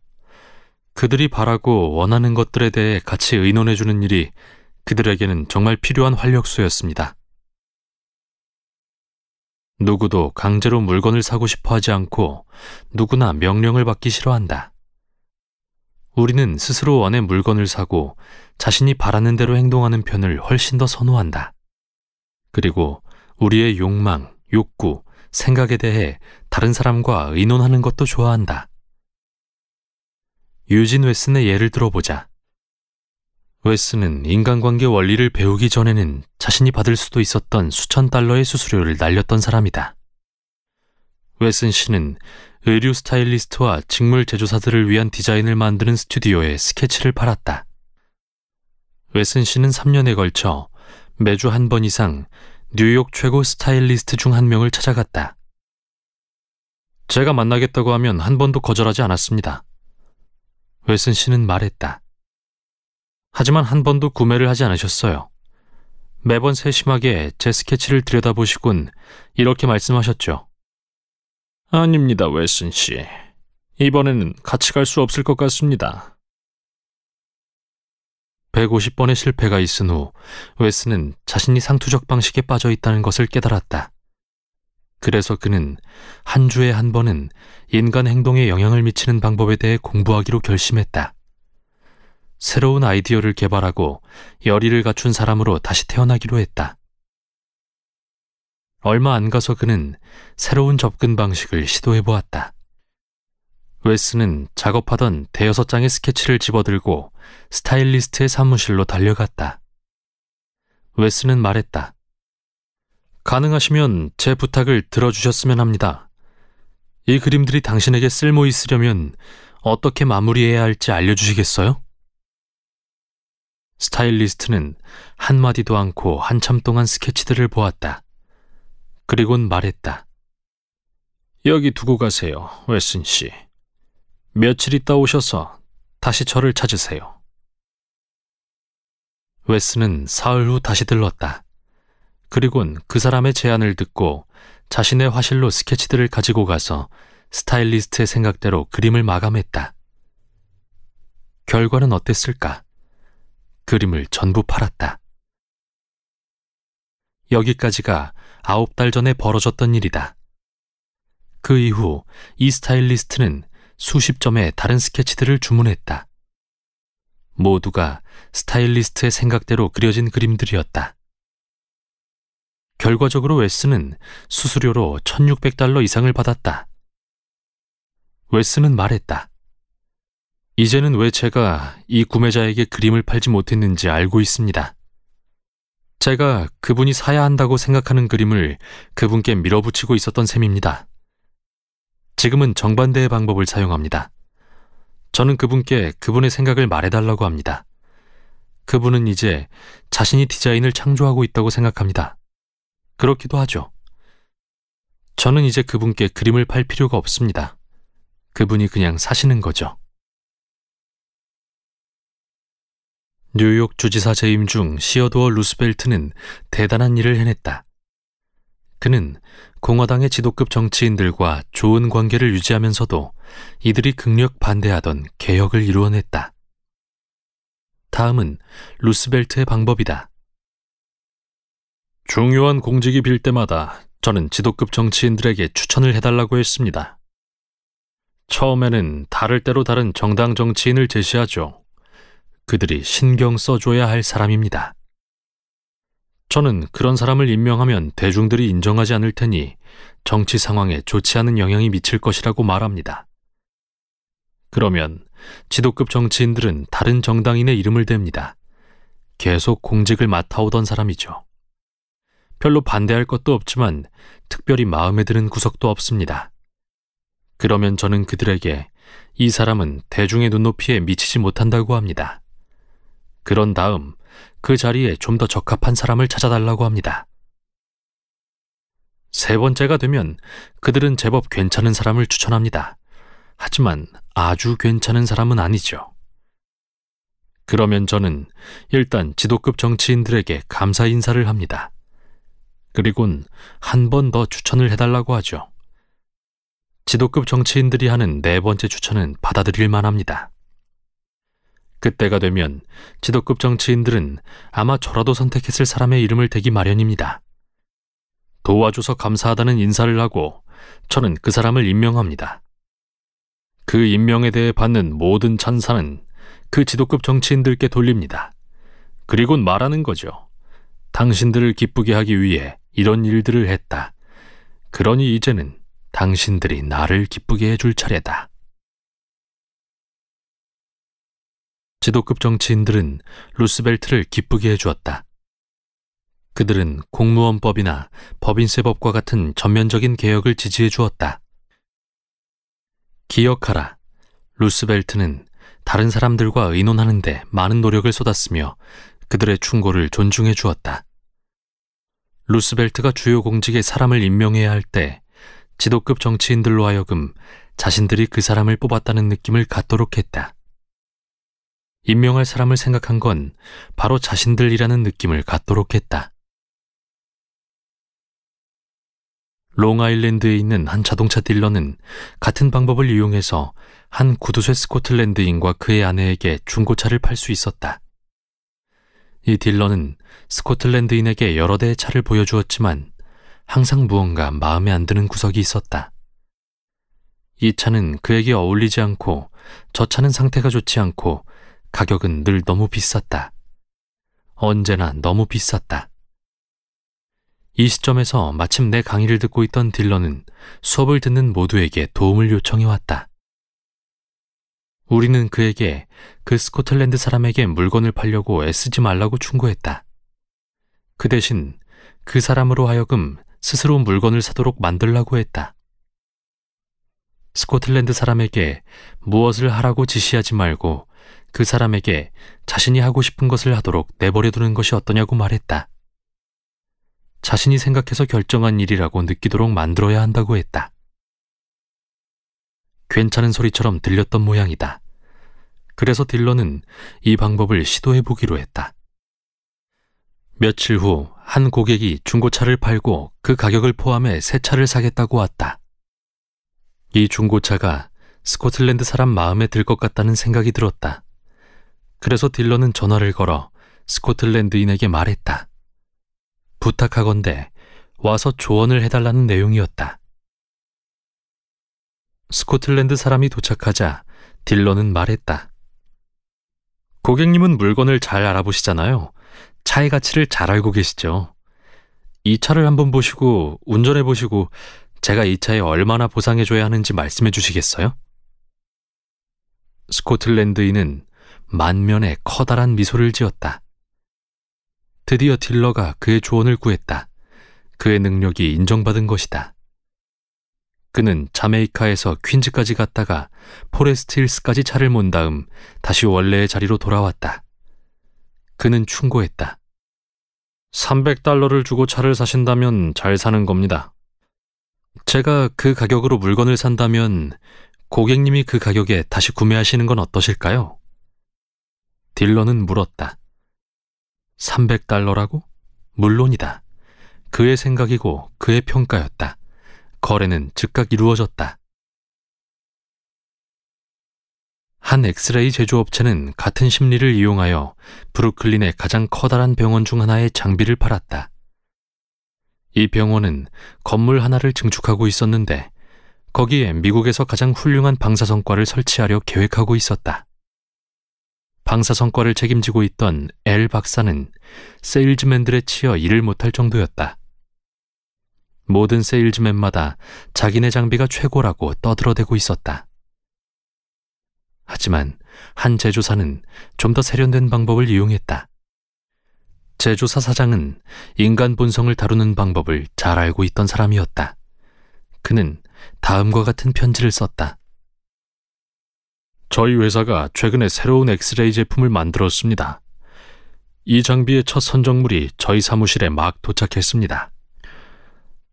그들이 바라고 원하는 것들에 대해 같이 의논해주는 일이 그들에게는 정말 필요한 활력소였습니다. 누구도 강제로 물건을 사고 싶어 하지 않고 누구나 명령을 받기 싫어한다. 우리는 스스로 원해 물건을 사고 자신이 바라는 대로 행동하는 편을 훨씬 더 선호한다. 그리고 우리의 욕망, 욕구, 생각에 대해 다른 사람과 의논하는 것도 좋아한다. 유진 웨슨의 예를 들어보자. 웨슨은 인간관계 원리를 배우기 전에는 자신이 받을 수도 있었던 수천 달러의 수수료를 날렸던 사람이다. 웨슨 씨는 의류 스타일리스트와 직물 제조사들을 위한 디자인을 만드는 스튜디오에 스케치를 팔았다. 웨슨 씨는 3년에 걸쳐 매주 한 번 이상 뉴욕 최고 스타일리스트 중 한 명을 찾아갔다. 제가 만나겠다고 하면 한 번도 거절하지 않았습니다. 웨슨 씨는 말했다. 하지만 한 번도 구매를 하지 않으셨어요. 매번 세심하게 제 스케치를 들여다보시곤 이렇게 말씀하셨죠. 아닙니다, 웨슨 씨. 이번에는 같이 갈 수 없을 것 같습니다. 150번의 실패가 있은 후 웨스는 자신이 상투적 방식에 빠져 있다는 것을 깨달았다. 그래서 그는 한 주에 한 번은 인간 행동에 영향을 미치는 방법에 대해 공부하기로 결심했다. 새로운 아이디어를 개발하고 열의를 갖춘 사람으로 다시 태어나기로 했다. 얼마 안 가서 그는 새로운 접근 방식을 시도해 보았다. 웨스는 작업하던 대여섯 장의 스케치를 집어들고 스타일리스트의 사무실로 달려갔다. 웨스는 말했다. 가능하시면 제 부탁을 들어주셨으면 합니다. 이 그림들이 당신에게 쓸모 있으려면 어떻게 마무리해야 할지 알려주시겠어요? 스타일리스트는 한마디도 않고 한참 동안 스케치들을 보았다. 그리곤 말했다. 여기 두고 가세요, 웨슨 씨. 며칠 있다 오셔서 다시 저를 찾으세요. 웨스는 사흘 후 다시 들렀다. 그리곤 그 사람의 제안을 듣고 자신의 화실로 스케치들을 가지고 가서 스타일리스트의 생각대로 그림을 마감했다. 결과는 어땠을까? 그림을 전부 팔았다. 여기까지가 아홉 달 전에 벌어졌던 일이다. 그 이후 이 스타일리스트는 수십 점의 다른 스케치들을 주문했다. 모두가 스타일리스트의 생각대로 그려진 그림들이었다. 결과적으로 웨스는 수수료로 1600달러 이상을 받았다. 웨스는 말했다. 이제는 왜 제가 이 구매자에게 그림을 팔지 못했는지 알고 있습니다. 제가 그분이 사야 한다고 생각하는 그림을 그분께 밀어붙이고 있었던 셈입니다. 지금은 정반대의 방법을 사용합니다. 저는 그분께 그분의 생각을 말해달라고 합니다. 그분은 이제 자신이 디자인을 창조하고 있다고 생각합니다. 그렇기도 하죠. 저는 이제 그분께 그림을 팔 필요가 없습니다. 그분이 그냥 사시는 거죠. 뉴욕 주지사 재임 중 시어도어 루스벨트는 대단한 일을 해냈다. 그는 공화당의 지도급 정치인들과 좋은 관계를 유지하면서도 이들이 극력 반대하던 개혁을 이루어냈다. 다음은 루스벨트의 방법이다. 중요한 공직이 빌 때마다 저는 지도급 정치인들에게 추천을 해달라고 했습니다. 처음에는 다를 대로 다른 정당 정치인을 제시하죠. 그들이 신경 써줘야 할 사람입니다. 저는 그런 사람을 임명하면 대중들이 인정하지 않을 테니 정치 상황에 좋지 않은 영향이 미칠 것이라고 말합니다. 그러면 지도급 정치인들은 다른 정당인의 이름을 댑니다. 계속 공직을 맡아오던 사람이죠. 별로 반대할 것도 없지만 특별히 마음에 드는 구석도 없습니다. 그러면 저는 그들에게 이 사람은 대중의 눈높이에 미치지 못한다고 합니다. 그런 다음 그 자리에 좀 더 적합한 사람을 찾아달라고 합니다. 세 번째가 되면 그들은 제법 괜찮은 사람을 추천합니다. 하지만 아주 괜찮은 사람은 아니죠. 그러면 저는 일단 지도급 정치인들에게 감사 인사를 합니다. 그리곤 한 번 더 추천을 해달라고 하죠. 지도급 정치인들이 하는 네 번째 추천은 받아들일 만합니다. 그때가 되면 지도급 정치인들은 아마 저라도 선택했을 사람의 이름을 대기 마련입니다. 도와줘서 감사하다는 인사를 하고 저는 그 사람을 임명합니다. 그 임명에 대해 받는 모든 찬사는 그 지도급 정치인들께 돌립니다. 그리곤 말하는 거죠. 당신들을 기쁘게 하기 위해 이런 일들을 했다. 그러니 이제는 당신들이 나를 기쁘게 해줄 차례다. 지도급 정치인들은 루스벨트를 기쁘게 해주었다. 그들은 공무원법이나 법인세법과 같은 전면적인 개혁을 지지해 주었다. 기억하라. 루스벨트는 다른 사람들과 의논하는데 많은 노력을 쏟았으며 그들의 충고를 존중해 주었다. 루스벨트가 주요 공직에 사람을 임명해야 할 때 지도급 정치인들로 하여금 자신들이 그 사람을 뽑았다는 느낌을 갖도록 했다. 임명할 사람을 생각한 건 바로 자신들이라는 느낌을 갖도록 했다. 롱아일랜드에 있는 한 자동차 딜러는 같은 방법을 이용해서 한 구두쇠 스코틀랜드인과 그의 아내에게 중고차를 팔 수 있었다. 이 딜러는 스코틀랜드인에게 여러 대의 차를 보여주었지만 항상 무언가 마음에 안 드는 구석이 있었다. 이 차는 그에게 어울리지 않고 저 차는 상태가 좋지 않고 가격은 늘 너무 비쌌다. 언제나 너무 비쌌다. 이 시점에서 마침 내 강의를 듣고 있던 딜러는 수업을 듣는 모두에게 도움을 요청해 왔다. 우리는 그에게 그 스코틀랜드 사람에게 물건을 팔려고 애쓰지 말라고 충고했다. 그 대신 그 사람으로 하여금 스스로 물건을 사도록 만들라고 했다. 스코틀랜드 사람에게 무엇을 하라고 지시하지 말고 그 사람에게 자신이 하고 싶은 것을 하도록 내버려 두는 것이 어떠냐고 말했다. 자신이 생각해서 결정한 일이라고 느끼도록 만들어야 한다고 했다. 괜찮은 소리처럼 들렸던 모양이다. 그래서 딜런은 이 방법을 시도해 보기로 했다. 며칠 후 한 고객이 중고차를 팔고 그 가격을 포함해 새 차를 사겠다고 왔다. 이 중고차가 스코틀랜드 사람 마음에 들 것 같다는 생각이 들었다. 그래서 딜런은 전화를 걸어 스코틀랜드인에게 말했다. 부탁하건대 와서 조언을 해달라는 내용이었다. 스코틀랜드 사람이 도착하자 딜런은 말했다. 고객님은 물건을 잘 알아보시잖아요. 차의 가치를 잘 알고 계시죠. 이 차를 한번 보시고 운전해 보시고 제가 이 차에 얼마나 보상해 줘야 하는지 말씀해 주시겠어요? 스코틀랜드인은 만면에 커다란 미소를 지었다. 드디어 딜러가 그의 조언을 구했다. 그의 능력이 인정받은 것이다. 그는 자메이카에서 퀸즈까지 갔다가 포레스트 힐스까지 차를 몬 다음 다시 원래의 자리로 돌아왔다. 그는 충고했다. 300달러를 주고 차를 사신다면 잘 사는 겁니다. 제가 그 가격으로 물건을 산다면 고객님이 그 가격에 다시 구매하시는 건 어떠실까요? 딜런은 물었다. 300달러라고? 물론이다. 그의 생각이고 그의 평가였다. 거래는 즉각 이루어졌다. 한 엑스레이 제조업체는 같은 심리를 이용하여 브루클린의 가장 커다란 병원 중 하나의 장비를 팔았다. 이 병원은 건물 하나를 증축하고 있었는데 거기에 미국에서 가장 훌륭한 방사 성과를 설치하려 계획하고 있었다. 방사성과를 책임지고 있던 엘 박사는 세일즈맨들의 치여 일을 못할 정도였다. 모든 세일즈맨마다 자기네 장비가 최고라고 떠들어대고 있었다. 하지만 한 제조사는 좀 더 세련된 방법을 이용했다. 제조사 사장은 인간 본성을 다루는 방법을 잘 알고 있던 사람이었다. 그는 다음과 같은 편지를 썼다. 저희 회사가 최근에 새로운 엑스레이 제품을 만들었습니다. 이 장비의 첫 선정물이 저희 사무실에 막 도착했습니다.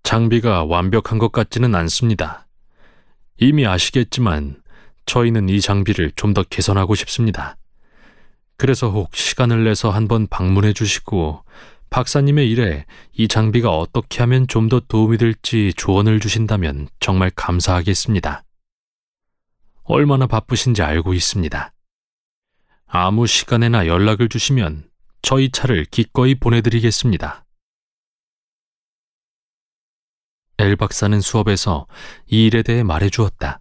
장비가 완벽한 것 같지는 않습니다. 이미 아시겠지만 저희는 이 장비를 좀 더 개선하고 싶습니다. 그래서 혹 시간을 내서 한번 방문해 주시고 박사님의 일에 이 장비가 어떻게 하면 좀 더 도움이 될지 조언을 주신다면 정말 감사하겠습니다. 얼마나 바쁘신지 알고 있습니다. 아무 시간에나 연락을 주시면 저희 차를 기꺼이 보내드리겠습니다. 엘 박사는 수업에서 이 일에 대해 말해주었다.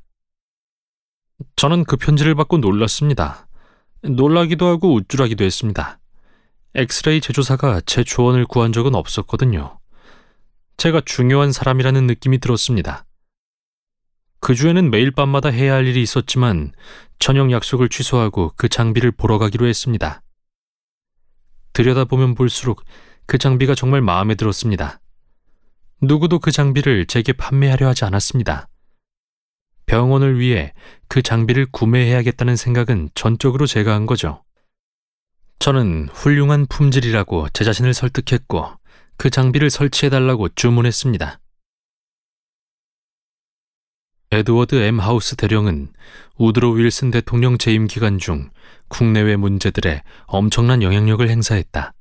저는 그 편지를 받고 놀랐습니다. 놀라기도 하고 우쭐하기도 했습니다. 엑스레이 제조사가 제 조언을 구한 적은 없었거든요. 제가 중요한 사람이라는 느낌이 들었습니다. 그 주에는 매일 밤마다 해야 할 일이 있었지만 저녁 약속을 취소하고 그 장비를 보러 가기로 했습니다. 들여다보면 볼수록 그 장비가 정말 마음에 들었습니다. 누구도 그 장비를 제게 판매하려 하지 않았습니다. 병원을 위해 그 장비를 구매해야겠다는 생각은 전적으로 제가 한 거죠. 저는 훌륭한 품질이라고 제 자신을 설득했고 그 장비를 설치해달라고 주문했습니다. 에드워드 M 하우스 대령은 우드로 윌슨 대통령 재임 기간 중 국내외 문제들에 엄청난 영향력을 행사했다.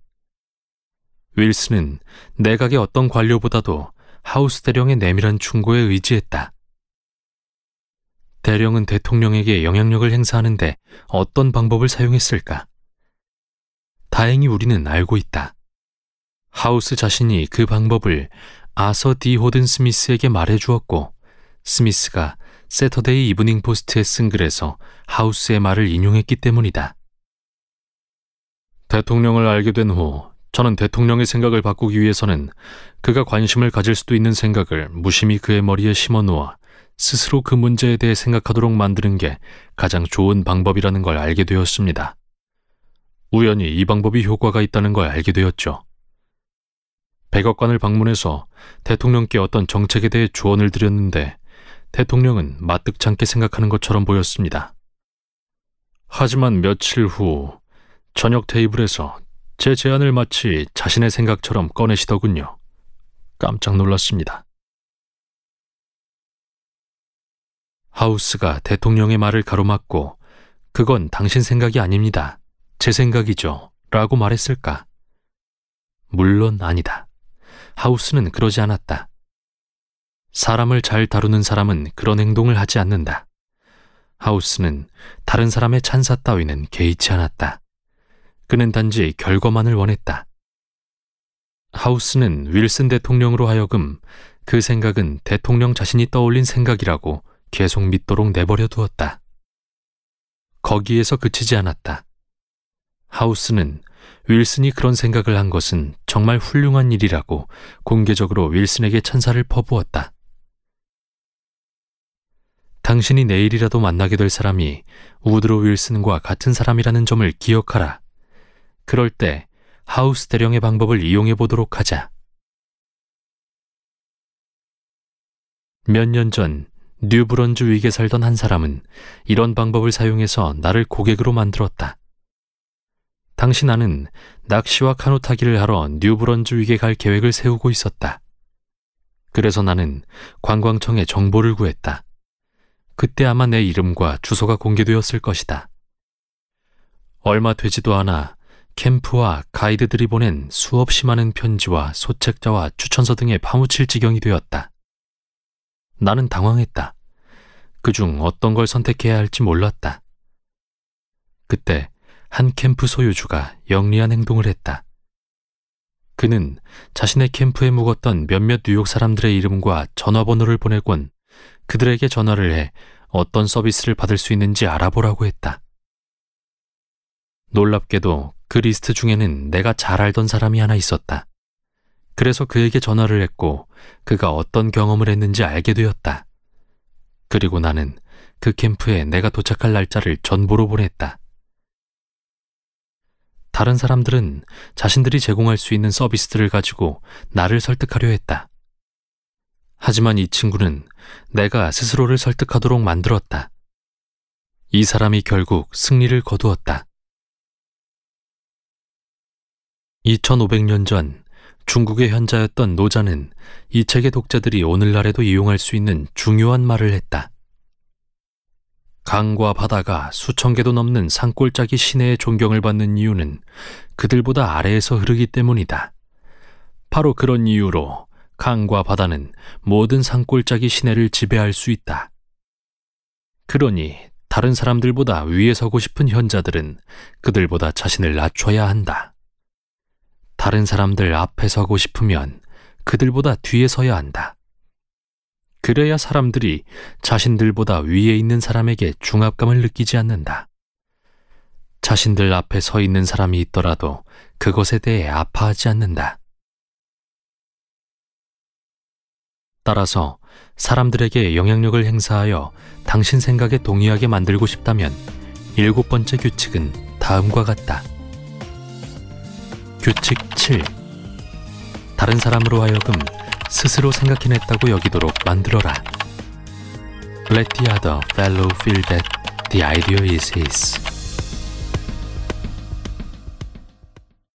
윌슨은 내각의 어떤 관료보다도 하우스 대령의 내밀한 충고에 의지했다. 대령은 대통령에게 영향력을 행사하는데 어떤 방법을 사용했을까? 다행히 우리는 알고 있다. 하우스 자신이 그 방법을 아서 디 호든 스미스에게 말해 주었고, 스미스가 세터데이 이브닝 포스트에 쓴 글에서 하우스의 말을 인용했기 때문이다. 대통령을 알게 된 후 저는 대통령의 생각을 바꾸기 위해서는 그가 관심을 가질 수도 있는 생각을 무심히 그의 머리에 심어 놓아 스스로 그 문제에 대해 생각하도록 만드는 게 가장 좋은 방법이라는 걸 알게 되었습니다. 우연히 이 방법이 효과가 있다는 걸 알게 되었죠. 백악관을 방문해서 대통령께 어떤 정책에 대해 조언을 드렸는데 대통령은 마뜩찮게 생각하는 것처럼 보였습니다. 하지만 며칠 후 저녁 테이블에서 제 제안을 마치 자신의 생각처럼 꺼내시더군요. 깜짝 놀랐습니다. 하우스가 대통령의 말을 가로막고 그건 당신 생각이 아닙니다. 제 생각이죠. 라고 말했을까? 물론 아니다. 하우스는 그러지 않았다. 사람을 잘 다루는 사람은 그런 행동을 하지 않는다. 하우스는 다른 사람의 찬사 따위는 개의치 않았다. 그는 단지 결과만을 원했다. 하우스는 윌슨 대통령으로 하여금 그 생각은 대통령 자신이 떠올린 생각이라고 계속 믿도록 내버려 두었다. 거기에서 그치지 않았다. 하우스는 윌슨이 그런 생각을 한 것은 정말 훌륭한 일이라고 공개적으로 윌슨에게 찬사를 퍼부었다. 당신이 내일이라도 만나게 될 사람이 우드로 윌슨과 같은 사람이라는 점을 기억하라. 그럴 때 하우스 대령의 방법을 이용해 보도록 하자. 몇 년 전 뉴브런즈 위계 살던 한 사람은 이런 방법을 사용해서 나를 고객으로 만들었다. 당시 나는 낚시와 카누 타기를 하러 뉴브런즈 위계갈 계획을 세우고 있었다. 그래서 나는 관광청에 정보를 구했다. 그때 아마 내 이름과 주소가 공개되었을 것이다. 얼마 되지도 않아 캠프와 가이드들이 보낸 수없이 많은 편지와 소책자와 추천서 등에 파묻힐 지경이 되었다. 나는 당황했다. 그 중 어떤 걸 선택해야 할지 몰랐다. 그때 한 캠프 소유주가 영리한 행동을 했다. 그는 자신의 캠프에 묵었던 몇몇 뉴욕 사람들의 이름과 전화번호를 보내곤 그들에게 전화를 해 어떤 서비스를 받을 수 있는지 알아보라고 했다. 놀랍게도 그 리스트 중에는 내가 잘 알던 사람이 하나 있었다. 그래서 그에게 전화를 했고 그가 어떤 경험을 했는지 알게 되었다. 그리고 나는 그 캠프에 내가 도착할 날짜를 전보로 보냈다. 다른 사람들은 자신들이 제공할 수 있는 서비스들을 가지고 나를 설득하려 했다. 하지만 이 친구는 내가 스스로를 설득하도록 만들었다. 이 사람이 결국 승리를 거두었다. 2500년 전 중국의 현자였던 노자는 이 책의 독자들이 오늘날에도 이용할 수 있는 중요한 말을 했다. 강과 바다가 수천 개도 넘는 산골짜기 시내의 존경을 받는 이유는 그들보다 아래에서 흐르기 때문이다. 바로 그런 이유로 강과 바다는 모든 산골짜기 시내를 지배할 수 있다. 그러니 다른 사람들보다 위에 서고 싶은 현자들은 그들보다 자신을 낮춰야 한다. 다른 사람들 앞에 서고 싶으면 그들보다 뒤에 서야 한다. 그래야 사람들이 자신들보다 위에 있는 사람에게 중압감을 느끼지 않는다. 자신들 앞에 서 있는 사람이 있더라도 그것에 대해 아파하지 않는다. 따라서 사람들에게 영향력을 행사하여 당신 생각에 동의하게 만들고 싶다면 일곱 번째 규칙은 다음과 같다. 규칙 7. 다른 사람으로 하여금 스스로 생각해냈다고 여기도록 만들어라. Let the other fellow feel that the idea is his.